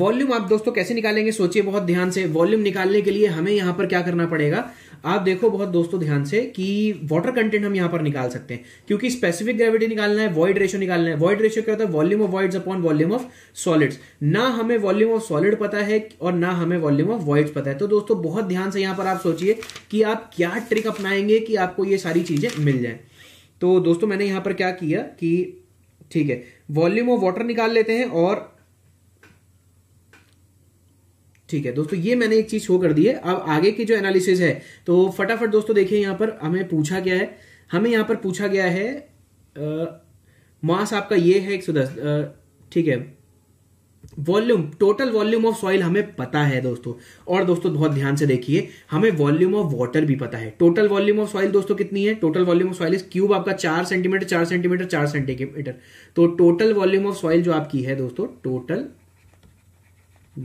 वॉल्यूम आप दोस्तों कैसे निकालेंगे सोचिए बहुत ध्यान से वॉल्यूम निकालने के लिए हमें यहां पर क्या करना पड़ेगा आप देखो बहुत दोस्तों ध्यान से कि वाटर कंटेंट हम यहां पर निकाल सकते हैं क्योंकि स्पेसिफिक ग्रेविटी निकालना है वॉइड रेशियो निकालना है वॉइड रेशियो क्या होता है volume of voids upon volume of solids ना हमें वॉल्यूम ऑफ सॉलिड पता है और ना हमें वॉल्यूम ऑफ वॉइड्स पता है तो दोस्तों बहुत ध्यान से यहां पर आप सोचिए कि आप क्या ट्रिक अपनाएंगे कि आपको ये सारी चीजें मिल जाए तो दोस्तों मैंने यहां पर क्या किया कि ठीक है वॉल्यूम ऑफ वाटर निकाल लेते हैं और ठीक है दोस्तों ये मैंने एक चीज शो कर दी है अब आगे की जो एनालिसिस है तो फटाफट दोस्तों देखिए यहां पर हमें पूछा गया है हमें यहां पर पूछा गया है आ, मास आपका ये है एक सौ दस ठीक है volume total volume of soil हमें पता है दोस्तों और दोस्तों बहुत ध्यान से देखिए हमें वॉल्यूम ऑफ वाटर भी पता है टोटल वॉल्यूम ऑफ सॉइल दोस्तों कितनी है टोटल वॉल्यूम ऑफ सॉइल इस क्यूब आपका चार सेंटीमीटर चार सेंटीमीटर चार सेंटीमीटर तो टोटल वॉल्यूम ऑफ सॉइल जो आपकी है दोस्तों total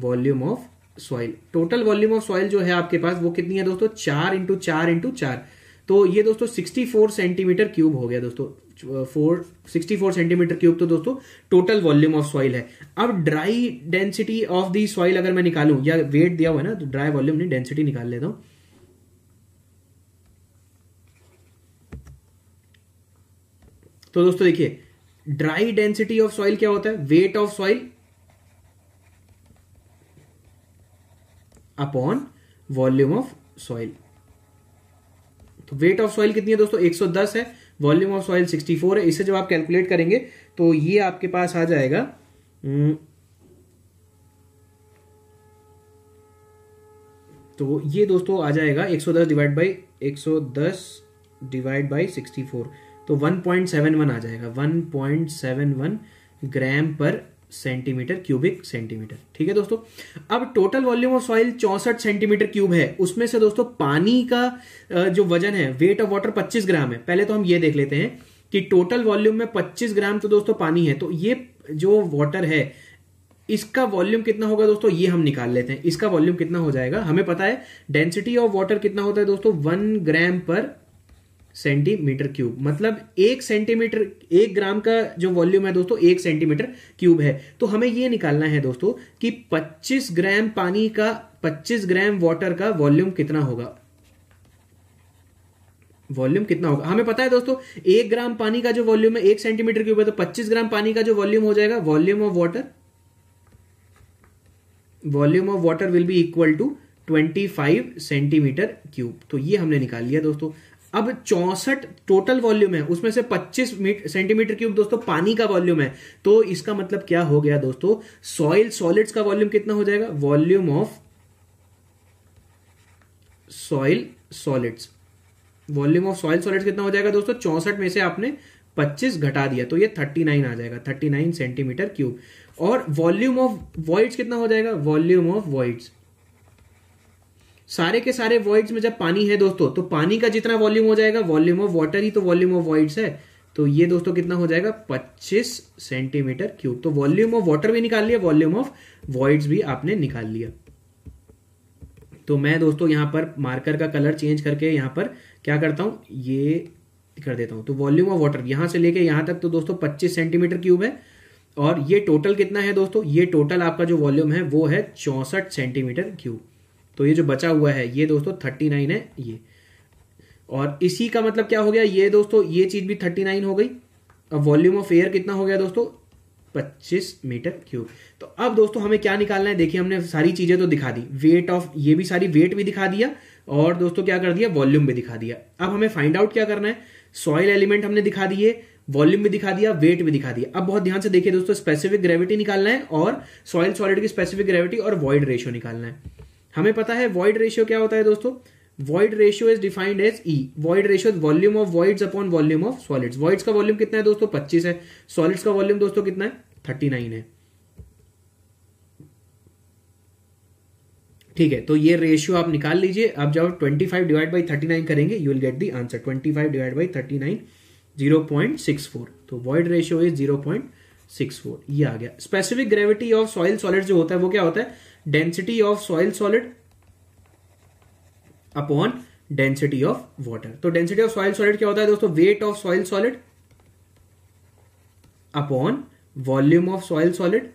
volume of soil total volume of soil जो है आपके पास वो कितनी है दोस्तों चार इंटू चार इंटू चार तो ये दोस्तों 64 सेंटीमीटर क्यूब हो गया दोस्तों फोर फोर सेंटीमीटर क्यूब तो दोस्तों टोटल वॉल्यूम ऑफ सॉइल है अब dry density of the soil अगर मैं निकालू या वेट दिया हुआ है ना तो ड्राई वॉल्यूम नहीं डेंसिटी निकाल लेता हूं तो दोस्तों देखिए ड्राई डेंसिटी ऑफ सॉइल क्या होता है weight of soil upon volume of soil तो वेट ऑफ सॉइल कितनी है दोस्तों 110 है वॉल्यूम ऑफ सॉइल 64 है इसे जब आप कैलकुलेट करेंगे तो ये आपके पास आ जाएगा हम्म, तो ये दोस्तों आ जाएगा 110 डिवाइड बाई 110 डिवाइड बाई 64 तो 1.71 आ जाएगा 1.71 ग्राम पर सेंटीमीटर क्यूबिक सेंटीमीटर ठीक है दोस्तों अब टोटल वॉल्यूम ऑफ सॉइल चौसठ सेंटीमीटर क्यूब है उसमें से दोस्तों पानी का जो वजन है वेट ऑफ वाटर 25 ग्राम है पहले तो हम ये देख लेते हैं कि टोटल वॉल्यूम में 25 ग्राम तो दोस्तों पानी है तो ये जो वॉटर है इसका वॉल्यूम कितना होगा दोस्तों ये हम निकाल लेते हैं इसका वॉल्यूम कितना हो जाएगा हमें पता है डेंसिटी ऑफ वाटर कितना होता है दोस्तों one gram per centimetre cube मतलब एक सेंटीमीटर एक ग्राम का जो वॉल्यूम है दोस्तों एक सेंटीमीटर क्यूब है तो हमें यह निकालना है दोस्तों कि 25 ग्राम पानी का 25 ग्राम वाटर का वॉल्यूम कितना होगा वॉल्यूम कितना होगा हमें पता है दोस्तों एक ग्राम पानी का जो वॉल्यूम है एक सेंटीमीटर क्यूब है तो 25 ग्राम पानी का जो वॉल्यूम हो जाएगा volume of water volume of water will be equal to 25 centimetre cube तो ये हमने निकाल लिया दोस्तों अब चौसठ टोटल वॉल्यूम है उसमें से 25 सेंटीमीटर क्यूब दोस्तों पानी का वॉल्यूम है तो इसका मतलब क्या हो गया दोस्तों सॉइल सॉलिड्स का वॉल्यूम कितना हो जाएगा volume of soil solids volume of soil solids कितना हो जाएगा दोस्तों चौसठ में से आपने 25 घटा दिया तो ये 39 आ जाएगा 39 सेंटीमीटर क्यूब और वॉल्यूम ऑफ वॉइड्स कितना हो जाएगा वॉल्यूम ऑफ वॉइड्स सारे के सारे वॉइड्स में जब पानी है दोस्तों तो पानी का जितना वॉल्यूम हो जाएगा वॉल्यूम ऑफ वाटर ही तो वॉल्यूम ऑफ वॉइड्स है तो ये दोस्तों कितना हो जाएगा 25 सेंटीमीटर क्यूब तो वॉल्यूम ऑफ वाटर भी निकाल लिया वॉल्यूम ऑफ वॉइड्स भी आपने निकाल लिया तो मैं दोस्तों यहां पर मार्कर का कलर चेंज करके यहां पर क्या करता हूं ये कर देता हूं तो वॉल्यूम ऑफ वाटर यहां से लेके यहां तक तो दोस्तों पच्चीस सेंटीमीटर क्यूब है और ये टोटल कितना है दोस्तों ये टोटल आपका जो वॉल्यूम है वो है चौसठ सेंटीमीटर क्यूब तो ये जो बचा हुआ है ये दोस्तों थर्टी नाइन है ये और इसी का मतलब क्या हो गया ये दोस्तों ये चीज भी थर्टी नाइन हो गई अब वॉल्यूम ऑफ एयर कितना हो गया दोस्तों पच्चीस मीटर क्यूब तो अब दोस्तों हमें क्या निकालना है देखिए हमने सारी चीजें तो दिखा दी वेट ऑफ ये भी सारी वेट भी दिखा दिया और दोस्तों क्या कर दिया वॉल्यूम भी दिखा दिया अब हमें फाइंड आउट क्या करना है सॉइल एलिमेंट हमने दिखा दिए वॉल्यूम भी दिखा दिया वेट भी दिखा दिया अब बहुत ध्यान से देखिए दोस्तों स्पेसिफिक ग्रेविटी निकालना है और सॉइल सॉलिड की स्पेसिफिक ग्रेविटी और वॉइड रेशियो निकालना है हमें पता है वॉइड रेशियो क्या होता है दोस्तों void ratio is defined as E void ratio volume of voids upon volume of solids voids का वॉल्यूम कितना है दोस्तों पच्चीस है सॉलिड्स का वॉल्यूम दोस्तों कितना है नाइन है ठीक है तो ये रेशियो आप निकाल लीजिए आप जब फाइव डिवाइड बाई नाइन करेंगे you will get the answer twenty five divide by six four तो void ratio is zero point six four ये आ गया specific gravity of soil solid जो होता है वो क्या होता है density of soil solid upon density of water तो डेंसिटी ऑफ सॉइल सॉलिड क्या होता है दोस्तों weight of soil solid upon volume of soil solid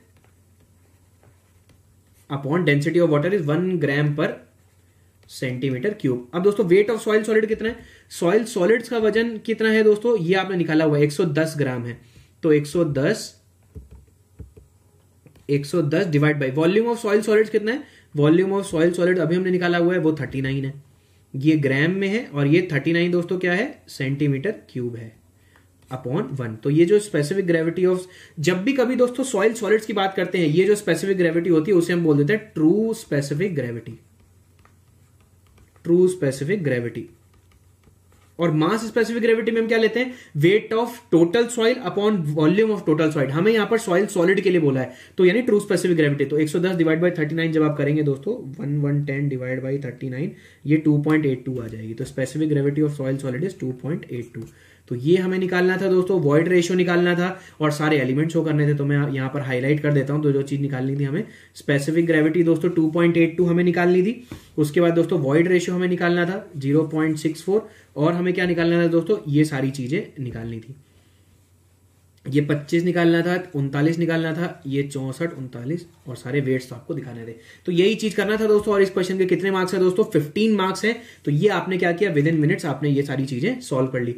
upon density of water is one gram per centimetre cube अब दोस्तों weight of soil solid कितना है soil solids का वजन कितना है दोस्तों ये आपने निकाला हुआ है 110 ग्राम है तो 110 110 divide by volume of soil solids कितना है वॉल्यूम ऑफ सॉइल सॉलिड अभी हमने निकाला हुआ है वो 39 है ये ग्राम में है और ये 39 दोस्तों क्या है सेंटीमीटर क्यूब है अपॉन वन तो ये जो स्पेसिफिक ग्रेविटी ऑफ जब भी कभी दोस्तों सॉइल सॉलिड्स की बात करते हैं ये जो स्पेसिफिक ग्रेविटी होती है उसे हम बोल देते हैं true specific gravity true specific gravity और मास स्पेसिफिक ग्रेविटी में हम क्या लेते हैं weight of total soil upon volume of total soil हमें यहां पर सॉइल सॉलिड के लिए बोला है तो यानी ट्रू स्पेसिफिक ग्रेविटी तो 110 डिवाइड बाई 39 जब आप करेंगे दोस्तों 1110 डिवाइड बाई थर्टी ये 2.82 आ जाएगी तो specific gravity of soil solid is 2.82 तो ये हमें निकालना था दोस्तों वॉइड रेशियो निकालना था और सारे एलिमेंट शो करने थे तो मैं यहाँ पर हाईलाइट कर देता हूँ तो जो चीज़ निकालनी थी हमें स्पेसिफिक ग्रेविटी दोस्तों टू पॉइंट एट टू हमें निकालनी थी उसके बाद दोस्तों वॉइड रेशियो हमें निकालना था फोर और हमें क्या निकालना था दोस्तों ये सारी चीज़ें निकालनी थी ये पच्चीस निकालना था उनतालीस निकालना था ये चौसठ उनतालीस और सारे वेट्स तो आपको दिखाने थे तो यही चीज करना था दोस्तों और इस क्वेश्चन के कितने मार्क्स है दोस्तों 15 मार्क्स है तो ये आपने क्या किया विद इन मिनट्स आपने ये सारी चीजें सॉल्व कर ली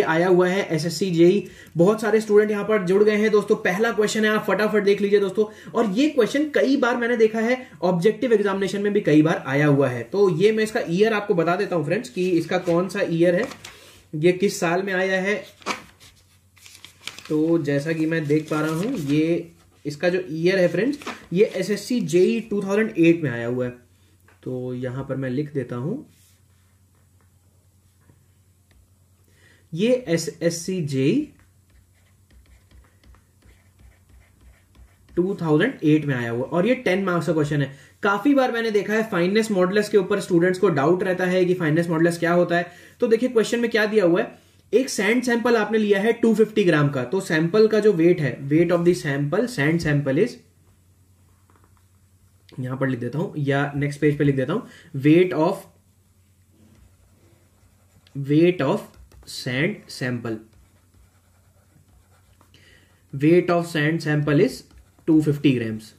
के आया हुआ है एसएससी जेई बहुत सारे स्टूडेंट यहां पर जुड़ गए हैं दोस्तों पहला क्वेश्चन है आप फटाफट देख लीजिए दोस्तों और ये क्वेश्चन कई बार मैंने देखा है ऑब्जेक्टिव एग्जामिनेशन में भी कई बार आया हुआ है तो ये मैं इसका ईयर आपको बता देता हूं फ्रेंड्स कि इसका कौन सा ईयर है ये किस साल में आया है तो जैसा कि मैं देख पा रहा हूं ये इसका जो ईयर है फ्रेंड्स ये एसएससी जेई 2008 में आया हुआ है तो यहां पर मैं लिख देता हूं ये S S C J two thousand eight में आया हुआ और ये टेन मार्क्स का क्वेश्चन है काफी बार मैंने देखा है फाइनेंस मॉडल्स के ऊपर स्टूडेंट्स को डाउट रहता है कि फाइनेंस मॉडल्स क्या होता है तो देखिए क्वेश्चन में क्या दिया हुआ है एक सैंड सैंपल आपने लिया है 250 ग्राम का तो सैंपल का जो वेट है weight of sample sand sample is यहां पर लिख देता हूं या नेक्स्ट पेज पर लिख देता हूं weight of weight of sand sample weight of sand sample is 250 grams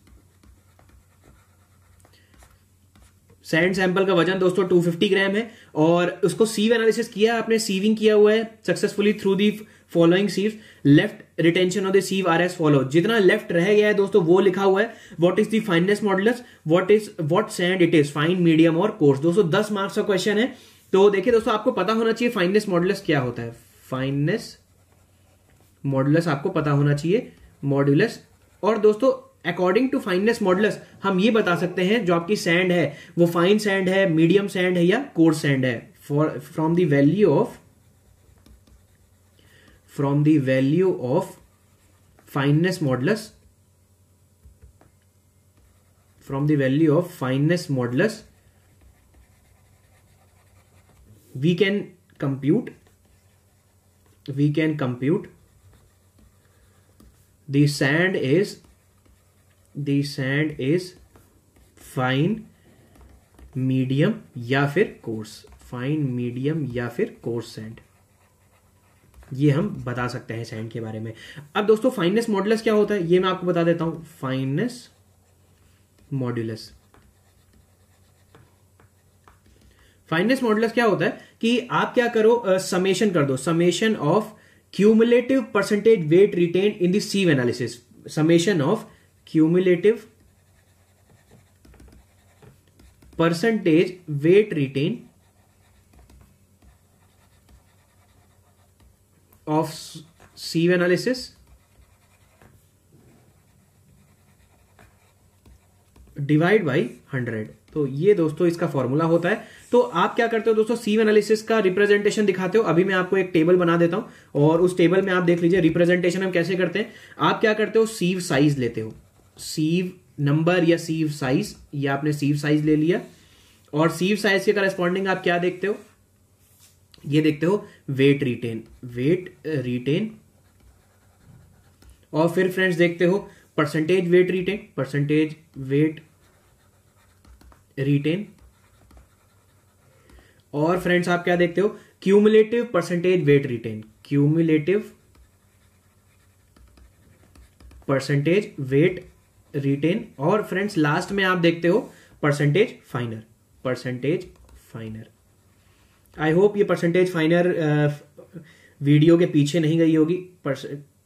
sand sample का वजन दोस्तों 250 ग्राम है और उसको सीव एनालिसिस किया आपने सीविंग किया हुआ है successfully through the following sieve left retention of the sieve are as follow जितना लेफ्ट रह गया है दोस्तों वो लिखा हुआ है what is the fineness model what is what sand it is fine medium और कोर्स दोस्तों 10 मार्क्स का क्वेश्चन है तो देखिए दोस्तों आपको पता होना चाहिए फाइननेस मॉडुलस क्या होता है फाइननेस मॉड्यूलस आपको पता होना चाहिए मॉड्यूलस और दोस्तों अकॉर्डिंग टू फाइननेस मॉडुलस हम ये बता सकते हैं जो आपकी सैंड है वो फाइन सैंड है मीडियम सैंड है या कोर्स सैंड है for from the value of from the value of fineness modulus from the value of fineness modulus we can compute we can compute the sand is the sand is fine medium या फिर course fine medium या फिर coarse sand ये हम बता सकते हैं sand के बारे में अब दोस्तों फाइननेस मॉड्यूलस क्या होता है ये मैं आपको बता देता हूं फाइननेस मॉड्यूलस फाइनेंस मॉडल क्या होता है कि आप क्या करो समेशन uh, कर दो summation of cumulative percentage weight retained in sieve analysis summation of cumulative percentage weight retained of sieve analysis divide by hundred तो ये दोस्तों इसका फॉर्मूला होता है तो आप क्या करते हो दोस्तों सीव एनालिसिस का रिप्रेजेंटेशन दिखाते हो अभी मैं आपको एक टेबल बना देता हूं और उस टेबल में आप देख लीजिए रिप्रेजेंटेशन हम कैसे करते हैं आप क्या करते हो सीव साइज लेते हो सीव नंबर या सीव साइज या आपने सीव साइज ले लिया और सीव साइज के करस्पॉन्डिंग आप क्या देखते हो ये देखते हो वेट रिटेन वेट रिटेन और फिर फ्रेंड्स देखते हो percentage weight retained percentage weight retained और फ्रेंड्स आप क्या देखते हो cumulative percentage weight retained cumulative percentage weight retained और फ्रेंड्स लास्ट में आप देखते हो percentage finer percentage finer I hope ये परसेंटेज फाइनर वीडियो के पीछे नहीं गई होगी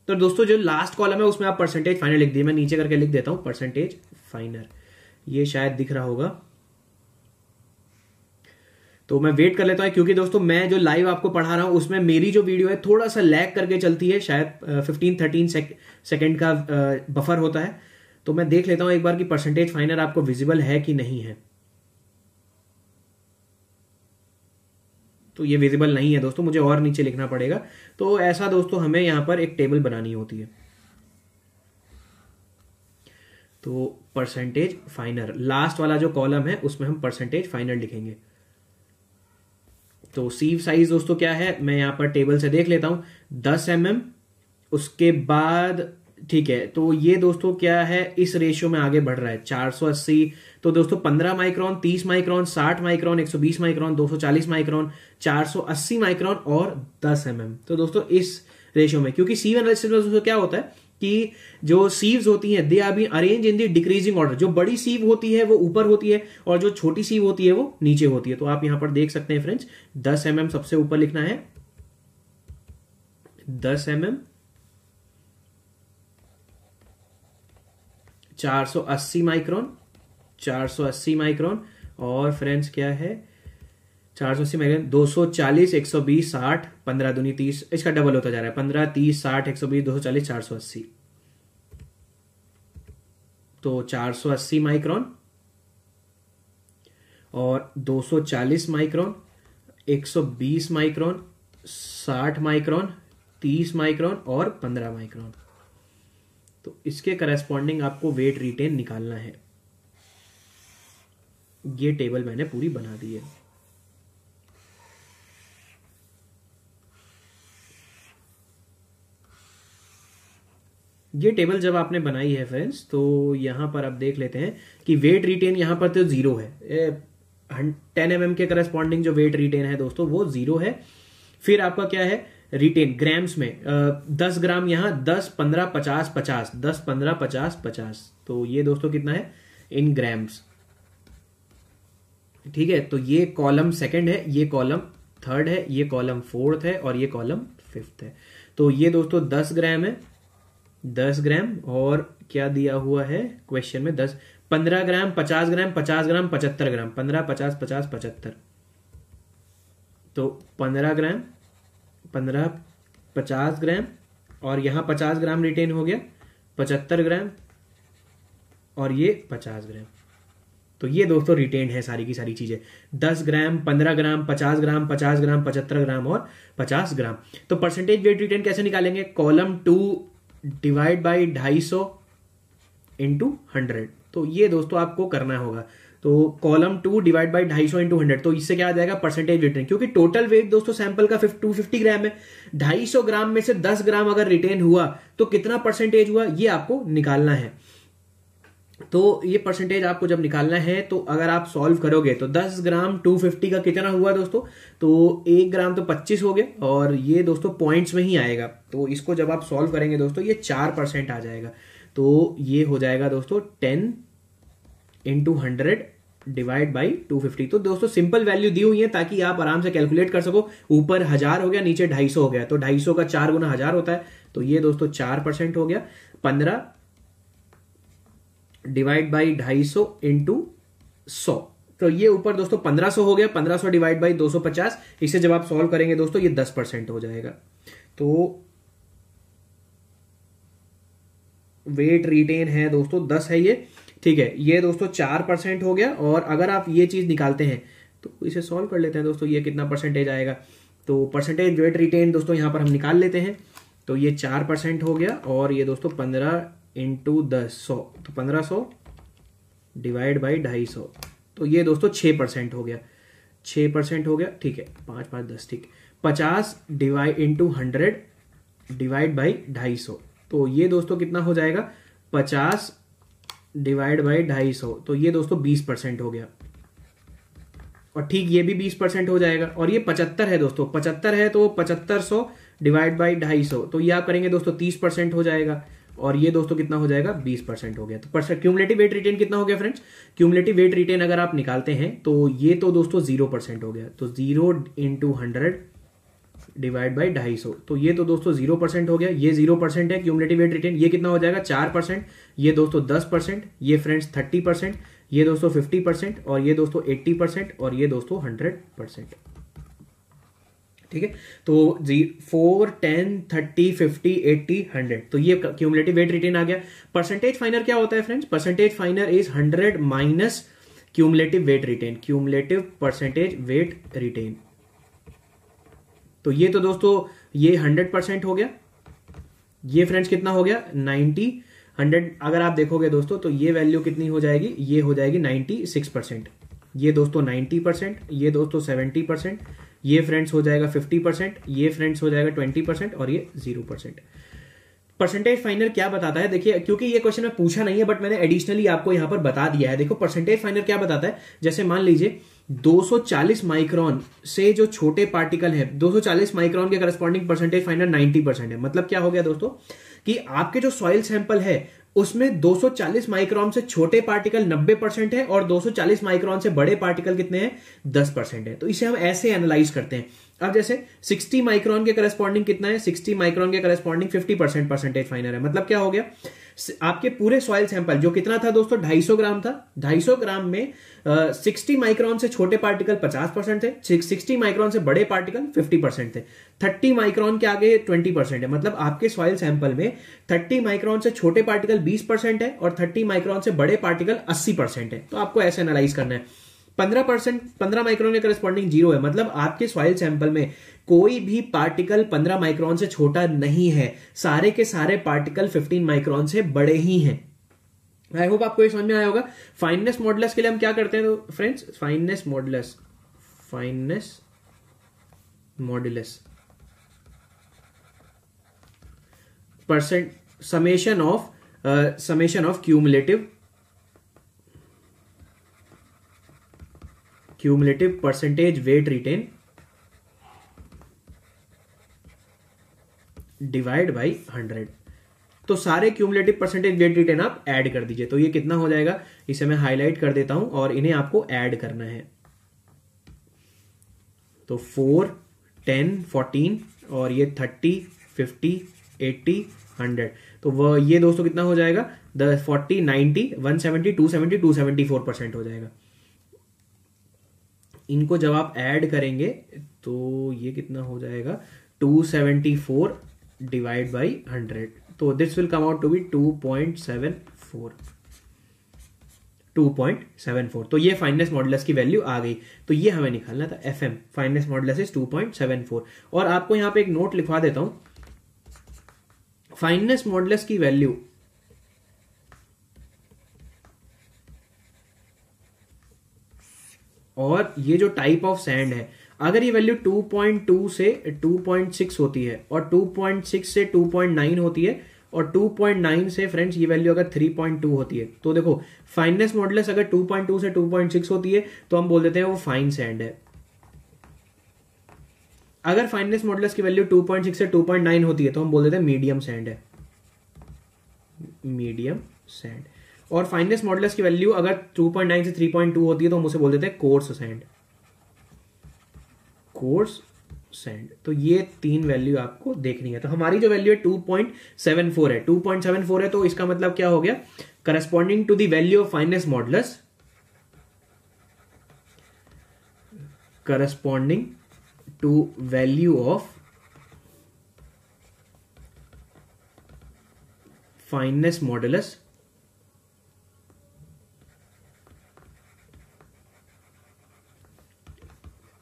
तो दोस्तों जो लास्ट कॉलम है उसमें आप परसेंटेज फाइनर लिख दिए मैं नीचे करके लिख देता हूं परसेंटेज फाइनर ये शायद दिख रहा होगा तो मैं वेट कर लेता हूँ क्योंकि दोस्तों मैं जो लाइव आपको पढ़ा रहा हूँ उसमें मेरी जो वीडियो है थोड़ा सा लैग करके चलती है शायद फिफ्टीन थर्टीन सेकेंड का बफर होता है तो मैं देख लेता हूँ एक बार कि परसेंटेज फाइनल आपको विजिबल है कि नहीं है तो ये विजिबल नहीं है दोस्तों मुझे और नीचे लिखना पड़ेगा तो ऐसा दोस्तों हमें यहां पर एक टेबल बनानी होती है तो परसेंटेज फाइनर लास्ट वाला जो कॉलम है उसमें हम परसेंटेज फाइनर लिखेंगे तो सीव साइज दोस्तों क्या है मैं यहाँ पर टेबल से देख लेता हूँ दस एम mm, उसके बाद ठीक है तो ये दोस्तों क्या है इस रेशियो में आगे बढ़ रहा है 480 तो दोस्तों 15 micron 30 micron 60 micron 120 micron 240 micron 480 micron और 10 एम mm. तो दोस्तों इस रेशियो में क्योंकि सीवन रेसिस्टेंस क्या होता है कि जो सीव्स होती हैं they are be arranged in the decreasing order जो बड़ी सीव होती है वो ऊपर होती है और जो छोटी सीव होती है वो नीचे होती है तो आप यहां पर देख सकते हैं फ्रेंड्स दस एम mm सबसे ऊपर लिखना है दस एम mm एम चार सौ अस्सी माइक्रोन चार सौ अस्सी माइक्रोन और फ्रेंड्स क्या है चार सौ अस्सी माइक्रोन दो सौ चालीस एक सौ बीस साठ पंद्रह दूनी तीस इसका डबल होता जा रहा है पंद्रह तीस साठ एक सौ बीस दो सौ चालीस चार सौ अस्सी तो 480 माइक्रोन और 240 माइक्रोन 120 माइक्रोन 60 माइक्रोन 30 माइक्रोन और 15 माइक्रोन तो इसके करेस्पॉन्डिंग आपको वेट रिटेन निकालना है ये टेबल मैंने पूरी बना दी है ये टेबल जब आपने बनाई है फ्रेंड्स तो यहाँ पर आप देख लेते हैं कि वेट रिटेन यहाँ पर तो जीरो है टेन एम mm के करस्पॉन्डिंग जो वेट रिटेन है दोस्तों वो जीरो है फिर आपका क्या है रिटेन ग्राम्स में दस ग्राम यहाँ दस पंद्रह पचास पचास दस पंद्रह पचास पचास तो ये दोस्तों कितना है इन ग्राम्स ठीक है तो ये कॉलम सेकंड है ये कॉलम थर्ड है ये कॉलम फोर्थ है और ये कॉलम फिफ्थ है तो ये दोस्तों दस ग्राम है दस ग्राम और क्या दिया हुआ है क्वेश्चन में दस पंद्रह ग्राम पचास ग्राम पचास ग्राम पचहत्तर ग्राम पंद्रह पचास पचास पचहत्तर तो पंद्रह ग्राम पंद्रह पचास ग्राम और यहां पचास ग्राम रिटेन हो गया पचहत्तर ग्राम और ये पचास ग्राम तो ये दोस्तों रिटेन है सारी की सारी चीज़ें दस ग्राम पंद्रह ग्राम पचास ग्राम पचास ग्राम पचहत्तर ग्राम और पचास ग्राम तो परसेंटेज वेट रिटेन कैसे निकालेंगे कॉलम टू डिवाइड बाई ढाई सौ इंटू हंड्रेड तो ये दोस्तों आपको करना होगा तो कॉलम टू डिवाइड बाई ढाई सौ इंटू हंड्रेड तो इससे क्या आ जाएगा परसेंटेज रिटर्न क्योंकि टोटल वेट दोस्तों सैंपल का टू फिफ्टी ग्राम है ढाई सौ ग्राम में से दस ग्राम अगर रिटेन हुआ तो कितना परसेंटेज हुआ ये आपको निकालना है तो ये परसेंटेज आपको जब निकालना है तो अगर आप सॉल्व करोगे तो 10 ग्राम 250 का कितना हुआ दोस्तों तो एक ग्राम तो 25 हो गया और ये दोस्तों पॉइंट्स में ही आएगा तो इसको जब आप सॉल्व करेंगे दोस्तों ये चार परसेंट आ जाएगा तो ये हो जाएगा दोस्तों ten into hundred divide by two fifty तो दोस्तों सिंपल वैल्यू दी हुई है ताकि आप आराम से कैलकुलेट कर सको ऊपर हजार हो गया नीचे ढाई सौ हो गया तो ढाई सौ का चार गुना हजार होता है तो ये दोस्तों चार परसेंट हो गया पंद्रह डिवाइड बाई ढाई सौ इंटू सौ तो ये ऊपर दोस्तों पंद्रह सौ हो गया पंद्रह सौ डिवाइड बाई दो सौ पचास इसे जब आप सॉल्व करेंगे दोस्तों ये दस परसेंट हो जाएगा तो वेट रिटेन है दोस्तों दस है ये ठीक है ये दोस्तों चार परसेंट हो गया और अगर आप ये चीज निकालते हैं तो इसे सॉल्व कर लेते हैं दोस्तों ये कितना परसेंटेज आएगा तो परसेंटेज वेट रिटेन दोस्तों यहां पर हम निकाल लेते हैं तो ये चार परसेंट हो गया और ये दोस्तों पंद्रह इंटू दस सौ तो पंद्रह सौ डिवाइड बाई ढाई सौ तो ये दोस्तों छः परसेंट हो गया छः परसेंट हो गया ठीक है पाँच पाँच दस ठीक पचास divide into hundred divide by ढाई सौ तो ये दोस्तों कितना हो जाएगा पचास डिवाइड बाई ढाई सौ तो ये दोस्तों बीस परसेंट हो गया और ठीक ये भी बीस परसेंट हो जाएगा और ये पचहत्तर है दोस्तों पचहत्तर है तो पचहत्तर सौ डिवाइड बाई ढाई सौ तो ये आप करेंगे दोस्तों तीस परसेंट हो जाएगा और ये दोस्तों कितना हो जाएगा 20 परसेंट हो गया तो क्यूमलेटिव वेट रिटेन कितना हो गया फ्रेंड्स क्यूमलेटिव वेट रिटेन अगर आप निकालते हैं तो ये तो दोस्तों जीरो परसेंट हो गया तो zero into hundred divide by ढाई सौ तो ये तो दोस्तों जीरो परसेंट हो गया ये जीरो परसेंट है क्यूमलेटिव वेट रिटेन ये कितना हो जाएगा चार परसेंट ये दोस्तों दस परसेंट ये फ्रेंड्स थर्टी परसेंट ये दोस्तों फिफ्टी परसेंट और ये दोस्तों एट्टी परसेंट और ये दोस्तों हंड्रेड परसेंट ठीक है तो जी four ten thirty fifty eighty hundred तो ये क्यूमुलेटिव वेट रिटेन आ गया परसेंटेज फाइनर क्या होता है friends percentage finer is hundred minus cumulative weight retained cumulative percentage weight retained तो ये तो दोस्तों ये हंड्रेड परसेंट हो गया ये फ्रेंड्स कितना हो गया नाइनटी हंड्रेड अगर आप देखोगे दोस्तों तो ये वैल्यू कितनी हो जाएगी ये हो जाएगी नाइनटी सिक्स परसेंट ये दोस्तों नाइनटी परसेंट ये दोस्तों सेवेंटी परसेंट ये फ्रेंड्स हो जाएगा फिफ्टी परसेंट ये फ्रेंड्स हो जाएगा ट्वेंटी परसेंट और ये जीरो परसेंट परसेंटेज फाइनल क्या बताता है देखिए क्योंकि ये क्वेश्चन में पूछा नहीं है बट मैंने एडिशनली आपको यहां पर बता दिया है देखो परसेंटेज फाइनल क्या बताता है जैसे मान लीजिए 240 माइक्रोन से जो छोटे पार्टिकल है 240 माइक्रोन के करस्पॉन्डिंग परसेंटेज फाइनल 90 परसेंट है मतलब क्या हो गया दोस्तों कि आपके जो सॉइल सैंपल है उसमें 240 माइक्रॉन से छोटे पार्टिकल 90 परसेंट है और 240 माइक्रॉन से बड़े पार्टिकल कितने हैं 10 परसेंट है तो इसे हम ऐसे एनालाइज करते हैं अब जैसे 60 माइक्रोन के करेस्पॉन्डिंग कितना है 60 माइक्रॉन के करेस्पॉन्डिंग 50 परसेंट परसेंटेज फाइनर है मतलब क्या हो गया आपके पूरे सॉइल सैंपल जो कितना था दोस्तों 250 ग्राम था 250 ग्राम में सिक्सटी 60 माइक्रॉन से छोटे पार्टिकल 50 परसेंट थे 60 माइक्रॉन से बड़े पार्टिकल 50 परसेंट थे 30 माइक्रॉन के आगे 20 परसेंट है मतलब आपके सॉइल सैंपल में 30 माइक्रॉन से छोटे पार्टिकल 20 परसेंट है और 30 माइक्रॉन से बड़े पार्टिकल 80 परसेंट है तो आपको ऐसे एनालाइज करना है पंद्रह परसेंट पंद्रह माइक्रोन के करस्पॉन्डिंग जीरो है मतलब आपके सॉइल सैंपल में कोई भी पार्टिकल 15 माइक्रोन से छोटा नहीं है सारे के सारे पार्टिकल 15 माइक्रोन से बड़े ही हैं आई होप आपको ये समझ में आया होगा फाइननेस मॉडलस के लिए हम क्या करते हैं तो friends fineness modulus fineness modulus percent summation of summation of cumulative cumulative percentage weight retained divide by hundred तो सारे क्यूमलेटिव परसेंटेज वेट रिटर्न आप ऐड कर दीजिए तो ये कितना हो जाएगा इसे मैं हाईलाइट कर देता हूं और इन्हें आपको ऐड करना है तो फोर टेन फोर्टीन और ये थर्टी फिफ्टी एट्टी हंड्रेड तो वह ये दोस्तों कितना हो जाएगा the forty ninety one seventy two seventy two seventy four percent हो जाएगा इनको जब आप ऐड करेंगे तो ये कितना हो जाएगा two seventy four divide by 100 so तो this will come out to be 2.74 2.74 तो ये फाइनेस मॉडल की वैल्यू आ गई तो ये हमें निकालना था F M fineness model is two और आपको यहां पे एक नोट लिखवा देता हूं फाइनेस मॉडल की वैल्यू और ये जो टाइप ऑफ सैंड है अगर ये वैल्यू 2.2 से 2.6 होती है और 2.6 से 2.9 होती है और 2.9 से फ्रेंड्स ये वैल्यू अगर 3.2 होती है तो देखो फाइननेस मॉडलस अगर 2.2 से 2.6 होती है तो हम बोल देते हैं वो फाइन सैंड है अगर फाइननेस मॉडलस की वैल्यू 2.6 से 2.9 होती है तो हम बोल देते हैं मीडियम सैंड है मीडियम सैंड और फाइननेस मॉडलस की वैल्यू अगर टू से थ्री होती है तो हम उसे बोल देते हैं कोर्स सैंड कोर्स सेंड तो ये तीन वैल्यू आपको देखनी है तो हमारी जो वैल्यू है टू पॉइंट सेवन फोर है टू पॉइंट सेवन फोर है तो इसका मतलब क्या हो गया corresponding to the value of finance models corresponding to value of finance models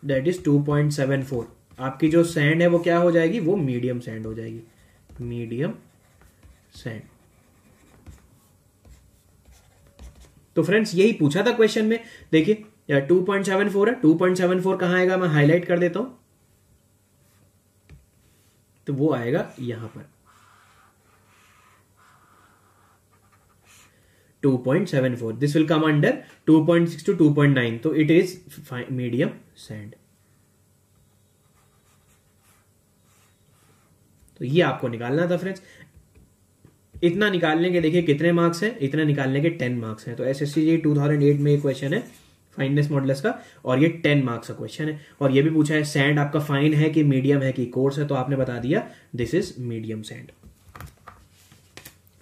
that is 2.74 आपकी जो सैंड है वो क्या हो जाएगी वो मीडियम सैंड हो जाएगी मीडियम सैंड तो फ्रेंड्स यही पूछा था क्वेश्चन में देखिए या 2.74 है 2.74 कहां आएगा मैं हाईलाइट कर देता हूं तो वो आएगा यहां पर 2.74 this will come under 2.6 to 2.9 so it is medium sand तो ये आपको निकालना था फ्रेंड्स इतना निकालने के देखिए कितने मार्क्स हैं इतना निकालने के 10 मार्क्स हैं तो एस एस सी में ये क्वेश्चन है फाइननेस मॉडल्स का और ये 10 मार्क्स का क्वेश्चन है और ये भी पूछा है सैंड आपका फाइन है कि मीडियम है कि कोर्स है तो आपने बता दिया दिस इज मीडियम सैंड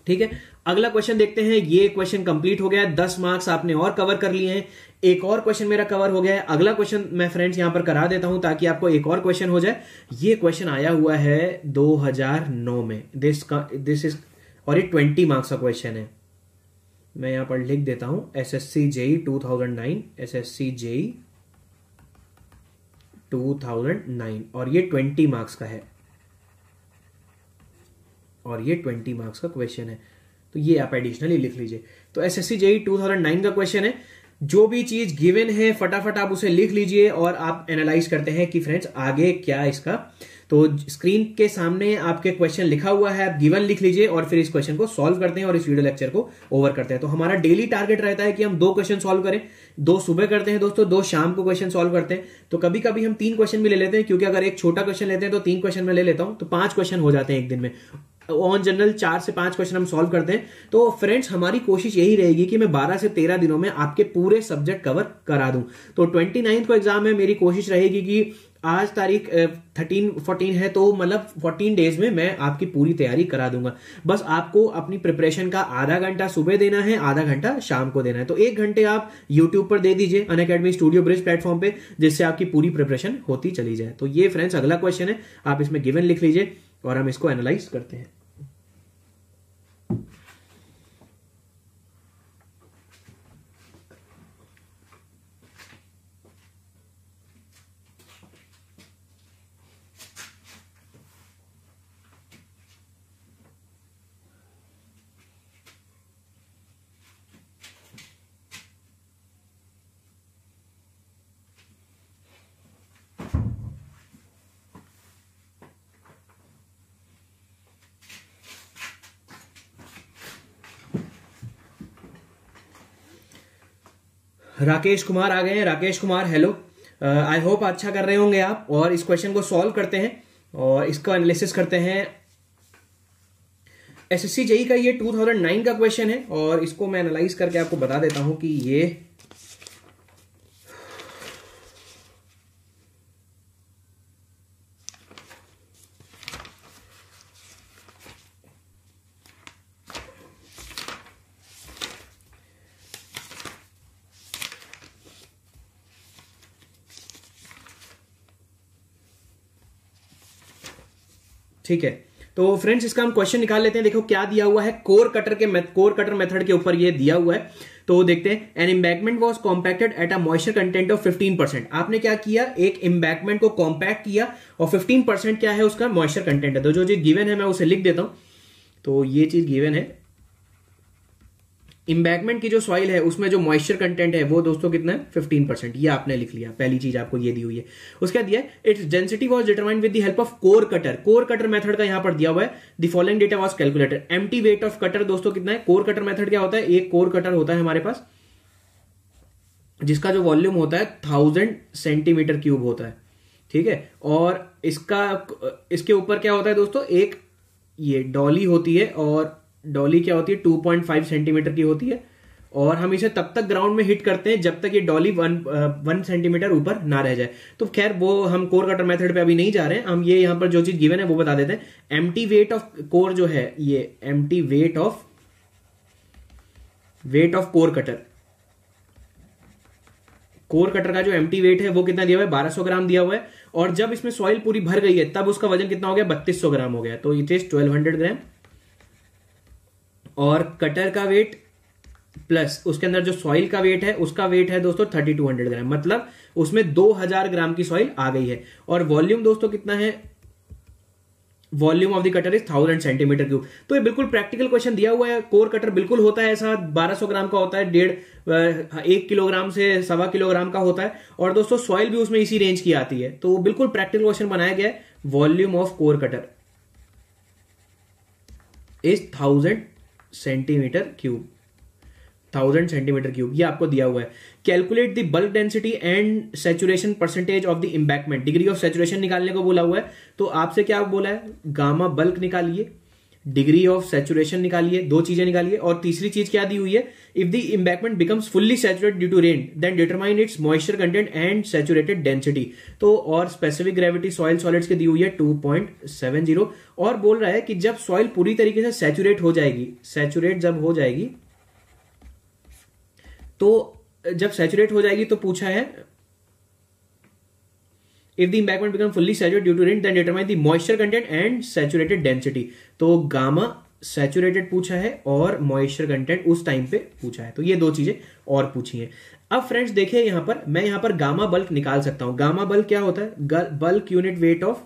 ठीक है अगला क्वेश्चन देखते हैं ये क्वेश्चन कंप्लीट हो गया है दस मार्क्स आपने और कवर कर लिए हैं एक और क्वेश्चन मेरा कवर हो गया है अगला क्वेश्चन मैं फ्रेंड्स यहां पर करा देता हूं ताकि आपको एक और क्वेश्चन हो जाए ये क्वेश्चन आया हुआ है 2009 में दिस का दिस इज और ये 20 मार्क्स का क्वेश्चन है मैं यहां पर लिख देता हूं S S C JE two thousand nine S S C JE two thousand nine और ये ट्वेंटी मार्क्स का है और ये ट्वेंटी मार्क्स का क्वेश्चन है तो ये आप एडिशनली लिख लीजिए तो S S C JE two का क्वेश्चन है जो भी चीज गिवन है फटाफट आप उसे लिख लीजिए और आप एनालाइज करते हैं कि फ्रेंड्स आगे क्या इसका तो स्क्रीन के सामने आपके क्वेश्चन लिखा हुआ है आप गिवन लिख लीजिए और फिर इस क्वेश्चन को सॉल्व करते हैं और इस वीडियो लेक्चर को ओवर करते हैं तो हमारा डेली टारगेट रहता है कि हम दो क्वेश्चन सॉल्व करें दो सुबह करते हैं दोस्तों दो शाम को क्वेश्चन सॉल्व करते हैं तो कभी कभी हम तीन क्वेश्चन भी ले लेते हैं क्योंकि अगर एक छोटा क्वेश्चन लेते हैं तो तीन क्वेश्चन में ले लेता हूं तो पांच क्वेश्चन हो जाते हैं एक दिन में ऑन जनरल चार से पांच क्वेश्चन हम सॉल्व करते हैं तो फ्रेंड्स हमारी कोशिश यही रहेगी कि मैं 12 से 13 दिनों में आपके पूरे सब्जेक्ट कवर करा दूं तो ट्वेंटी नाइन्थ को एग्जाम है मेरी कोशिश रहेगी कि आज तारीख थर्टीन फोर्टीन है तो मतलब फोर्टीन डेज में मैं आपकी पूरी तैयारी करा दूंगा बस आपको अपनी प्रिपरेशन का आधा घंटा सुबह देना है आधा घंटा शाम को देना है तो एक घंटे आप यूट्यूब पर दे दीजिए Unacademy studio bridge platform पे जिससे आपकी पूरी प्रिपरेशन होती चली जाए तो ये फ्रेंड्स अगला क्वेश्चन है आप इसमें गिवन लिख लीजिए और हम इसको एनालाइज करते हैं राकेश कुमार आ गए हैं Rakesh Kumar hello I hope अच्छा कर रहे होंगे आप और इस क्वेश्चन को सॉल्व करते हैं और इसका एनालिसिस करते हैं एस एस e का ये 2009 का क्वेश्चन है और इसको मैं एनालाइज करके आपको बता देता हूं कि ये ठीक है तो फ्रेंड्स इसका हम क्वेश्चन निकाल लेते हैं देखो क्या दिया हुआ है कोर कटर के कोर कटर मेथड के ऊपर ये दिया हुआ है तो देखते हैं an embankment was compacted at a moisture content of 15 percent आपने क्या किया एक इम्बैकमेंट को कॉम्पैक्ट किया और 15 परसेंट क्या है उसका मॉइस्चर कंटेंट है तो जो चीज गिवन है मैं उसे लिख देता हूं तो ये चीज गिवन है इम्बैकमेंट की जो सॉइल है उसमें जो मॉइस्चर कंटेंट है वो दोस्तों कितना है फिफ्टीन परसेंट ये आपने लिख लिया पहली चीज आपको ये दी हुई है उसके दिया है its density was determined with the help of core cutter core cutter method का यहां पर दिया हुआ है the following data was calculator M weight of cutter दोस्तों कितना है कोर कटर मेथड क्या होता है एक कोर कटर होता है हमारे पास जिसका जो वॉल्यूम होता है थाउजेंड सेंटीमीटर क्यूब होता है ठीक है और इसका इसके ऊपर क्या होता है दोस्तों एक ये डॉली होती है और डॉली क्या होती है टू पॉइंट फाइव सेंटीमीटर की होती है और हम इसे तब तक ग्राउंड में हिट करते हैं जब तक ये डॉली वन वन सेंटीमीटर ऊपर ना रह जाए तो खैर वो हम कोर कटर मेथड पे अभी नहीं जा रहे हैं हम ये यहाँ पर जो चीज गिवन है वो बता देते हैं एम वेट ऑफ कोर जो है ये M weight of weight of core cutter core cutter का जो एम वेट है वो कितना दिया हुआ है 1200 ग्राम दिया हुआ है और जब इसमें सॉइल पूरी भर गई है तब उसका वजन कितना हो गया 3200 ग्राम हो गया तो इट इज 1200 ग्राम और कटर का वेट प्लस उसके अंदर जो सॉइल का वेट है उसका वेट है दोस्तों 3200 ग्राम मतलब उसमें 2000 ग्राम की सॉइल आ गई है और वॉल्यूम दोस्तों कितना है volume of the cutter is thousand centimetre cube तो ये बिल्कुल प्रैक्टिकल क्वेश्चन दिया हुआ है कोर कटर बिल्कुल होता है ऐसा 1200 ग्राम का होता है डेढ़ एक किलोग्राम से सवा किलोग्राम का होता है और दोस्तों सॉइल भी उसमें इसी रेंज की आती है तो बिल्कुल प्रैक्टिकल क्वेश्चन बनाया गया है volume of core cutter is thousand centimetre cube thousand centimetre cube ये आपको दिया हुआ है calculate the bulk density and saturation percentage of the embankment degree of saturation निकालने को बोला हुआ है तो आपसे क्या बोला है गामा बल्क निकालिए डिग्री ऑफ सेचुरेशन निकालिए दो चीजें निकालिए और तीसरी चीज क्या दी हुई है if the embankment becomes fully saturate due to rain then determine its moisture content and saturated density तो और स्पेसिफिक ग्रेविटी सॉइल सॉलिड्स की दी हुई है टू पॉइंट सेवन जीरो और बोल रहा है कि जब सॉइल पूरी तरीके से सेचुरेट हो जाएगी सेचुरेट जब हो जाएगी तो जब सेचुरेट हो जाएगी तो पूछा है if the embankment becomes fully saturated due to rain then determine the moisture content and saturated density तो गामा सेचुरेटेड पूछा है और मॉइस्चर कंटेंट उस टाइम पे पूछा है तो ये दो चीजें और पूछी हैं अब फ्रेंड्स देखिए यहां पर मैं यहां पर गामा बल्क निकाल सकता हूं गामा बल्क क्या होता है bulk unit weight of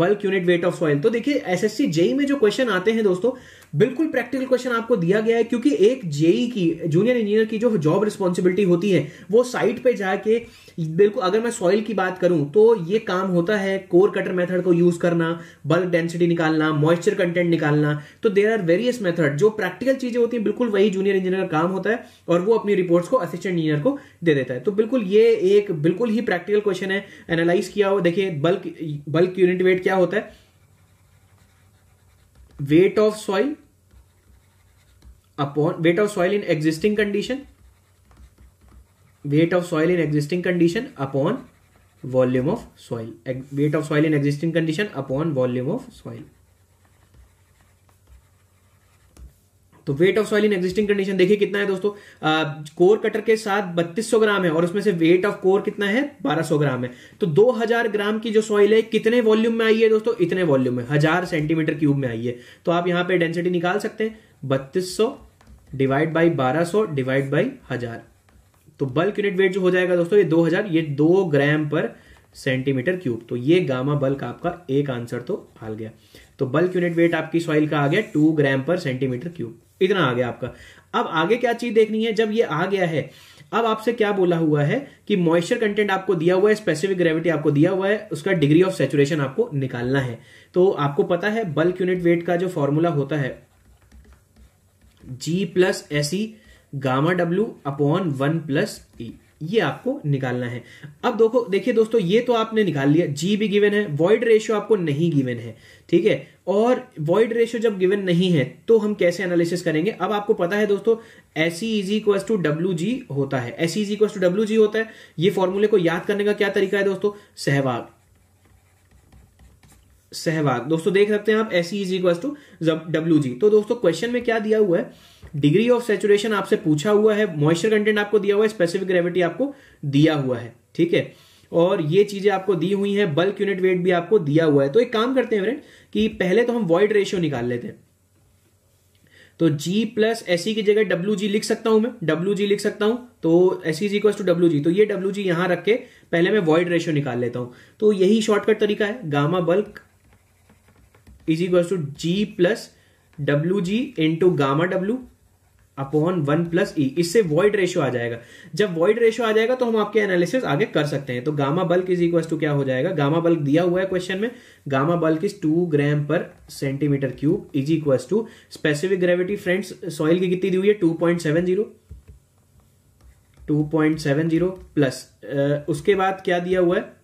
bulk unit weight of soil तो देखिए एसएससी जेई e में जो क्वेश्चन आते हैं दोस्तों बिल्कुल प्रैक्टिकल क्वेश्चन आपको दिया गया है क्योंकि एक जेई की जूनियर इंजीनियर की जो जॉब रिस्पॉन्सिबिलिटी होती है वो साइट पे जाके बिल्कुल अगर मैं सॉइल की बात करूं तो ये काम होता है कोर कटर मेथड को यूज करना बल्क डेंसिटी निकालना मॉइस्चर कंटेंट निकालना तो देर आर वेरियस मेथड जो प्रैक्टिकल चीजें होती है बिल्कुल वही जूनियर इंजीनियर का काम होता है और वो अपनी रिपोर्ट्स को असिस्टेंट इंजीनियर को दे देता है तो बिल्कुल ये एक बिल्कुल ही प्रैक्टिकल क्वेश्चन है एनालाइज किया हो देखिए बल्क बल्क यूनिट वेट क्या होता है weight of soil upon weight of soil in existing condition weight of soil in existing condition upon volume of soil weight of soil in existing condition upon volume of soil तो weight of soil in existing condition देखिए कितना है दोस्तों core cutter के साथ 3200 ग्राम है और उसमें से वेट ऑफ कोर कितना है 1200 ग्राम है तो 2000 ग्राम की जो सॉइल है कितने वॉल्यूम में आई है दोस्तों इतने वॉल्यूम में हजार सेंटीमीटर क्यूब में आई है तो आप यहां पे डेंसिटी निकाल सकते हैं बत्तीस डिवाइड बाई 1200 डिवाइड बाई हजार तो बल्क यूनिट वेट जो हो जाएगा दोस्तों ये 2000 ये दो ग्राम पर सेंटीमीटर क्यूब तो ये गामा बल्क आपका एक आंसर तो आ गया तो बल्क यूनिट वेट आपकी सॉइल का आ गया to gram per centimetre cube इतना आ गया आपका अब आगे क्या चीज देखनी है जब ये आ गया है अब आपसे क्या बोला हुआ है कि मॉइस्चर कंटेंट आपको दिया हुआ है स्पेसिफिक ग्रेविटी आपको दिया हुआ है उसका डिग्री ऑफ सेचुरेशन आपको निकालना है तो आपको पता है बल्क यूनिट वेट का जो फॉर्मूला होता है G plus S E gamma W upon one plus E ये आपको निकालना है अब देखो देखिए दोस्तों ये तो आपने निकाल लिया जी भी गिवन है वॉइड रेशियो आपको नहीं गिवन है ठीक है और वॉइड रेशियो जब गिवन नहीं है तो हम कैसे एनालिसिस करेंगे अब आपको पता है दोस्तों S is equal to W G होता है S is equal to W G होता है ये फॉर्मूले को याद करने का क्या तरीका है दोस्तों सहवाग सहवाग दोस्तों देख सकते हैं आप S is equal to W G तो दोस्तों क्वेश्चन में क्या दिया हुआ है डिग्री ऑफ सेचुरेशन आपसे पूछा हुआ है मॉइस्चर कंटेंट आपको दिया हुआ है स्पेसिफिक ग्रेविटी आपको दिया हुआ है ठीक है और ये चीजें आपको दी हुई हैं बल्क यूनिट वेट भी आपको दिया हुआ है तो एक काम करते हैं फ्रेंड कि पहले तो हम वॉइड रेशियो निकाल लेते हैं तो G प्लस एस e की जगह डब्ल्यू जी लिख सकता हूं मैं डब्ल्यू जी लिख सकता हूं तो S is equal to W G तो ये डब्ल्यू जी यहां रख के पहले मैं वॉइड रेशियो निकाल लेता हूं तो यही शॉर्टकट तरीका है gamma bulk is equal to G plus W G into gamma W upon one plus E इससे वॉइड रेशियो आ जाएगा जब वॉइड रेशियो आ जाएगा तो हम आपके एनालिसिस आगे कर सकते हैं तो gamma bulk is equal to क्या हो जाएगा गामा बल्क दिया हुआ है क्वेश्चन में gamma bulk is two gram per centimetre cube is equal to specific gravity friends soil की कितनी दी हुई है two point seven zero two point seven zero plus उसके बाद क्या दिया हुआ है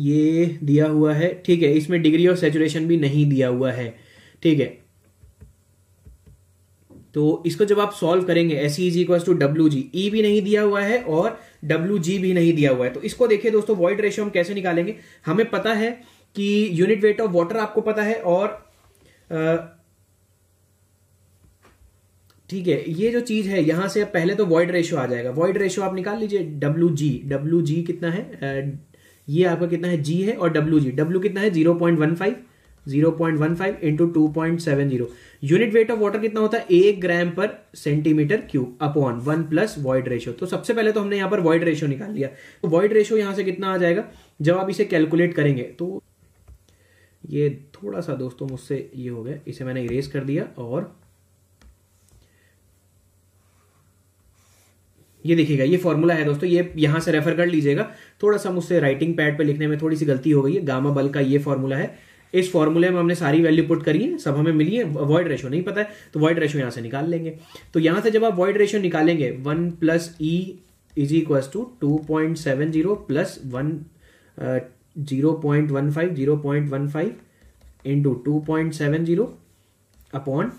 ये दिया हुआ है ठीक है इसमें डिग्री ऑफ सेचुरेशन भी नहीं दिया हुआ है ठीक है तो इसको जब आप सॉल्व करेंगे S is equal to W G E भी नहीं दिया हुआ है और डब्ल्यू जी भी नहीं दिया हुआ है तो इसको देखिए दोस्तों वॉइड रेशियो हम कैसे निकालेंगे हमें पता है कि यूनिट वेट ऑफ वाटर आपको पता है और ठीक है ये जो चीज है यहां से पहले तो वॉइड रेशियो आ जाएगा वॉइड रेशियो आप निकाल लीजिए डब्ल्यू जी डब्ल्यू जी कितना है ये आपका कितना है जी है और डब्ल्यू जी डब्ल्यू कितना है zero point one five zero point one five into two point seven zero unit weight of water कितना होता है एक gram per centimetre cube upon one plus void ratio तो सबसे पहले तो हमने यहां पर वॉइड रेशियो निकाल लिया तो वॉइड रेशियो यहां से कितना आ जाएगा जब आप इसे कैलकुलेट करेंगे तो ये थोड़ा सा दोस्तों मुझसे ये हो गया इसे मैंने इरेज कर दिया और ये देखिएगा ये फॉर्मूला है दोस्तों ये यहाँ से रेफर कर लीजिएगा थोड़ा सा मुझसे राइटिंग पैड पे लिखने में थोड़ी सी गलती हो गई है गामा बल का ये फॉर्मूला है इस फॉर्मूले में हमने सारी वैल्यू पुट करी है सब हमें मिली है वॉइड रेशो नहीं पता है तो वॉइड रेशो यहाँ से निकाल लेंगे तो यहाँ से जब आप वॉइड रेशो निकालेंगे one plus E is equal to two point seven zero plus one zero point one five zero point one five into two point seven zero upon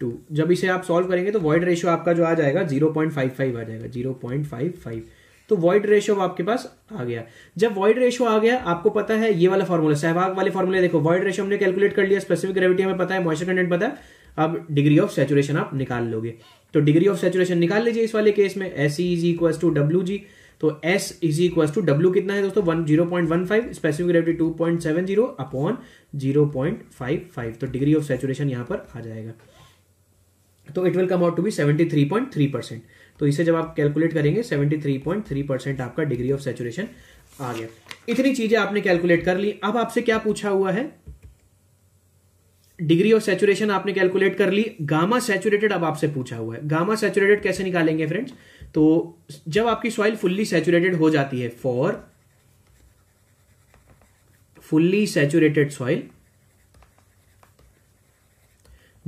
two जब इसे आप सॉल्व करेंगे तो वॉइड रेशियो आपका जो आ जाएगा जीरो पॉइंट फाइव फाइव आ जाएगा जीरो पॉइंट फाइव फाइव तो वॉइड रेशियो आपके पास आ गया जब वॉइड रेशियो आ गया आपको पता है ये वाला फॉर्मूला सहभाग वाले फॉर्मूले देखो वॉइड रेशियो हमने कैलकुलेट कर लिया स्पेसिफिक ग्रेविटी हमें पता है मॉइस्चर कंटेंट पता है अब डिग्री ऑफ सेचुरेशन आप निकाल लोगे तो डिग्री ऑफ सेचुरेशन निकाल लीजिए इस वाले केस में S is equal to W G तो S is equal to W कितना है दोस्तों zero point one five specific gravity two point seven zero upon zero point five five तो डिग्री ऑफ सेचुरेशन यहां पर आ जाएगा तो it will come out to be three percent तो इसे जब आप कैलकुलेट करेंगे थ्री परसेंट आपका डिग्री ऑफ सेचुरेशन आ गया इतनी चीजें आपने कैलकुलेट कर ली अब आपसे क्या पूछा हुआ है डिग्री ऑफ सेचुरेशन आपने कैलकुलेट कर ली गामा सेचुरेटेड अब आपसे पूछा हुआ है गामा सेचुरेटेड कैसे निकालेंगे फ्रेंड्स तो जब आपकी सॉइल फुल्ली सेचुरेटेड हो जाती है for fully saturated soil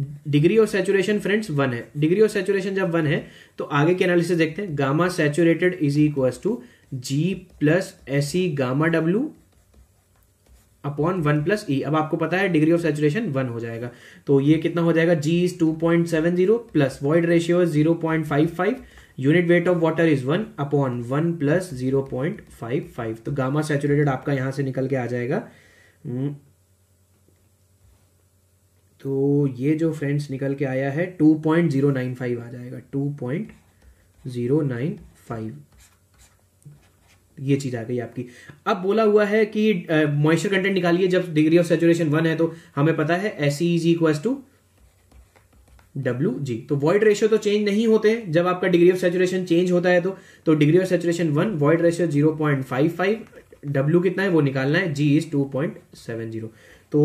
degree of saturation friends one है डिग्री ऑफ सेचुरेशन जब वन है तो आगे के एनालिसिस देखते हैं gamma saturated is equal to G plus S gamma W upon one plus E e। अब आपको पता है डिग्री ऑफ सेचुरेशन वन हो जाएगा तो ये कितना हो जाएगा G is two point seven zero plus void ratio zero point five five unit weight of water is one upon one plus zero point five five तो गामा सेचुरेटेड आपका यहां से निकल के आ जाएगा hmm। तो ये जो फ्रेंड्स निकल के आया है two point zero nine five आ जाएगा two point zero nine five ये चीज आ गई आपकी अब बोला हुआ है कि मॉइस्चर कंटेंट निकालिए जब डिग्री ऑफ सेचुरेशन वन है तो हमें पता है S is equal to W G तो वॉइड रेशियो तो चेंज नहीं होते हैं जब आपका डिग्री ऑफ सेचुरेशन चेंज होता है तो तो degree of saturation one void ratio zero point five five W कितना है वो निकालना है G is two point seven zero तो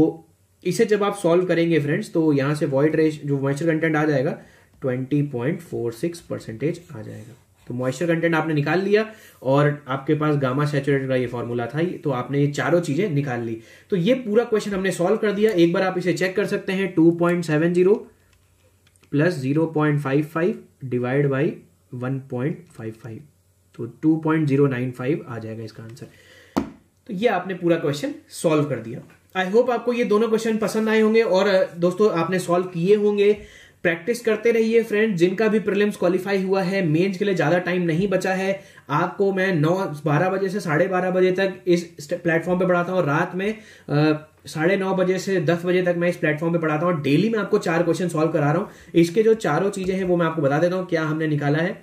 इसे जब आप सॉल्व करेंगे फ्रेंड्स तो यहां से वॉइड रेश जो मॉइस्चर कंटेंट आ जाएगा 20.46 परसेंटेज आ जाएगा तो मॉइस्चर कंटेंट आपने निकाल लिया और आपके पास गामा सेचुरेटेड का ये फॉर्मूला था तो आपने ये चारों चीजें निकाल ली तो ये पूरा क्वेश्चन हमने सॉल्व कर दिया एक बार आप इसे चेक कर सकते हैं 2.70 point seven zero plus zero point five five divide by one point five five तो two point zero nine five आ जाएगा इसका आंसर तो ये आपने पूरा क्वेश्चन सॉल्व कर दिया आई होप आपको ये दोनों क्वेश्चन पसंद आए होंगे और दोस्तों आपने सॉल्व किए होंगे प्रैक्टिस करते रहिए फ्रेंड जिनका भी प्रिलिम्स क्वालिफाई हुआ है मेंस के लिए ज्यादा टाइम नहीं बचा है आपको मैं नौ बारह बजे से साढ़े बारह बजे तक इस प्लेटफॉर्म पे पढ़ाता हूँ रात में साढ़े नौ बजे से दस बजे तक मैं इस प्लेटफॉर्म पे पढ़ाता हूँ डेली मैं आपको चार क्वेश्चन सॉल्व करा रहा हूँ इसके जो चारों चीजें हैं वो मैं आपको बता देता हूँ क्या हमने निकाला है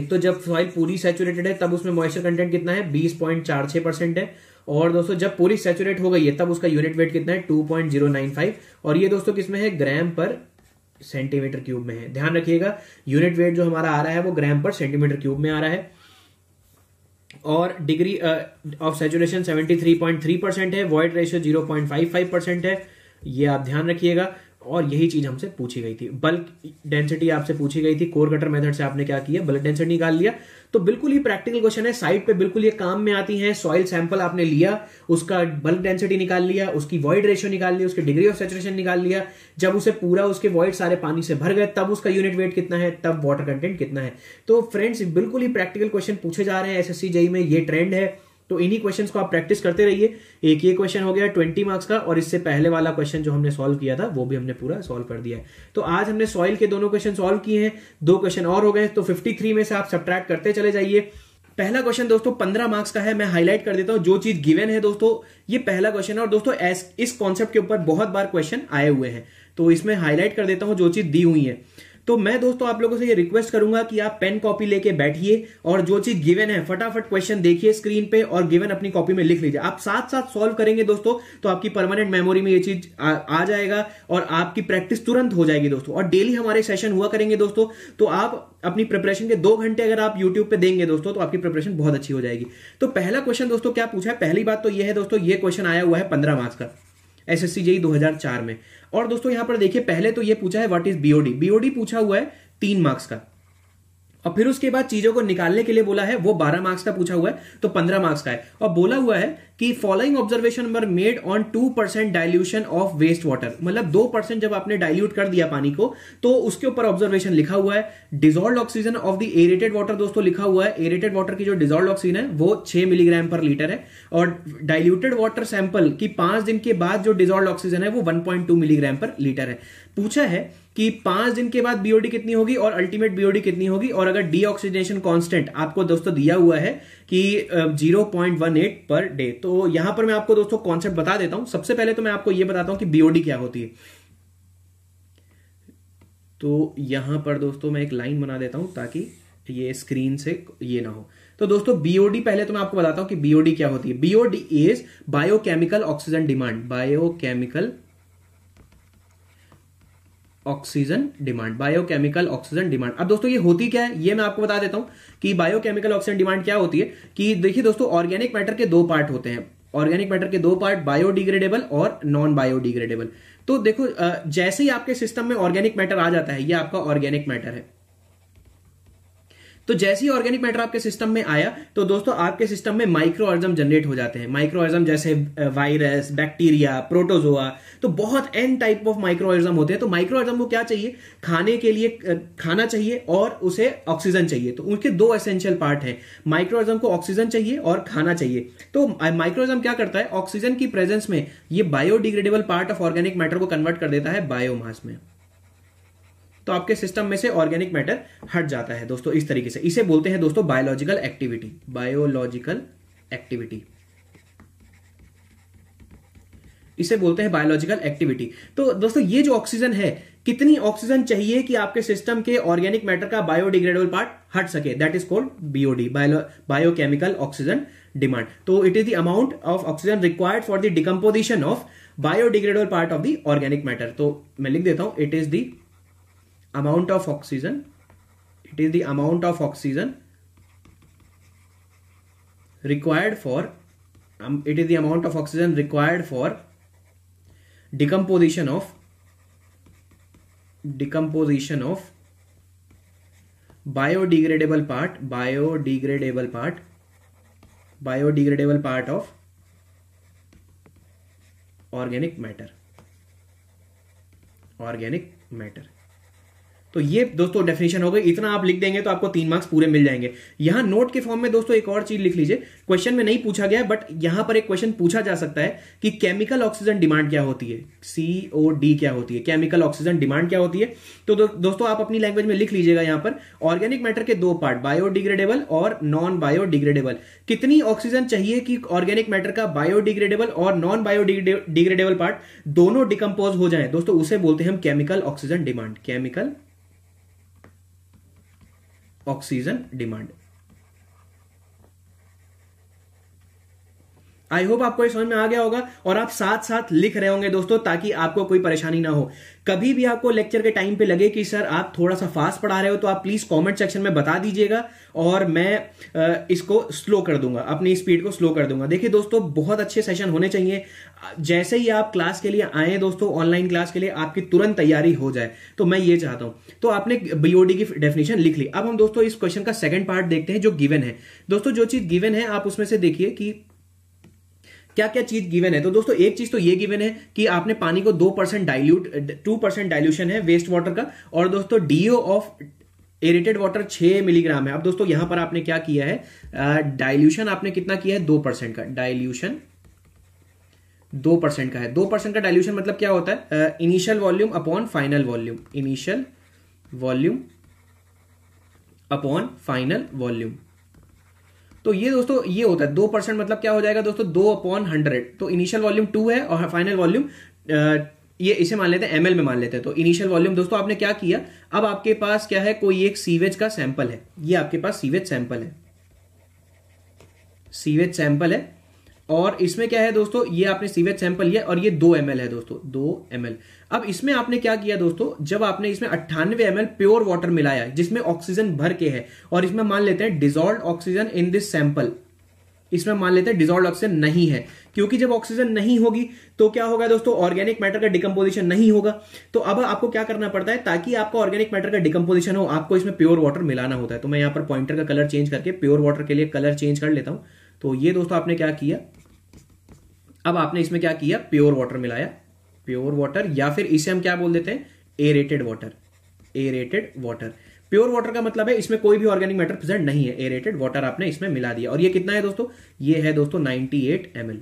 एक तो जब सॉइल पूरी सैचुरेटेड है तब उसमें मॉइस्चर कंटेंट कितना है बीस पॉइंट चार छह परसेंट है और दोस्तों जब पूरी सेचुरेट हो गई है तब उसका यूनिट वेट कितना है 2.095 और ये दोस्तों किसमें है ग्राम पर सेंटीमीटर क्यूब में है ध्यान रखिएगा यूनिट वेट जो हमारा आ रहा है वो ग्राम पर सेंटीमीटर क्यूब में आ रहा है और डिग्री ऑफ सेचुरेशन 73.3 परसेंट है वॉइड रेशियो 0.55 परसेंट है ये आप ध्यान रखिएगा और यही चीज हमसे पूछी गई थी बल्क डेंसिटी आपसे पूछी गई थी कोर कटर मेथड से आपने क्या किया बल्क डेंसिटी निकाल लिया तो बिल्कुल ही प्रैक्टिकल क्वेश्चन है साइट पे बिल्कुल ये काम में आती है सॉइल सैंपल आपने लिया उसका बल्क डेंसिटी निकाल लिया उसकी वॉइड रेशियो निकाल लिया उसकी डिग्री ऑफ सेचुरेशन निकाल लिया जब उसे पूरा उसके वॉइड सारे पानी से भर गए तब उसका यूनिट वेट कितना है तब वाटर कंटेंट कितना है तो फ्रेंड्स बिल्कुल ही प्रैक्टिकल क्वेश्चन पूछे जा रहे हैं एस एस e में ये ट्रेंड है तो इन्हीं क्वेश्चन को आप प्रैक्टिस करते रहिए एक ये क्वेश्चन हो गया ट्वेंटी मार्क्स का और इससे पहले वाला क्वेश्चन जो हमने सॉल्व किया था वो भी हमने पूरा सॉल्व कर दिया है तो आज हमने सॉइल के दोनों क्वेश्चन सॉल्व किए हैं दो क्वेश्चन और हो गए तो फिफ्टी में से आप सब्ट्रैक्ट करते चले जाइए पहला क्वेश्चन दोस्तों पंद्रह मार्क्स का है मैं हाईलाइट कर देता हूं जो चीज गिवन है दोस्तों ये पहला क्वेश्चन है और दोस्तों इस कॉन्सेप्ट के ऊपर बहुत बार क्वेश्चन आए हुए हैं तो इसमें हाईलाइट कर देता हूं जो चीज दी हुई है तो मैं दोस्तों आप लोगों से ये रिक्वेस्ट करूंगा कि आप पेन कॉपी लेके बैठिए और जो चीज गिवन है फटाफट क्वेश्चन देखिए स्क्रीन पे और गिवन अपनी कॉपी में लिख लीजिए आप साथ साथ सॉल्व करेंगे दोस्तों तो आपकी परमानेंट मेमोरी में ये चीज आ, आ जाएगा और आपकी प्रैक्टिस तुरंत हो जाएगी दोस्तों और डेली हमारे सेशन हुआ करेंगे दोस्तों तो आप अपनी प्रिपरेशन के दो घंटे अगर आप यूट्यूब पे देंगे दोस्तों तो आपकी प्रिपरेशन बहुत अच्छी हो जाएगी तो पहला क्वेश्चन दोस्तों क्या पूछा है पहली बात तो यह है दोस्तों ये क्वेश्चन आया हुआ है पंद्रह मार्क्स का एसएससी e जेई चार में और दोस्तों यहां पर देखिए पहले तो ये पूछा है व्हाट इज बीओडी बीओडी पूछा हुआ है तीन मार्क्स का और फिर उसके बाद चीजों को निकालने के लिए बोला है वो बारह मार्क्स का पूछा हुआ है तो पंद्रह मार्क्स का है और बोला हुआ है कि following observation number made on two percent dilution of waste water मतलब दो परसेंट जब आपने डायल्यूट कर दिया पानी को तो उसके ऊपर ऑब्जर्वेशन लिखा हुआ है dissolved oxygen of the aerated water दोस्तों लिखा हुआ है एरेटेड वाटर की जो डिजोल्ड ऑक्सीजन है वो छह मिलीग्राम पर लीटर है और डायल्यूटेड वाटर सैंपल की पांच दिन के बाद जो डिजोल्ड ऑक्सीजन है वो वन मिलीग्राम पर लीटर है पूछा है कि पांच दिन के बाद बीओडी कितनी होगी और अल्टीमेट बीओडी कितनी होगी और अगर डी ऑक्सीजनेशन कॉन्स्टेंट आपको दोस्तों दिया हुआ है कि 0.18 पर डे तो यहां पर मैं आपको दोस्तों कॉन्सेप्ट बता देता हूं सबसे पहले तो मैं आपको यह बताता हूं कि बीओडी क्या होती है तो यहां पर दोस्तों मैं एक लाइन बना देता हूं ताकि ये स्क्रीन से ये ना हो तो दोस्तों बीओडी पहले तो मैं आपको बताता हूं कि बीओडी क्या होती है BOD is biochemical oxygen demand biochemical oxygen demand biochemical oxygen demand अब दोस्तों ये होती क्या है ये मैं आपको बता देता हूं कि बायोकेमिकल ऑक्सीजन डिमांड क्या होती है कि देखिए दोस्तों ऑर्गेनिक मैटर के दो पार्ट होते हैं ऑर्गेनिक मैटर के दो पार्ट बायोडिग्रेडेबल और नॉन बायोडिग्रेडेबल तो देखो जैसे ही आपके सिस्टम में ऑर्गेनिक मैटर आ जाता है ये आपका ऑर्गेनिक मैटर है तो जैसे ही ऑर्गेनिक मैटर आपके सिस्टम में आया तो दोस्तों आपके सिस्टम में माइक्रो ऑर्जम जनरेट हो जाते हैं माइक्रो ऑर्जम जैसे वायरस बैक्टीरिया प्रोटोजोआ तो बहुत an type of microorganism होते हैं तो माइक्रो ऑर्जम को क्या चाहिए खाने के लिए खाना चाहिए और उसे ऑक्सीजन चाहिए तो उनके दो एसेंशियल पार्ट है माइक्रो ऑर्जम को ऑक्सीजन चाहिए और खाना चाहिए तो माइक्रो ऑर्जम क्या करता है ऑक्सीजन की प्रेजेंस में ये biodegradable part of organic matter को कन्वर्ट कर देता है बायोमास में तो आपके सिस्टम में से ऑर्गेनिक मैटर हट जाता है दोस्तों इस तरीके से इसे बोलते हैं दोस्तों बायोलॉजिकल एक्टिविटी बायोलॉजिकल एक्टिविटी इसे बोलते हैं बायोलॉजिकल एक्टिविटी तो दोस्तों ये जो ऑक्सीजन है कितनी ऑक्सीजन चाहिए कि आपके सिस्टम के ऑर्गेनिक मैटर का बायोडिग्रेडेबल पार्ट हट सके that is called BOD biochemical oxygen demand तो it is the amount of oxygen required for the decomposition of biodegradable part of the organic matter तो मैं लिख देता हूं it is the amount of oxygen it is the amount of oxygen required for um, it is the amount of oxygen required for decomposition of decomposition of biodegradable part biodegradable part biodegradable part of organic matter organic matter तो ये दोस्तों definition हो गई इतना आप लिख देंगे तो आपको तीन मार्क्स पूरे मिल जाएंगे यहाँ नोट के फॉर्म में दोस्तों एक और चीज लिख लीजिए क्वेश्चन में नहीं पूछा गया बट यहां पर एक क्वेश्चन पूछा जा सकता है कि केमिकल ऑक्सीजन डिमांड क्या होती है सी ओ डी क्या होती है केमिकल ऑक्सीजन डिमांड क्या होती है तो दो, दोस्तों आप अपनी लैंग्वेज में लिख लीजिएगा यहां पर ऑर्गेनिक मैटर के दो पार्ट बायोडिग्रेडेबल और नॉन बायोडिग्रेडेबल कितनी ऑक्सीजन चाहिए कि ऑर्गेनिक मैटर का बायोडिग्रेडेबल और नॉन बायोडिग्रेडेबल पार्ट दोनों डिकम्पोज हो जाए दोस्तों उसे बोलते हैं हम chemical oxygen demand chemical oxygen demand I hope आपको ये समझ में आ गया होगा और आप साथ साथ लिख रहे होंगे दोस्तों ताकि आपको कोई परेशानी ना हो कभी भी आपको लेक्चर के टाइम पे लगे कि सर आप थोड़ा सा फास्ट पढ़ा रहे हो तो आप प्लीज कमेंट सेक्शन में बता दीजिएगा और मैं इसको स्लो कर दूंगा अपनी स्पीड को स्लो कर दूंगा देखिए दोस्तों बहुत अच्छे सेशन होने चाहिए जैसे ही आप क्लास के लिए आए दोस्तों ऑनलाइन क्लास के लिए आपकी तुरंत तैयारी हो जाए तो मैं ये चाहता हूं तो आपने बीओडी की डेफिनेशन लिख ली अब हम दोस्तों इस क्वेश्चन का सेकंड पार्ट देखते हैं जो गिवन है दोस्तों जो चीज गिवन है आप उसमें से देखिए कि क्या क्या चीज गिवन है तो दोस्तों एक चीज तो ये गिवन है कि आपने पानी को दो percent dilute two percent dilution है वेस्ट वाटर का और दोस्तों DO of aerated water 6 milligram है अब दोस्तों यहां पर आपने क्या किया है uh, आपने कितना किया है दो परसेंट का डायल्यूशन दो परसेंट का है दो परसेंट का डायल्यूशन मतलब क्या होता है initial volume upon final volume initial volume upon final volume तो ये दोस्तों ये होता है दो परसेंट मतलब क्या हो जाएगा दोस्तों दो अपॉन हंड्रेड तो इनिशियल वॉल्यूम टू है और फाइनल वॉल्यूम ये इसे मान लेते हैं एम में मान लेते हैं तो इनिशियल वॉल्यूम दोस्तों आपने क्या किया अब आपके पास क्या है कोई एक सीवेज का सैंपल है ये आपके पास सीवेज सैंपल है सीवेज सैंपल है और इसमें क्या है दोस्तों ये आपने सीवेज सैंपल लिया और ये दो एम है दोस्तों दो एम अब इसमें आपने क्या किया दोस्तों जब आपने इसमें अट्ठानवे एम प्योर वाटर मिलाया जिसमें ऑक्सीजन भर के है और इसमें मान लेते हैं dissolve oxygen in this sample इसमें मान लेते हैं डिजोल्व ऑक्सीजन नहीं है क्योंकि जब ऑक्सीजन नहीं होगी तो क्या होगा दोस्तों ऑर्गेनिक मैटर का डिकम्पोजिशन नहीं होगा तो अब आपको क्या करना पड़ता है ताकि आपका ऑर्गेनिक मैटर का डिकम्पोजिशन हो आपको इसमें प्योर वाटर मिलाना होता है तो मैं यहां पर पॉइंटर का कलर चेंज करके प्योर वाटर के लिए कलर चेंज कर लेता हूं तो ये दोस्तों आपने क्या किया अब आपने इसमें क्या किया प्योर वाटर मिलाया प्योर वाटर या फिर इसे हम क्या बोल देते हैं aerated water aerated water pure water का मतलब है इसमें कोई भी ऑर्गेनिक मैटर प्रेजेंट नहीं है एरेटेड वाटर आपने इसमें मिला दिया और ये कितना है दोस्तों ये है दोस्तों 98 eight M L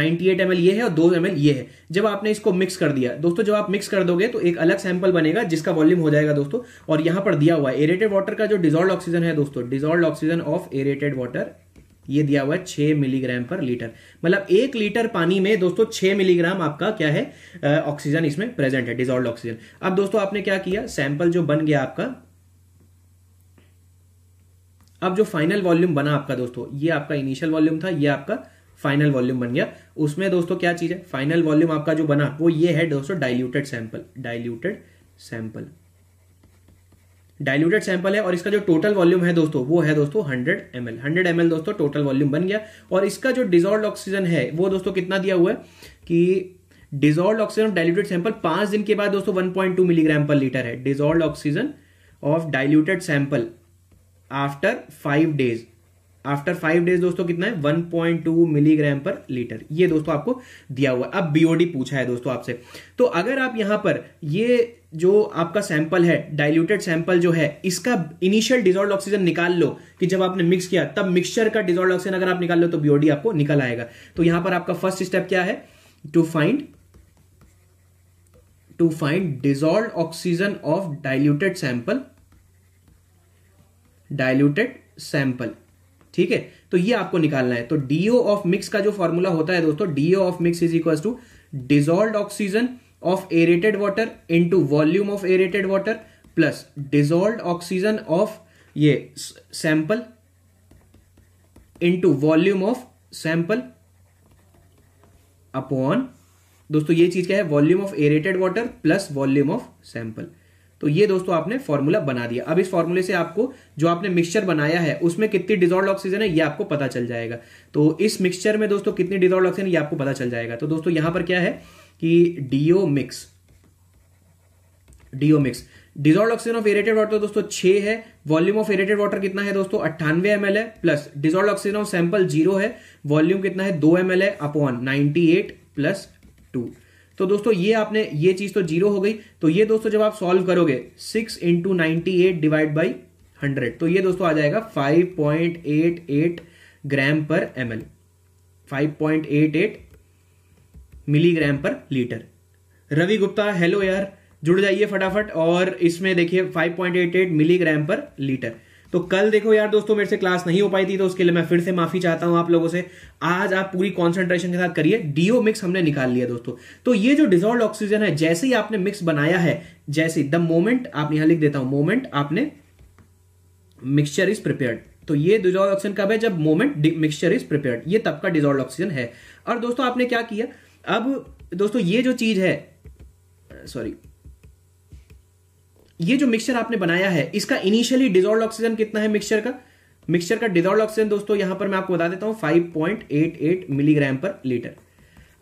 ninety eight ये है और दो एम ये है जब आपने इसको मिक्स कर दिया दोस्तों जब आप मिक्स कर दोगे तो एक अलग सैंपल बनेगा जिसका वॉल्यूम हो जाएगा दोस्तों और यहां पर दिया हुआ है एरेटेड वाटर का जो डिजॉल्व ऑक्सीजन है दोस्तों dissolve oxygen of aerated water ये दिया हुआ है छह मिलीग्राम पर लीटर मतलब एक लीटर पानी में दोस्तों छह मिलीग्राम आपका क्या है ऑक्सीजन इसमें प्रेजेंट है डिजॉल्व ऑक्सीजन अब दोस्तों आपने क्या किया सैंपल जो बन गया आपका अब जो फाइनल वॉल्यूम बना आपका दोस्तों ये आपका इनिशियल वॉल्यूम था ये आपका फाइनल वॉल्यूम बन गया उसमें दोस्तों क्या चीज है फाइनल वॉल्यूम आपका जो बना वो ये है दोस्तों diluted sample diluted sample diluted sample है और इसका जो टोटल वॉल्यूम है दोस्तों वो है दोस्तों hundred L hundred M L दोस्तों टोटल वॉल्यूम बन गया और इसका जो डिजॉल्व ऑक्सीजन है वो दोस्तों कितना दिया हुआ है कि डिजॉल्व ऑक्सीजन डायल्यूटेड सैंपल पांच दिन के बाद दोस्तों one point two milligram per litre है dissolve oxygen of diluted sample after five days after five days दोस्तों कितना है 1.2 मिलीग्राम पर लीटर ये दोस्तों आपको दिया हुआ है अब बीओडी पूछा है दोस्तों आपसे तो अगर आप यहां पर ये जो आपका सैंपल है डाइल्यूटेड सैंपल जो है इसका इनिशियल डिजॉल्व ऑक्सीजन निकाल लो कि जब आपने मिक्स किया तब मिक्सचर का डिजॉल्व ऑक्सीजन अगर आप निकाल लो तो बीओडी आपको निकल आएगा तो यहां पर आपका फर्स्ट स्टेप क्या है to find to find dissolve oxygen of diluted sample diluted sample ठीक है तो ये आपको निकालना है तो डीओ ऑफ मिक्स का जो फॉर्मूला होता है दोस्तों DO of mix is equal to dissolved oxygen of aerated water into volume of aerated water plus dissolved oxygen of ये sample into volume of sample upon दोस्तों ये चीज क्या है volume of aerated water plus volume of sample तो ये दोस्तों आपने फॉर्मूला बना दिया अब इस फॉर्मूले से आपको जो आपने मिक्सचर बनाया है उसमें कितनी डिजॉल्व ऑक्सीजन है ये आपको पता चल जाएगा तो इस मिक्सचर में दोस्तों कितनी डिजॉल्व ऑक्सीजन ये आपको पता चल जाएगा तो दोस्तों यहां पर क्या है कि DO mix DO mix dissolve oxygen of aerated water दोस्तों छह है वॉल्यूम ऑफ एरेटेड वाटर कितना है दोस्तों अट्ठानवे एम है plus dissolve oxygen of sample zero है वॉल्यूम कितना है दो एम है upon ninety eight plus two तो दोस्तों ये आपने ये चीज तो जीरो हो गई तो ये दोस्तों जब आप सॉल्व करोगे six into ninety eight divide by hundred तो ये दोस्तों आ जाएगा five point eight eight gram per M L five point eight eight milligram per litre Ravi Gupta hello यार जुड़ जाइए फटाफट और इसमें देखिए 5.88 मिलीग्राम पर लीटर तो कल देखो यार दोस्तों मेरे से क्लास नहीं हो पाई थी तो उसके लिए मैं फिर से माफी चाहता हूं आप लोगों से आज आप पूरी कॉन्सेंट्रेशन के साथ करिए डीओ मिक्स हमने निकाल लिया दोस्तों तो ये जो डिजोल्व ऑक्सीजन है जैसे ही आपने मिक्स बनाया है जैसे द मोमेंट आप यहां लिख देता हूं मोमेंट आपने मिक्सचर इज प्रिपेयर्ड तो ये डिजोल्व ऑक्सीजन कब है जब मोमेंट मिक्सचर इज प्रिपेयर्ड ये तब का डिजोल्व ऑक्सीजन है और दोस्तों आपने क्या किया अब दोस्तों ये जो चीज है सॉरी ये जो मिक्सचर आपने बनाया है इसका इनिशियली डिजोल्व ऑक्सीजन कितना है मिक्सचर का मिक्सचर का डिजोल्व ऑक्सीजन दोस्तों यहां पर मैं आपको बता देता हूं 5.88 मिलीग्राम पर लीटर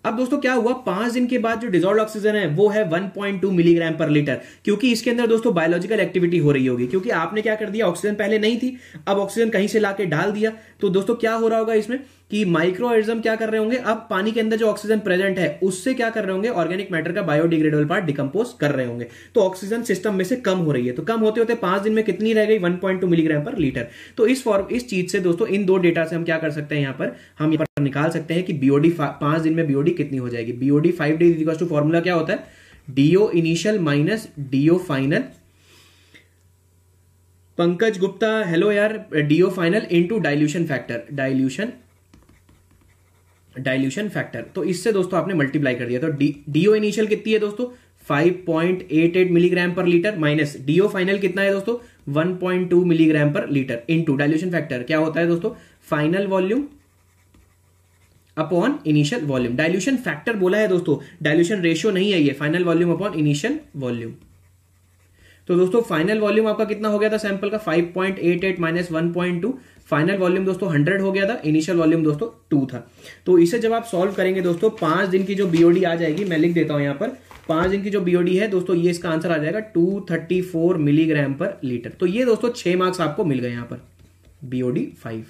अब दोस्तों क्या हुआ पांच दिन के बाद जो डिजोल्व ऑक्सीजन है वो है 1.2 मिलीग्राम पर लीटर क्योंकि इसके अंदर दोस्तों बायोलॉजिकल एक्टिविटी हो रही होगी क्योंकि आपने क्या कर दिया ऑक्सीजन पहले नहीं थी अब ऑक्सीजन कहीं से लाके डाल दिया तो दोस्तों क्या हो रहा होगा इसमें कि माइक्रो ऑर्गेनिज्म क्या कर रहे होंगे अब पानी के अंदर जो ऑक्सीजन प्रेजेंट है उससे क्या कर रहे होंगे ऑर्गेनिक मैटर का बायोडिग्रेडेबल पार्ट डिकम्पोज कर रहे होंगे तो ऑक्सीजन सिस्टम में से कम हो रही है तो कम होते होते पांच दिन में कितनी रह गई 1.2 मिलीग्राम पर लीटर तो इस फॉर्म इस चीज से दोस्तों इन दो डेटा से हम क्या कर सकते हैं यहां पर हम यहां पर निकाल सकते हैं कि बीओडी पांच दिन में बीओडी कितनी हो जाएगी BOD five days equal to formula क्या होता है DO initial minus DO final Pankaj Gupta hello यार DO final into dilution factor dilution dilution factor तो इससे दोस्तों आपने मल्टीप्लाई कर दिया तो डीओ इनिशियल कितनी है दोस्तों 5.88 milligram per litre minus DO final कितना है दोस्तों 1.2 milligram per litre into dilution factor क्या होता है दोस्तों final volume upon initial volume dilution factor बोला है दोस्तों डाइल्यूशन रेशियो नहीं है ये final volume upon initial volume तो दोस्तों फाइनल वॉल्यूम आपका कितना हो गया था सैंपल का 5.88 point eight eight minus one point two final volume दोस्तों हंड्रेड हो गया था इनिशियल वॉल्यूम दोस्तों टू था तो इसे जब आप सॉल्व करेंगे दोस्तों पांच दिन की जो बीओडी आ जाएगी मैं लिख देता हूं यहां पर पांच दिन की जो बीओडी है दोस्तों ये इसका आंसर आ जाएगा two thirty four milligram per litre तो ये दोस्तों छह मार्क्स आपको मिल गए यहां पर बीओडी फाइव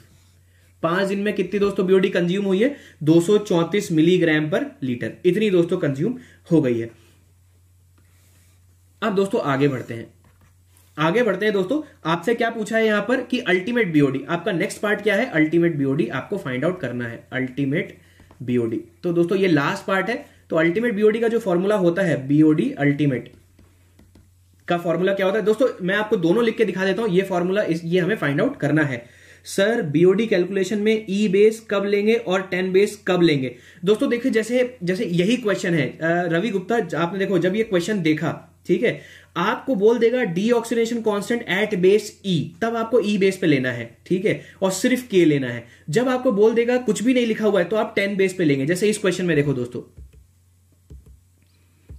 पांच दिन में कितनी दोस्तों बीओडी कंज्यूम हुई है दो मिलीग्राम पर लीटर इतनी दोस्तों कंज्यूम हो गई है अब दोस्तों आगे बढ़ते हैं आगे बढ़ते हैं दोस्तों आपसे क्या पूछा है यहां पर कि अल्टीमेट बीओडी आपका नेक्स्ट पार्ट क्या है अल्टीमेट बीओडी आपको फाइंड आउट करना है अल्टीमेट बीओडी तो दोस्तों ये लास्ट पार्ट है तो अल्टीमेट बीओडी का जो फॉर्मूला होता है बीओडी अल्टीमेट का फॉर्मूला क्या होता है दोस्तों मैं आपको दोनों लिख के दिखा देता हूं ये फॉर्मूला ये हमें फाइंड आउट करना है सर बीओडी कैलकुलेशन में ई e बेस कब लेंगे और टेन बेस कब लेंगे दोस्तों देखिए जैसे जैसे यही क्वेश्चन है रवि गुप्ता आपने देखो जब ये क्वेश्चन देखा ठीक है आपको बोल देगा D oxidation constant at base E तब आपको ई e बेस पे लेना है ठीक है और सिर्फ के लेना है जब आपको बोल देगा कुछ भी नहीं लिखा हुआ है तो आप टेन बेस पे लेंगे जैसे इस क्वेश्चन में देखो दोस्तों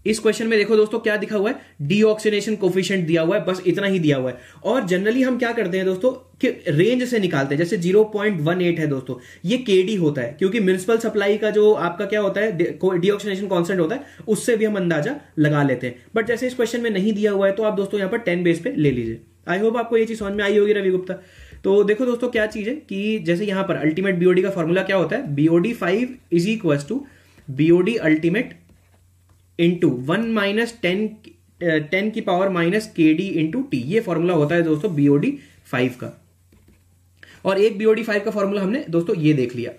इस क्वेश्चन में देखो दोस्तों क्या दिखा हुआ है डीऑक्सीनेशन कोफिशियंट दिया हुआ है बस इतना ही दिया हुआ है और जनरली हम क्या करते हैं दोस्तों कि रेंज से निकालते हैं जैसे 0.18 है दोस्तों ये केडी होता है क्योंकि म्यूनिसिपल सप्लाई का जो आपका क्या होता है डीऑक्सीनेशन कॉन्सेंट होता है उससे भी हम अंदाजा लगा लेते हैं बट जैसे इस क्वेश्चन में नहीं दिया हुआ है तो आप दोस्तों यहां पर टेन बेस पे ले लीजिए आई होप आपको ये चीज समझ में आई होगी रवि गुप्ता तो देखो दोस्तों क्या चीज है कि जैसे यहां पर अल्टीमेट बीओडी का फॉर्मूला क्या होता है BOD five is equal to BOD ultimate into one minus ten ten की power minus K D into T ये फॉर्मूला होता है दोस्तों बीओडी फाइव का और एक बीओडी फाइव का फॉर्मूला हमने दोस्तों ये देख लिया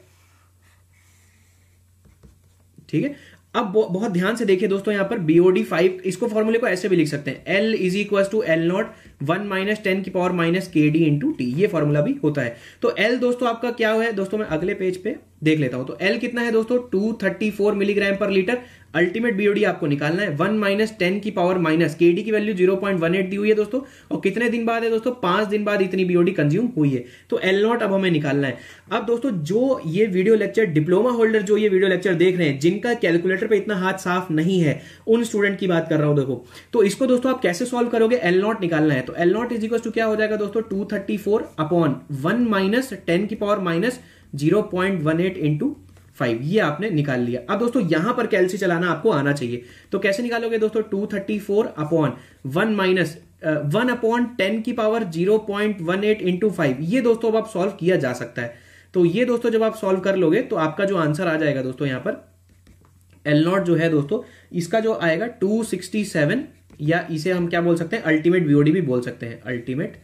ठीक है अब बहुत ध्यान से देखिए दोस्तों यहां पर बीओडी फाइव इसको फॉर्मूले को ऐसे भी लिख सकते हैं L is equal to L not one minus ten की power minus K D into T ये फॉर्मूला भी होता है तो एल दोस्तों आपका क्या हुआ है दोस्तों मैं अगले पेज पे देख लेता हूं तो एल कितना है दोस्तों two thirty four milligram per litre ultimate BOD आपको निकालना है वन माइनस टेन की पावर माइनस के की value zero point one eight दी हुई है दोस्तों और कितने दिन बाद है दोस्तों पांच दिन बाद इतनी बीओडी कंज्यूम हुई है तो एल नॉट अब हमें निकालना है अब दोस्तों जो ये वीडियो लेक्चर डिप्लोमा होल्डर जो ये वीडियो लेक्चर देख रहे हैं जिनका कैलकुलेटर पर इतना हाथ साफ नहीं है उन स्टूडेंट की बात कर रहा हूं देखो तो इसको दोस्तों आप कैसे सोल्व करोगे एल नॉट निकालना है तो L not is equal to क्या हो जाएगा दोस्तों two thirty four upon one minus ten की power minus zero point one eight into five ये आपने निकाल लिया अब दोस्तों यहां पर कैलसी चलाना आपको आना चाहिए तो कैसे निकालोगे दोस्तों two thirty four upon one minus one upon ten की power zero point one eight into five ये दोस्तों अब आप सॉल्व किया जा सकता है तो ये दोस्तों जब आप सॉल्व कर लोगे तो आपका जो आंसर आ जाएगा दोस्तों यहां पर एल नॉट जो है दोस्तों इसका जो आएगा टू सिक्सटी सेवन या इसे हम क्या बोल सकते हैं अल्टीमेट बीओडी भी बोल सकते हैं अल्टीमेट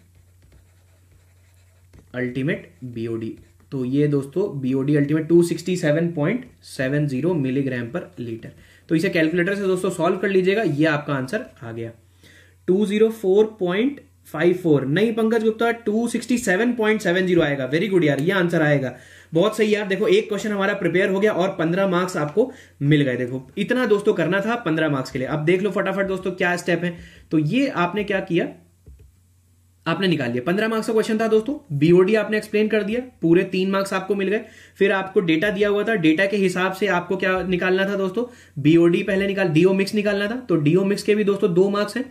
अल्टीमेट बीओडी तो ये दोस्तों BOD ultimate 267.70 milligram per litre तो इसे कैलकुलेटर से दोस्तों सॉल्व कर लीजिएगा ये आपका आंसर आ गया 204.54 नहीं पंकज गुप्ता 267.70 आएगा वेरी गुड यार ये आंसर आएगा बहुत सही यार देखो एक क्वेश्चन हमारा प्रिपेयर हो गया और 15 मार्क्स आपको मिल गए देखो इतना दोस्तों करना था 15 मार्क्स के लिए अब देख लो फटाफट दोस्तों क्या स्टेप है तो ये आपने क्या किया आपने निकाल लिया पंद्रह मार्क्स का क्वेश्चन था दोस्तों बीओडी आपने एक्सप्लेन कर दिया पूरे तीन मार्क्स आपको मिल गए फिर आपको डेटा दिया हुआ था डेटा के हिसाब से आपको क्या निकालना था दोस्तों बीओडी पहले निकाल डीओ मिक्स निकालना था तो डीओ मिक्स के भी दोस्तों दो मार्क्स है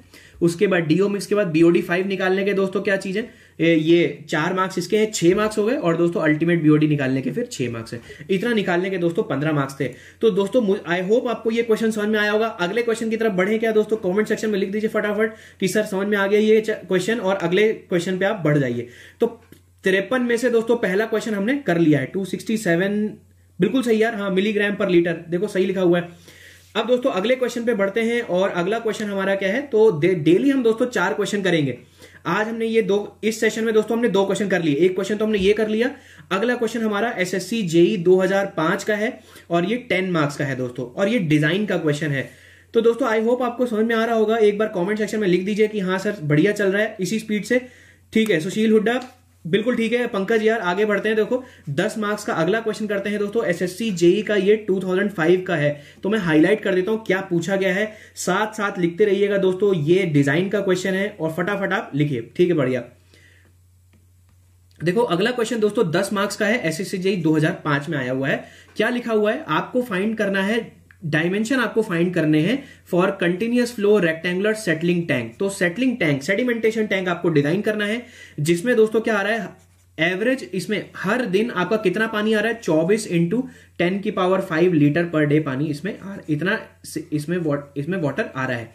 उसके बाद डीओ मिक्स के बाद बीओडी फाइव निकालने के दोस्तों क्या चीज है ये चार मार्क्स इसके हैं छह मार्क्स हो गए और दोस्तों अल्टीमेट बीओडी निकालने के फिर छह मार्क्स है इतना निकालने के दोस्तों पंद्रह मार्क्स थे तो दोस्तों आई होप आपको ये क्वेश्चन समझ में आया होगा अगले क्वेश्चन की तरफ बढ़े क्या दोस्तों कॉमेंट सेक्शन में लिख दीजिए फटाफट कि सर समझ में आ गया ये क्वेश्चन और अगले क्वेश्चन पे आप बढ़ जाइए तो तिरपन में से दोस्तों पहला क्वेश्चन हमने कर लिया है टू बिल्कुल सही यार हाँ मिलीग्राम पर लीटर देखो सही लिखा हुआ है अब दोस्तों अगले क्वेश्चन पे बढ़ते हैं और अगला क्वेश्चन हमारा क्या है तो डेली हम दोस्तों चार क्वेश्चन करेंगे आज हमने ये दो इस सेशन में दोस्तों हमने दो क्वेश्चन कर लिए एक क्वेश्चन तो हमने ये कर लिया अगला क्वेश्चन हमारा एस एस सी जेई पांच का है और ये टेन मार्क्स का है दोस्तों और ये डिजाइन का क्वेश्चन है तो दोस्तों आई होप आपको समझ में आ रहा होगा एक बार कॉमेंट सेक्शन में लिख दीजिए कि हाँ सर बढ़िया चल रहा है इसी स्पीड से ठीक है सुशील हुड्डा बिल्कुल ठीक है पंकज यार आगे बढ़ते हैं देखो 10 मार्क्स का अगला क्वेश्चन करते हैं दोस्तों एसएससी जेई e का ये 2005 का है तो मैं हाईलाइट कर देता हूं क्या पूछा गया है साथ साथ लिखते रहिएगा दोस्तों ये डिजाइन का क्वेश्चन है और फटाफट आप लिखिए ठीक है बढ़िया देखो अगला क्वेश्चन दोस्तों 10 मार्क्स का है सी जेई e में आया हुआ है क्या लिखा हुआ है आपको फाइंड करना है डायमेंशन आपको फाइंड करने हैं for continuous flow rectangular settling tank तो सेटलिंग टैंक सेडिमेंटेशन टैंक आपको डिजाइन करना है जिसमें दोस्तों क्या आ रहा है एवरेज इसमें हर दिन आपका कितना पानी आ रहा है 24 इंटू टेन की पावर 5 लीटर पर डे पानी इसमें आ, इतना इसमें वॉट इसमें वाटर आ रहा है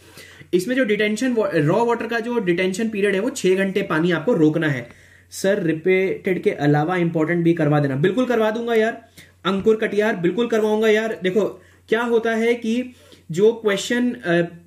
इसमें जो डिटेंशन रॉ वाटर का जो डिटेंशन पीरियड है वो 6 घंटे पानी आपको रोकना है सर रिपीटेड के अलावा इंपॉर्टेंट भी करवा देना बिल्कुल करवा दूंगा यार अंकुर कटियार बिल्कुल करवाऊंगा यार देखो क्या होता है कि जो क्वेश्चन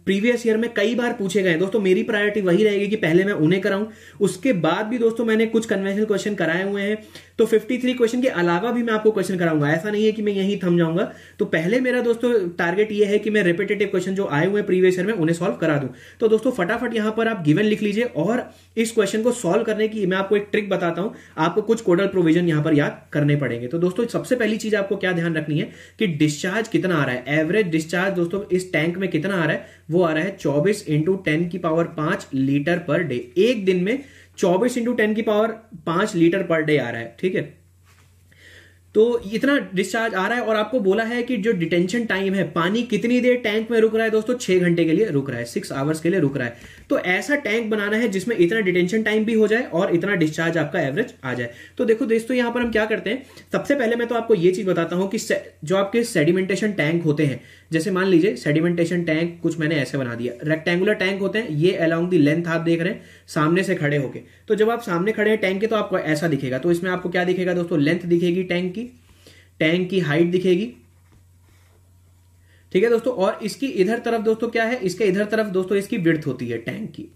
प्रीवियस ईयर में कई बार पूछे गए दोस्तों मेरी प्रायोरिटी वही रहेगी कि पहले मैं उन्हें कराऊं उसके बाद भी दोस्तों मैंने कुछ कन्वेंशनल क्वेश्चन कराए हुए हैं तो 53 क्वेश्चन के अलावा भी मैं आपको क्वेश्चन कराऊंगा ऐसा नहीं है कि मैं यहीं थम जाऊंगा तो पहले मेरा दोस्तों टारगेट ये है कि मैं रिपीटेटिव क्वेश्चन जो आए हुए प्रीवियस ईयर में उन्हें सॉल्व करा दूं तो दोस्तों फटाफट यहां पर आप गिवन लिख लीजिए और इस क्वेश्चन को सोल्व करने की मैं आपको एक ट्रिक बताता हूं आपको कुछ कोडल प्रोविजन यहां पर याद करने पड़ेंगे तो दोस्तों सबसे पहली चीज आपको क्या ध्यान रखनी है कि डिस्चार्ज कितना आ रहा है एवरेज डिस्चार्ज दोस्तों इस टैंक में कितना आ रहा है वो आ रहा है चौबीस इंटू की पावर पांच लीटर पर डे एक दिन में चौबीस इंटू टेन की पावर पांच लीटर पर डे आ रहा है ठीक है तो इतना डिस्चार्ज आ रहा है और आपको बोला है कि जो डिटेंशन टाइम है पानी कितनी देर टैंक में रुक रहा है दोस्तों छह घंटे के लिए रुक रहा है सिक्स आवर्स के लिए रुक रहा है तो ऐसा टैंक बनाना है जिसमें इतना डिटेंशन टाइम भी हो जाए और इतना डिस्चार्ज आपका एवरेज आ जाए तो देखो दोस्तों यहां पर हम क्या करते हैं सबसे पहले मैं तो आपको यह चीज बताता हूं कि जो आपके सेडिमेंटेशन टैंक होते हैं जैसे मान लीजिए सेडिमेंटेशन टैंक कुछ मैंने ऐसे बना दिया रेक्टेंगुलर टैंक होते हैं ये अलॉन्ग दी लेंथ आप देख रहे हैं सामने से खड़े होके तो जब आप सामने खड़े हैं टैंक के तो आपको ऐसा दिखेगा तो इसमें आपको क्या दिखेगा दोस्तों लेंथ दिखेगी टैंक की टैंक की हाइट दिखेगी ठीक है दोस्तों और इसकी इधर तरफ दोस्तों क्या है इसके इधर तरफ दोस्तों इसकी विर्थ होती है टैंक की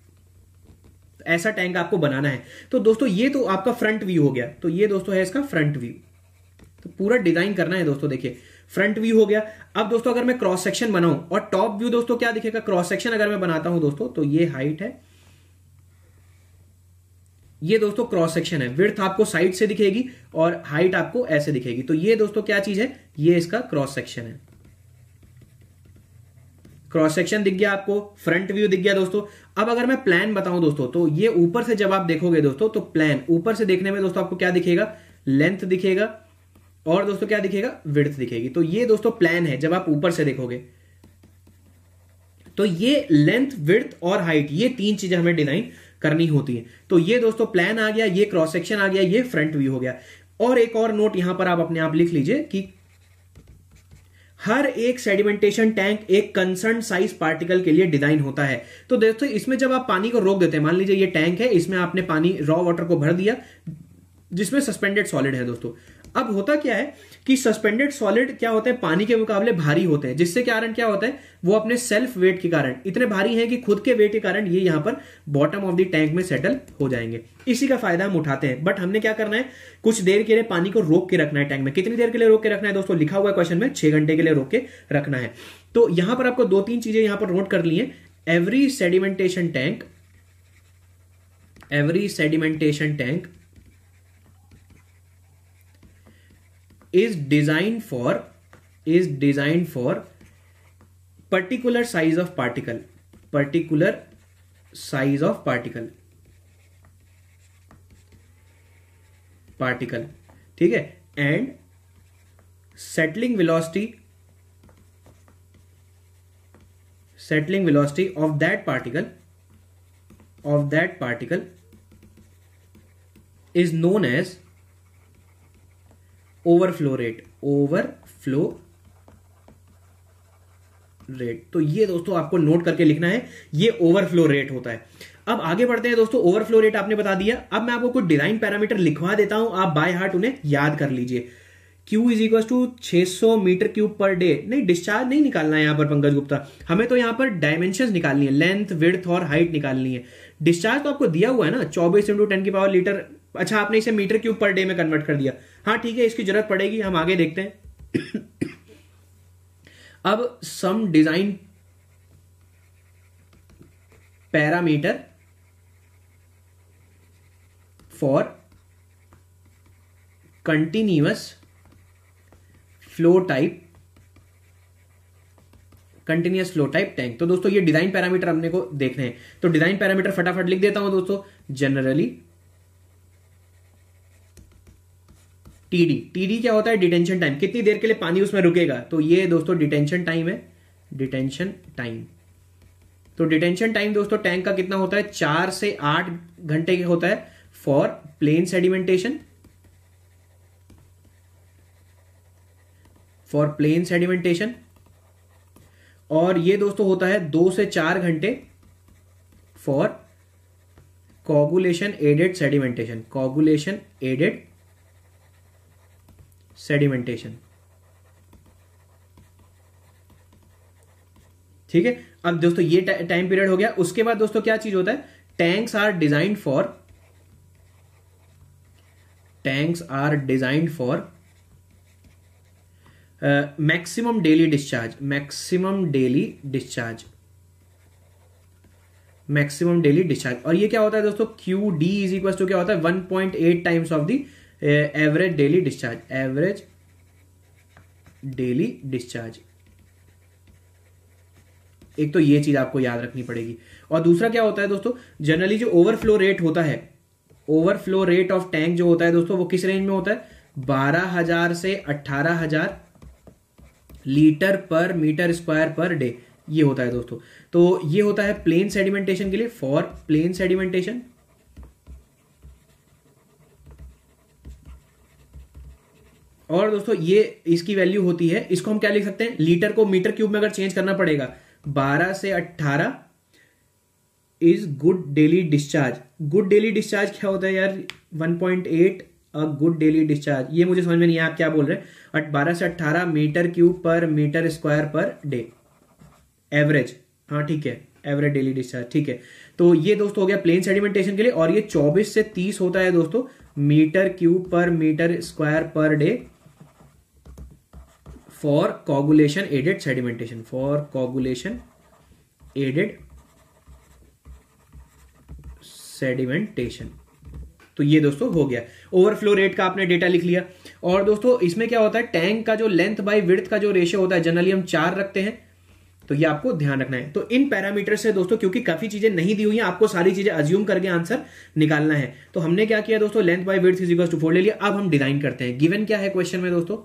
ऐसा टैंक आपको बनाना है तो दोस्तों ये तो आपका फ्रंट व्यू हो गया तो ये दोस्तों है इसका फ्रंट व्यू तो पूरा डिजाइन करना है दोस्तों देखिए फ्रंट व्यू हो गया अब दोस्तों अगर मैं क्रॉस सेक्शन बनाऊं और टॉप व्यू दोस्तों क्या दिखेगा क्रॉस सेक्शन अगर मैं बनाता हूं दोस्तों तो ये हाइट है ये दोस्तों क्रॉस सेक्शन है विर्थ आपको साइड से दिखेगी और हाइट आपको ऐसे दिखेगी तो ये दोस्तों क्या चीज है ये इसका क्रॉस सेक्शन है क्रॉस सेक्शन दिख गया आपको फ्रंट व्यू दिख गया दोस्तों अब अगर मैं प्लान बताऊं दोस्तों तो ये ऊपर से जब आप देखोगे दोस्तों तो प्लान ऊपर से देखने में दोस्तों आपको क्या दिखेगा लेंथ दिखेगा और दोस्तों क्या दिखेगा विड्थ दिखेगी तो ये दोस्तों प्लान है जब आप ऊपर से देखोगे तो ये लेंथ विड्थ और हाइट ये तीन चीजें हमें डिजाइन करनी होती है तो ये दोस्तों प्लान आ गया ये क्रॉस सेक्शन आ गया ये फ्रंट व्यू हो गया और एक और नोट यहां पर आप अपने आप लिख लीजिए कि हर एक सेडिमेंटेशन टैंक एक कंसर्न साइज पार्टिकल के लिए डिजाइन होता है तो दोस्तों इसमें जब आप पानी को रोक देते हैं मान लीजिए ये टैंक है इसमें आपने पानी रॉ वाटर को भर दिया जिसमें सस्पेंडेड सॉलिड है दोस्तों अब होता क्या है कि सस्पेंडेड सॉलिड क्या होते हैं पानी के मुकाबले भारी होते हैं जिससे कारण क्या होता है वो अपने सेल्फ वेट के कारण इतने भारी हैं कि खुद के वेट के कारण ये यहां पर बॉटम ऑफ द टैंक में सेटल हो जाएंगे इसी का फायदा हम उठाते हैं बट हमने क्या करना है कुछ देर के लिए पानी को रोक के रखना है टैंक में कितनी देर के लिए रोक के रखना है दोस्तों लिखा हुआ क्वेश्चन में छह घंटे के लिए रोक के रखना है तो यहां पर आपको दो तीन चीजें यहां पर नोट कर ली है every sedimentation tank every sedimentation tank is designed for is designed for particular size of particle particular size of particle particle ठीक है and settling velocity settling velocity of that particle of that particle is known as overflow rate overflow rate तो ये दोस्तों आपको note करके लिखना है ये ओवरफ्लो रेट होता है अब आगे बढ़ते हैं दोस्तों ओवरफ्लो रेट आपने बता दिया अब मैं आपको कुछ डिजाइन पैरामीटर लिखवा देता हूं आप बाय हार्ट उन्हें याद कर लीजिए Q इज इक्वल टू सौ मीटर क्यूब पर डे नहीं डिस्चार्ज नहीं निकालना है यहां पर पंकज गुप्ता हमें तो यहां पर डायमेंशन निकालनी है लेंथ विड्थ और हाइट निकालनी है डिस्चार्ज तो आपको दिया हुआ है ना चौबीस इंटू टेन की पावर लीटर अच्छा आपने इसे मीटर क्यूब पर डे में कन्वर्ट कर दिया हाँ ठीक है इसकी जरूरत पड़ेगी हम आगे देखते हैं अब some design parameter for continuous flow type continuous flow type tank तो दोस्तों ये डिजाइन पैरामीटर हमने को देखने हैं तो डिजाइन पैरामीटर फटाफट लिख देता हूं दोस्तों जनरली टीडी टीडी क्या होता है डिटेंशन टाइम कितनी देर के लिए पानी उसमें रुकेगा तो ये दोस्तों डिटेंशन टाइम है डिटेंशन टाइम तो डिटेंशन टाइम दोस्तों टैंक का कितना होता है चार से आठ घंटे का होता है for plain sedimentation for plain sedimentation और ये दोस्तों होता है दो से चार घंटे for coagulation aided sedimentation coagulation aided sedimentation ठीक है अब दोस्तों ये टाइम पीरियड हो गया उसके बाद दोस्तों क्या चीज होता है tanks are designed for tanks are designed for maximum daily discharge maximum daily discharge maximum daily discharge और ये क्या होता है दोस्तों Q D is equal to क्या होता है 1.8 times of the average daily discharge average daily discharge एक तो ये चीज आपको याद रखनी पड़ेगी और दूसरा क्या होता है दोस्तों जनरली जो ओवरफ्लो रेट होता है ओवरफ्लो रेट ऑफ टैंक जो होता है दोस्तों वो किस रेंज में होता है बारह हजार से अट्ठारह हजार litre per metre square per day ये होता है दोस्तों तो ये होता है प्लेन सेडिमेंटेशन के लिए फॉर प्लेन सेडिमेंटेशन और दोस्तों ये इसकी वैल्यू होती है इसको हम क्या लिख सकते हैं लीटर को मीटर क्यूब में अगर चेंज करना पड़ेगा बारह से अट्ठारह is good daily discharge good daily discharge क्या होता है यार 1.8 point uh good daily discharge ये मुझे समझ में नहीं है आप क्या बोल रहे हैं बारह से अट्ठारह metre cube per metre square per day average हाँ ठीक है एवरेज डेली डिस्चार्ज ठीक है तो ये दोस्तों हो गया प्लेन सेडिमेंटेशन के लिए और ये 24 से 30 होता है दोस्तों metre cube per metre square per day for coagulation aided sedimentation for coagulation aided sedimentation तो ये दोस्तों हो गया ओवरफ्लो रेट का आपने डेटा लिख लिया और दोस्तों इसमें क्या होता है टैंक का जो लेंथ बाय विड्थ का जो रेशियो होता है जनरली हम चार रखते हैं तो ये आपको ध्यान रखना है तो इन पैरामीटर से दोस्तों क्योंकि काफी चीजें नहीं दी हुई हैं आपको सारी चीजें अज्यूम करके आंसर निकालना है तो हमने क्या किया दोस्तों length by width is equal to four ले लिया अब हम डिजाइन करते हैं गिवन क्या है क्वेश्चन में दोस्तों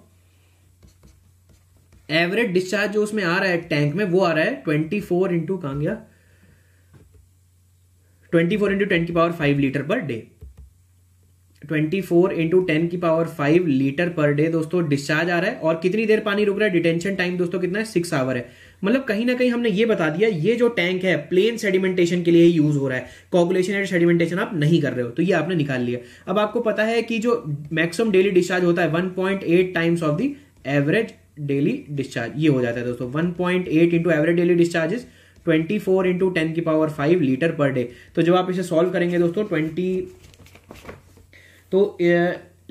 एवरेज डिस्चार्ज जो उसमें आ रहा है टैंक में वो आ रहा है ट्वेंटी फोर इंटू कहा गया ट्वेंटी फोर इंटू टेन की power five litre per day twenty four into ten की power five litre per day दोस्तों डिस्चार्ज आ रहा है और कितनी देर पानी रुक रहा है डिटेंशन टाइम दोस्तों कितना है सिक्स आवर है मतलब कहीं ना कहीं हमने ये बता दिया ये जो टैंक है प्लेन सेडिमेंटेशन के लिए ही यूज हो रहा है कॉगुलेशन एंड सेडिमेंटेशन आप नहीं कर रहे हो तो ये आपने निकाल लिया अब आपको पता है कि जो मैक्सिमम डेली डिस्चार्ज होता है one point eight times of the average daily discharge ये हो जाता है दोस्तों one point eight into average daily discharges twenty four into ten की power five litre per day तो जब आप इसे सॉल्व करेंगे दोस्तों ट्वेंटी तो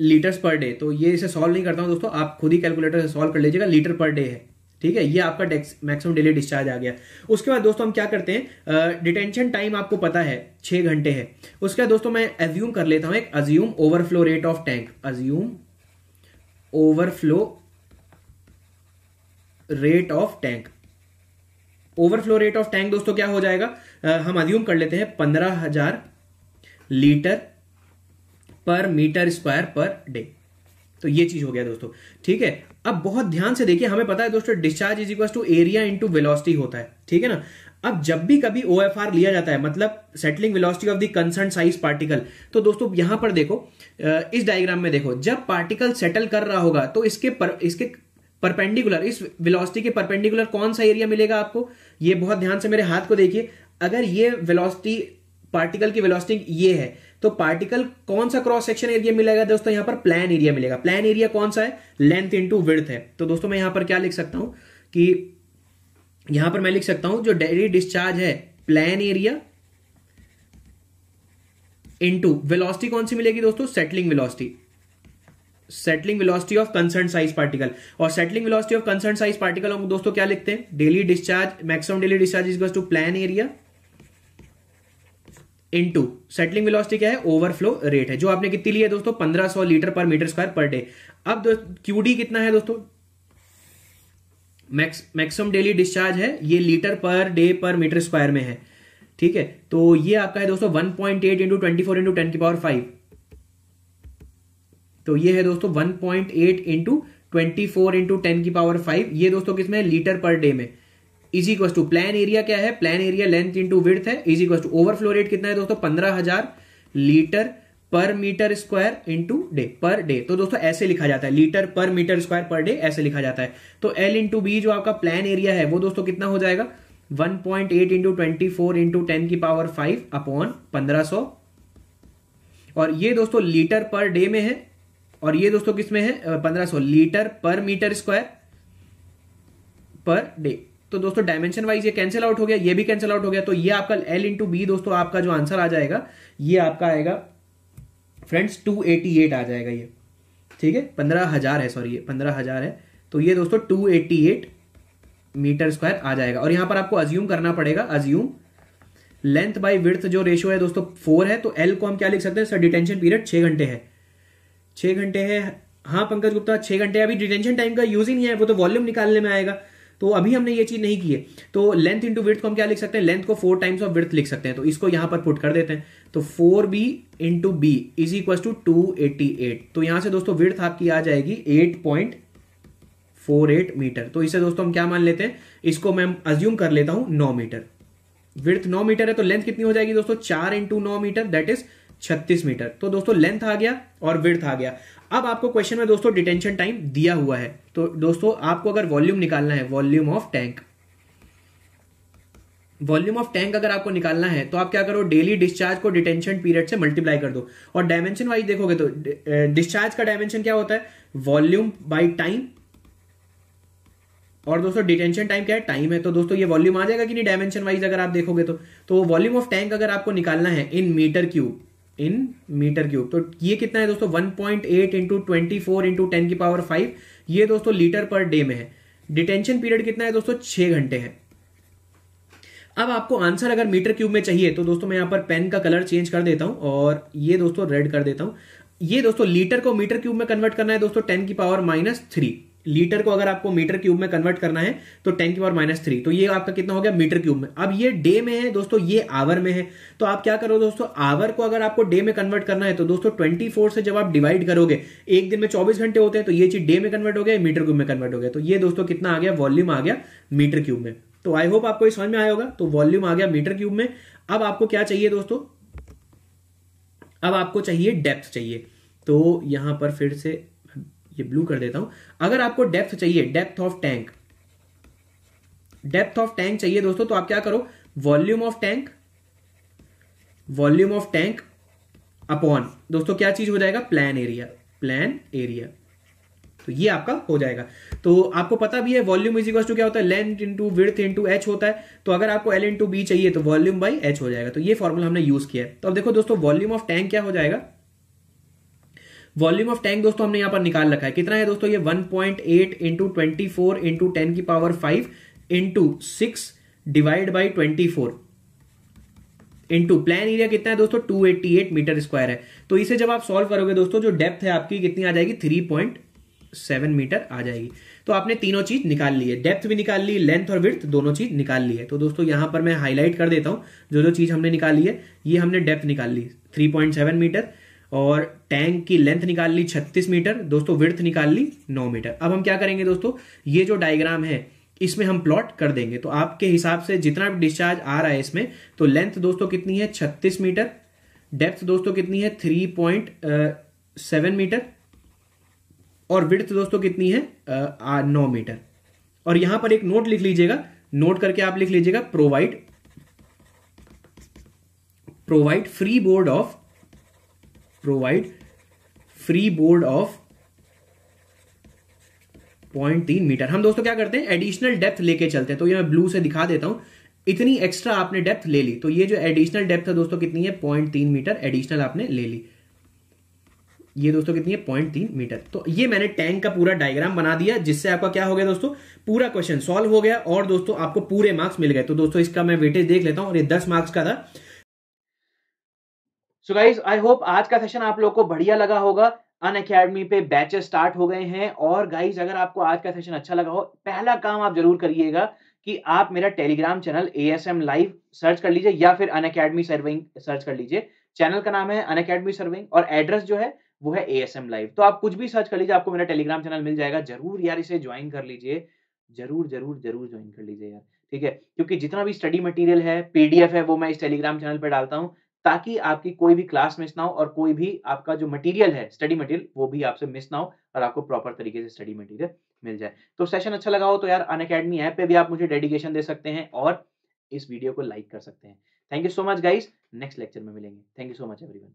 लीटर्स पर डे तो ये इसे सॉल्व नहीं करता हूँ दोस्तों आप खुद ही कैलकुलेटर से सॉल्व कर लीजिएगा लीटर पर डे है ठीक है ये आपका मैक्सिमम डेली डिस्चार्ज आ गया उसके बाद दोस्तों हम क्या करते हैं डिटेंशन uh, टाइम आपको पता है छः घंटे है उसके बाद दोस्तों मैं एज्यूम कर लेता हूँ एक assume overflow rate of tank assume overflow rate of tank overflow rate of tank दोस्तों क्या हो जाएगा आ, हम अज्यूम कर लेते हैं पंद्रह हजार litre per metre square per day तो ये चीज हो गया दोस्तों ठीक है अब बहुत ध्यान से देखिए हमें पता है दोस्तों discharge is equal to area into velocity होता है ठीक है ना अब जब भी कभी ओ लिया जाता है मतलब settling velocity of the concern size particle तो दोस्तों यहां पर देखो इस डायग्राम में देखो जब पार्टिकल सेटल कर रहा होगा तो इसके पर, इसके परपेंडिकुलर इस वेलोसिटी के परपेंडिकुलर कौन सा एरिया मिलेगा आपको ये बहुत ध्यान से मेरे हाथ को देखिए अगर ये वेलोसिटी पार्टिकल की वेलोसिटी ये है तो पार्टिकल कौन सा क्रॉस सेक्शन एरिया मिलेगा दोस्तों यहां पर प्लान एरिया मिलेगा प्लान एरिया कौन सा है लेंथ इंटू विड्थ है तो दोस्तों मैं यहां पर क्या लिख सकता हूं कि यहां पर मैं लिख सकता हूं जो डेरी डिस्चार्ज है प्लान एरिया इंटू वेलोसिटी कौन सी मिलेगी दोस्तों settling velocity settling velocity of concern size particle और settling velocity of concern size particle हम दोस्तों क्या लिखते हैं daily discharge maximum daily discharge is to plan area into settling velocity क्या है ओवरफ्लो रेट है जो आपने कितनी ली है दोस्तों 1500 litre per metre square per day अब क्यूडी कितना है दोस्तों मैक्सिमम डेली डिस्चार्ज है ये लीटर पर डे पर मीटर स्क्वायर में है ठीक है तो ये आपका है दोस्तों 1.8 point eight into twenty four into ten की पावर फाइव तो ये है दोस्तों one point eight into twenty four into ten की पावर फाइव ये दोस्तों किसमें लीटर पर डे में easy question to plan area क्या है plan area length into width है is equal to overflow rate कितना है दोस्तों पंद्रह हजार litre per metre square into day per day तो दोस्तों ऐसे लिखा जाता है litre per metre square per day ऐसे लिखा जाता है तो एल इंटू बी जो आपका प्लान एरिया है वो दोस्तों कितना हो जाएगा 1.8 point eight into twenty four into ten की पावर फाइव अपॉन पंद्रह और ये दोस्तों लीटर पर डे में है और ये दोस्तों किसमें है पंद्रह सो litre per metre square per day तो दोस्तों डायमेंशन वाइज ये कैंसिल आउट हो गया ये भी कैंसिल आउट हो गया तो ये आपका एल इंटू बी दोस्तों आपका जो आंसर आ जाएगा ये आपका आएगा फ्रेंड्स टू एटी एट आ जाएगा ये ठीक है पंद्रह हजार है सॉरी ये पंद्रह हजार है तो ये दोस्तों two eighty eight metre square आ जाएगा और यहां पर आपको अज्यूम करना पड़ेगा अज्यूम लेंथ बाई विर्थ जो रेशियो है दोस्तों फोर है तो एल को हम क्या लिख सकते हैं सर डिटेंशन पीरियड छह घंटे है छह घंटे है हाँ पंकज गुप्ता छह घंटे अभी डिटेंशन टाइम का यूज ही नहीं है वो तो वॉल्यूम निकालने में आएगा तो अभी हमने ये चीज नहीं की है तो लेंथ इंटू विथ को हम क्या लिख सकते हैं लेंथ को फोर टाइम्स ऑफ विथ लिख सकते हैं तो इसको यहां पर पुट कर देते हैं तो four B into B is equal to two eighty eight तो यहां से दोस्तों विर्थ आपकी आ जाएगी eight point four eight metre तो इसे दोस्तों हम क्या मान लेते हैं इसको मैं अज्यूम कर लेता हूं नौ मीटर विर्थ नौ मीटर है तो लेंथ कितनी हो जाएगी दोस्तों चार इंटू नौ मीटर दैट इज छत्तीस मीटर तो दोस्तों लेंथ आ गया और विड़थ आ गया अब आपको क्वेश्चन में दोस्तों डिटेंशन टाइम दिया हुआ है तो दोस्तों आपको अगर वॉल्यूम निकालना है volume of tank volume of tank अगर आपको निकालना है तो आप क्या करो डेली डिस्चार्ज को डिटेंशन पीरियड से मल्टीप्लाई कर दो और डायमेंशन वाइज देखोगे तो डिस्चार्ज का डायमेंशन क्या होता है वॉल्यूम बाई टाइम और दोस्तों डिटेंशन टाइम क्या है टाइम है तो दोस्तों ये वॉल्यूम आ जाएगा कि नहीं डायमेंशन वाइज अगर आप देखोगे तो तो वॉल्यूम ऑफ टैंक अगर आपको निकालना है in metre cube in metre cube तो ये कितना है दोस्तों 1.8 point eight into twenty four into ten की पावर फाइव ये दोस्तों लीटर पर डे में है डिटेंशन पीरियड कितना है दोस्तों छह घंटे है अब आपको आंसर अगर मीटर क्यूब में चाहिए तो दोस्तों मैं यहां पर पेन का कलर चेंज कर देता हूं और ये दोस्तों रेड कर देता हूं ये दोस्तों लीटर को मीटर क्यूब में कन्वर्ट करना है दोस्तों टेन की पावर माइनस थ्री लीटर को अगर आपको मीटर क्यूब में कन्वर्ट करना है तो टेन की पावर माइनस थ्री तो ये आपका कितना हो गया मीटर क्यूब में अब ये डे में है दोस्तों ये आवर में है तो आप क्या करो दोस्तों आवर को अगर आपको डे में कन्वर्ट करना है तो दोस्तों ट्वेंटी से जब आप डिवाइड करोगे एक दिन में चौबीस घंटे होते हैं तो ये चीज डे में कन्वर्ट हो गया मीटर क्यूब में कन्वर्ट हो गया तो ये दोस्तों कितना आ गया वॉल्यूम आ गया मीटर क्यूब में तो आई होप आपको समझ में आया होगा तो वॉल्यूम आ गया मीटर क्यूब में अब आपको क्या चाहिए दोस्तों अब आपको चाहिए डेप्थ चाहिए तो यहां पर फिर से ये ब्लू कर देता हूं अगर आपको डेप्थ चाहिए depth of tank depth of tank चाहिए दोस्तों तो आप क्या करो volume of tank volume of tank upon दोस्तों क्या चीज हो जाएगा प्लान एरिया प्लान एरिया तो ये आपका हो जाएगा तो आपको पता भी है वॉल्यूम इज इक्वल टू क्या होता है length into width into h होता है तो अगर आपको एल इंटू बी चाहिए तो वॉल्यूम बाई एच हो जाएगा तो ये फॉर्मूला हमने यूज किया है तो अब देखो दोस्तों वॉल्यूम ऑफ टैंक क्या हो जाएगा वॉल्यूम ऑफ टैंक दोस्तों हमने यहाँ पर निकाल रखा है कितना है दोस्तों ये 1.8 point eight into twenty four की power five into six divide by twenty four into plan area कितना है दोस्तों 288 मीटर स्क्वायर है तो इसे जब आप सॉल्व करोगे दोस्तों जो डेप्थ है आपकी कितनी आ जाएगी 3.7 मीटर आ जाएगी तो आपने तीनों चीज निकाल ली है डेप्थ भी निकाल ली लेंथ और विर्थ दोनों चीज निकाल ली है तो दोस्तों यहां पर मैं हाईलाइट कर देता हूं जो जो चीज हमने निकाली है ये हमने डेप्थ निकाल ली थ्री मीटर और टैंक की लेंथ निकाल ली 36 मीटर दोस्तों विर्थ निकाल ली 9 मीटर अब हम क्या करेंगे दोस्तों ये जो डायग्राम है इसमें हम प्लॉट कर देंगे तो आपके हिसाब से जितना भी डिस्चार्ज आ रहा है इसमें तो लेंथ दोस्तों कितनी है 36 मीटर डेप्थ दोस्तों कितनी है 3.7 मीटर और विर्थ दोस्तों कितनी है नौ मीटर और यहां पर एक नोट लिख लीजिएगा नोट करके आप लिख लीजिएगा provide provide free board of provide free board of point तीन मीटर हम दोस्तों क्या करते हैं एडिशनल डेप्थ लेके चलते हैं तो ये मैं ब्लू से दिखा देता हूं इतनी एक्स्ट्रा आपने डेप्थ ले ली तो ये जो एडिशनल डेप्थ है दोस्तों कितनी है पॉइंट तीन मीटर एडिशनल आपने ले ली ये दोस्तों कितनी है पॉइंट तीन मीटर तो ये मैंने टैंक का पूरा डायग्राम बना दिया जिससे आपका क्या हो गया दोस्तों पूरा क्वेश्चन सॉल्व हो गया और दोस्तों आपको पूरे मार्क्स मिल गए तो दोस्तों इसका मैं वेटेज देख लेता हूं और ये दस मार्क्स का था सो गाइज आई होप आज का सेशन आप लोग को बढ़िया लगा होगा अन अकेडमी पे बैचेस स्टार्ट हो गए हैं और गाइज अगर आपको आज का सेशन अच्छा लगा हो पहला काम आप जरूर करिएगा कि आप मेरा Telegram channel A S M live search कर लीजिए या फिर अन अकेडमी सर्विंग सर्च कर लीजिए चैनल का नाम है अन अकेडमी सर्विंग और एड्रेस जो है वो है ए एस एम लाइव तो आप कुछ भी सर्च कर लीजिए आपको मेरा टेलीग्राम चैनल मिल जाएगा जरूर यार इसे ज्वाइन कर लीजिए जरूर जरूर जरूर ज्वाइन कर लीजिए यार ठीक है क्योंकि जितना भी स्टडी मटेरियल है पीडीएफ है वो मैं इस टेलीग्राम चैनल पर डालता हूँ ताकि आपकी कोई भी क्लास मिस ना हो और कोई भी आपका जो मटेरियल है स्टडी मटेरियल वो भी आपसे मिस ना हो और आपको प्रॉपर तरीके से स्टडी मटेरियल मिल जाए तो सेशन अच्छा लगा हो तो यार अन अकेडमी ऐप पे भी आप मुझे डेडिकेशन दे सकते हैं और इस वीडियो को लाइक कर सकते हैं thank you so much guys next lecture में मिलेंगे thank you so much everyone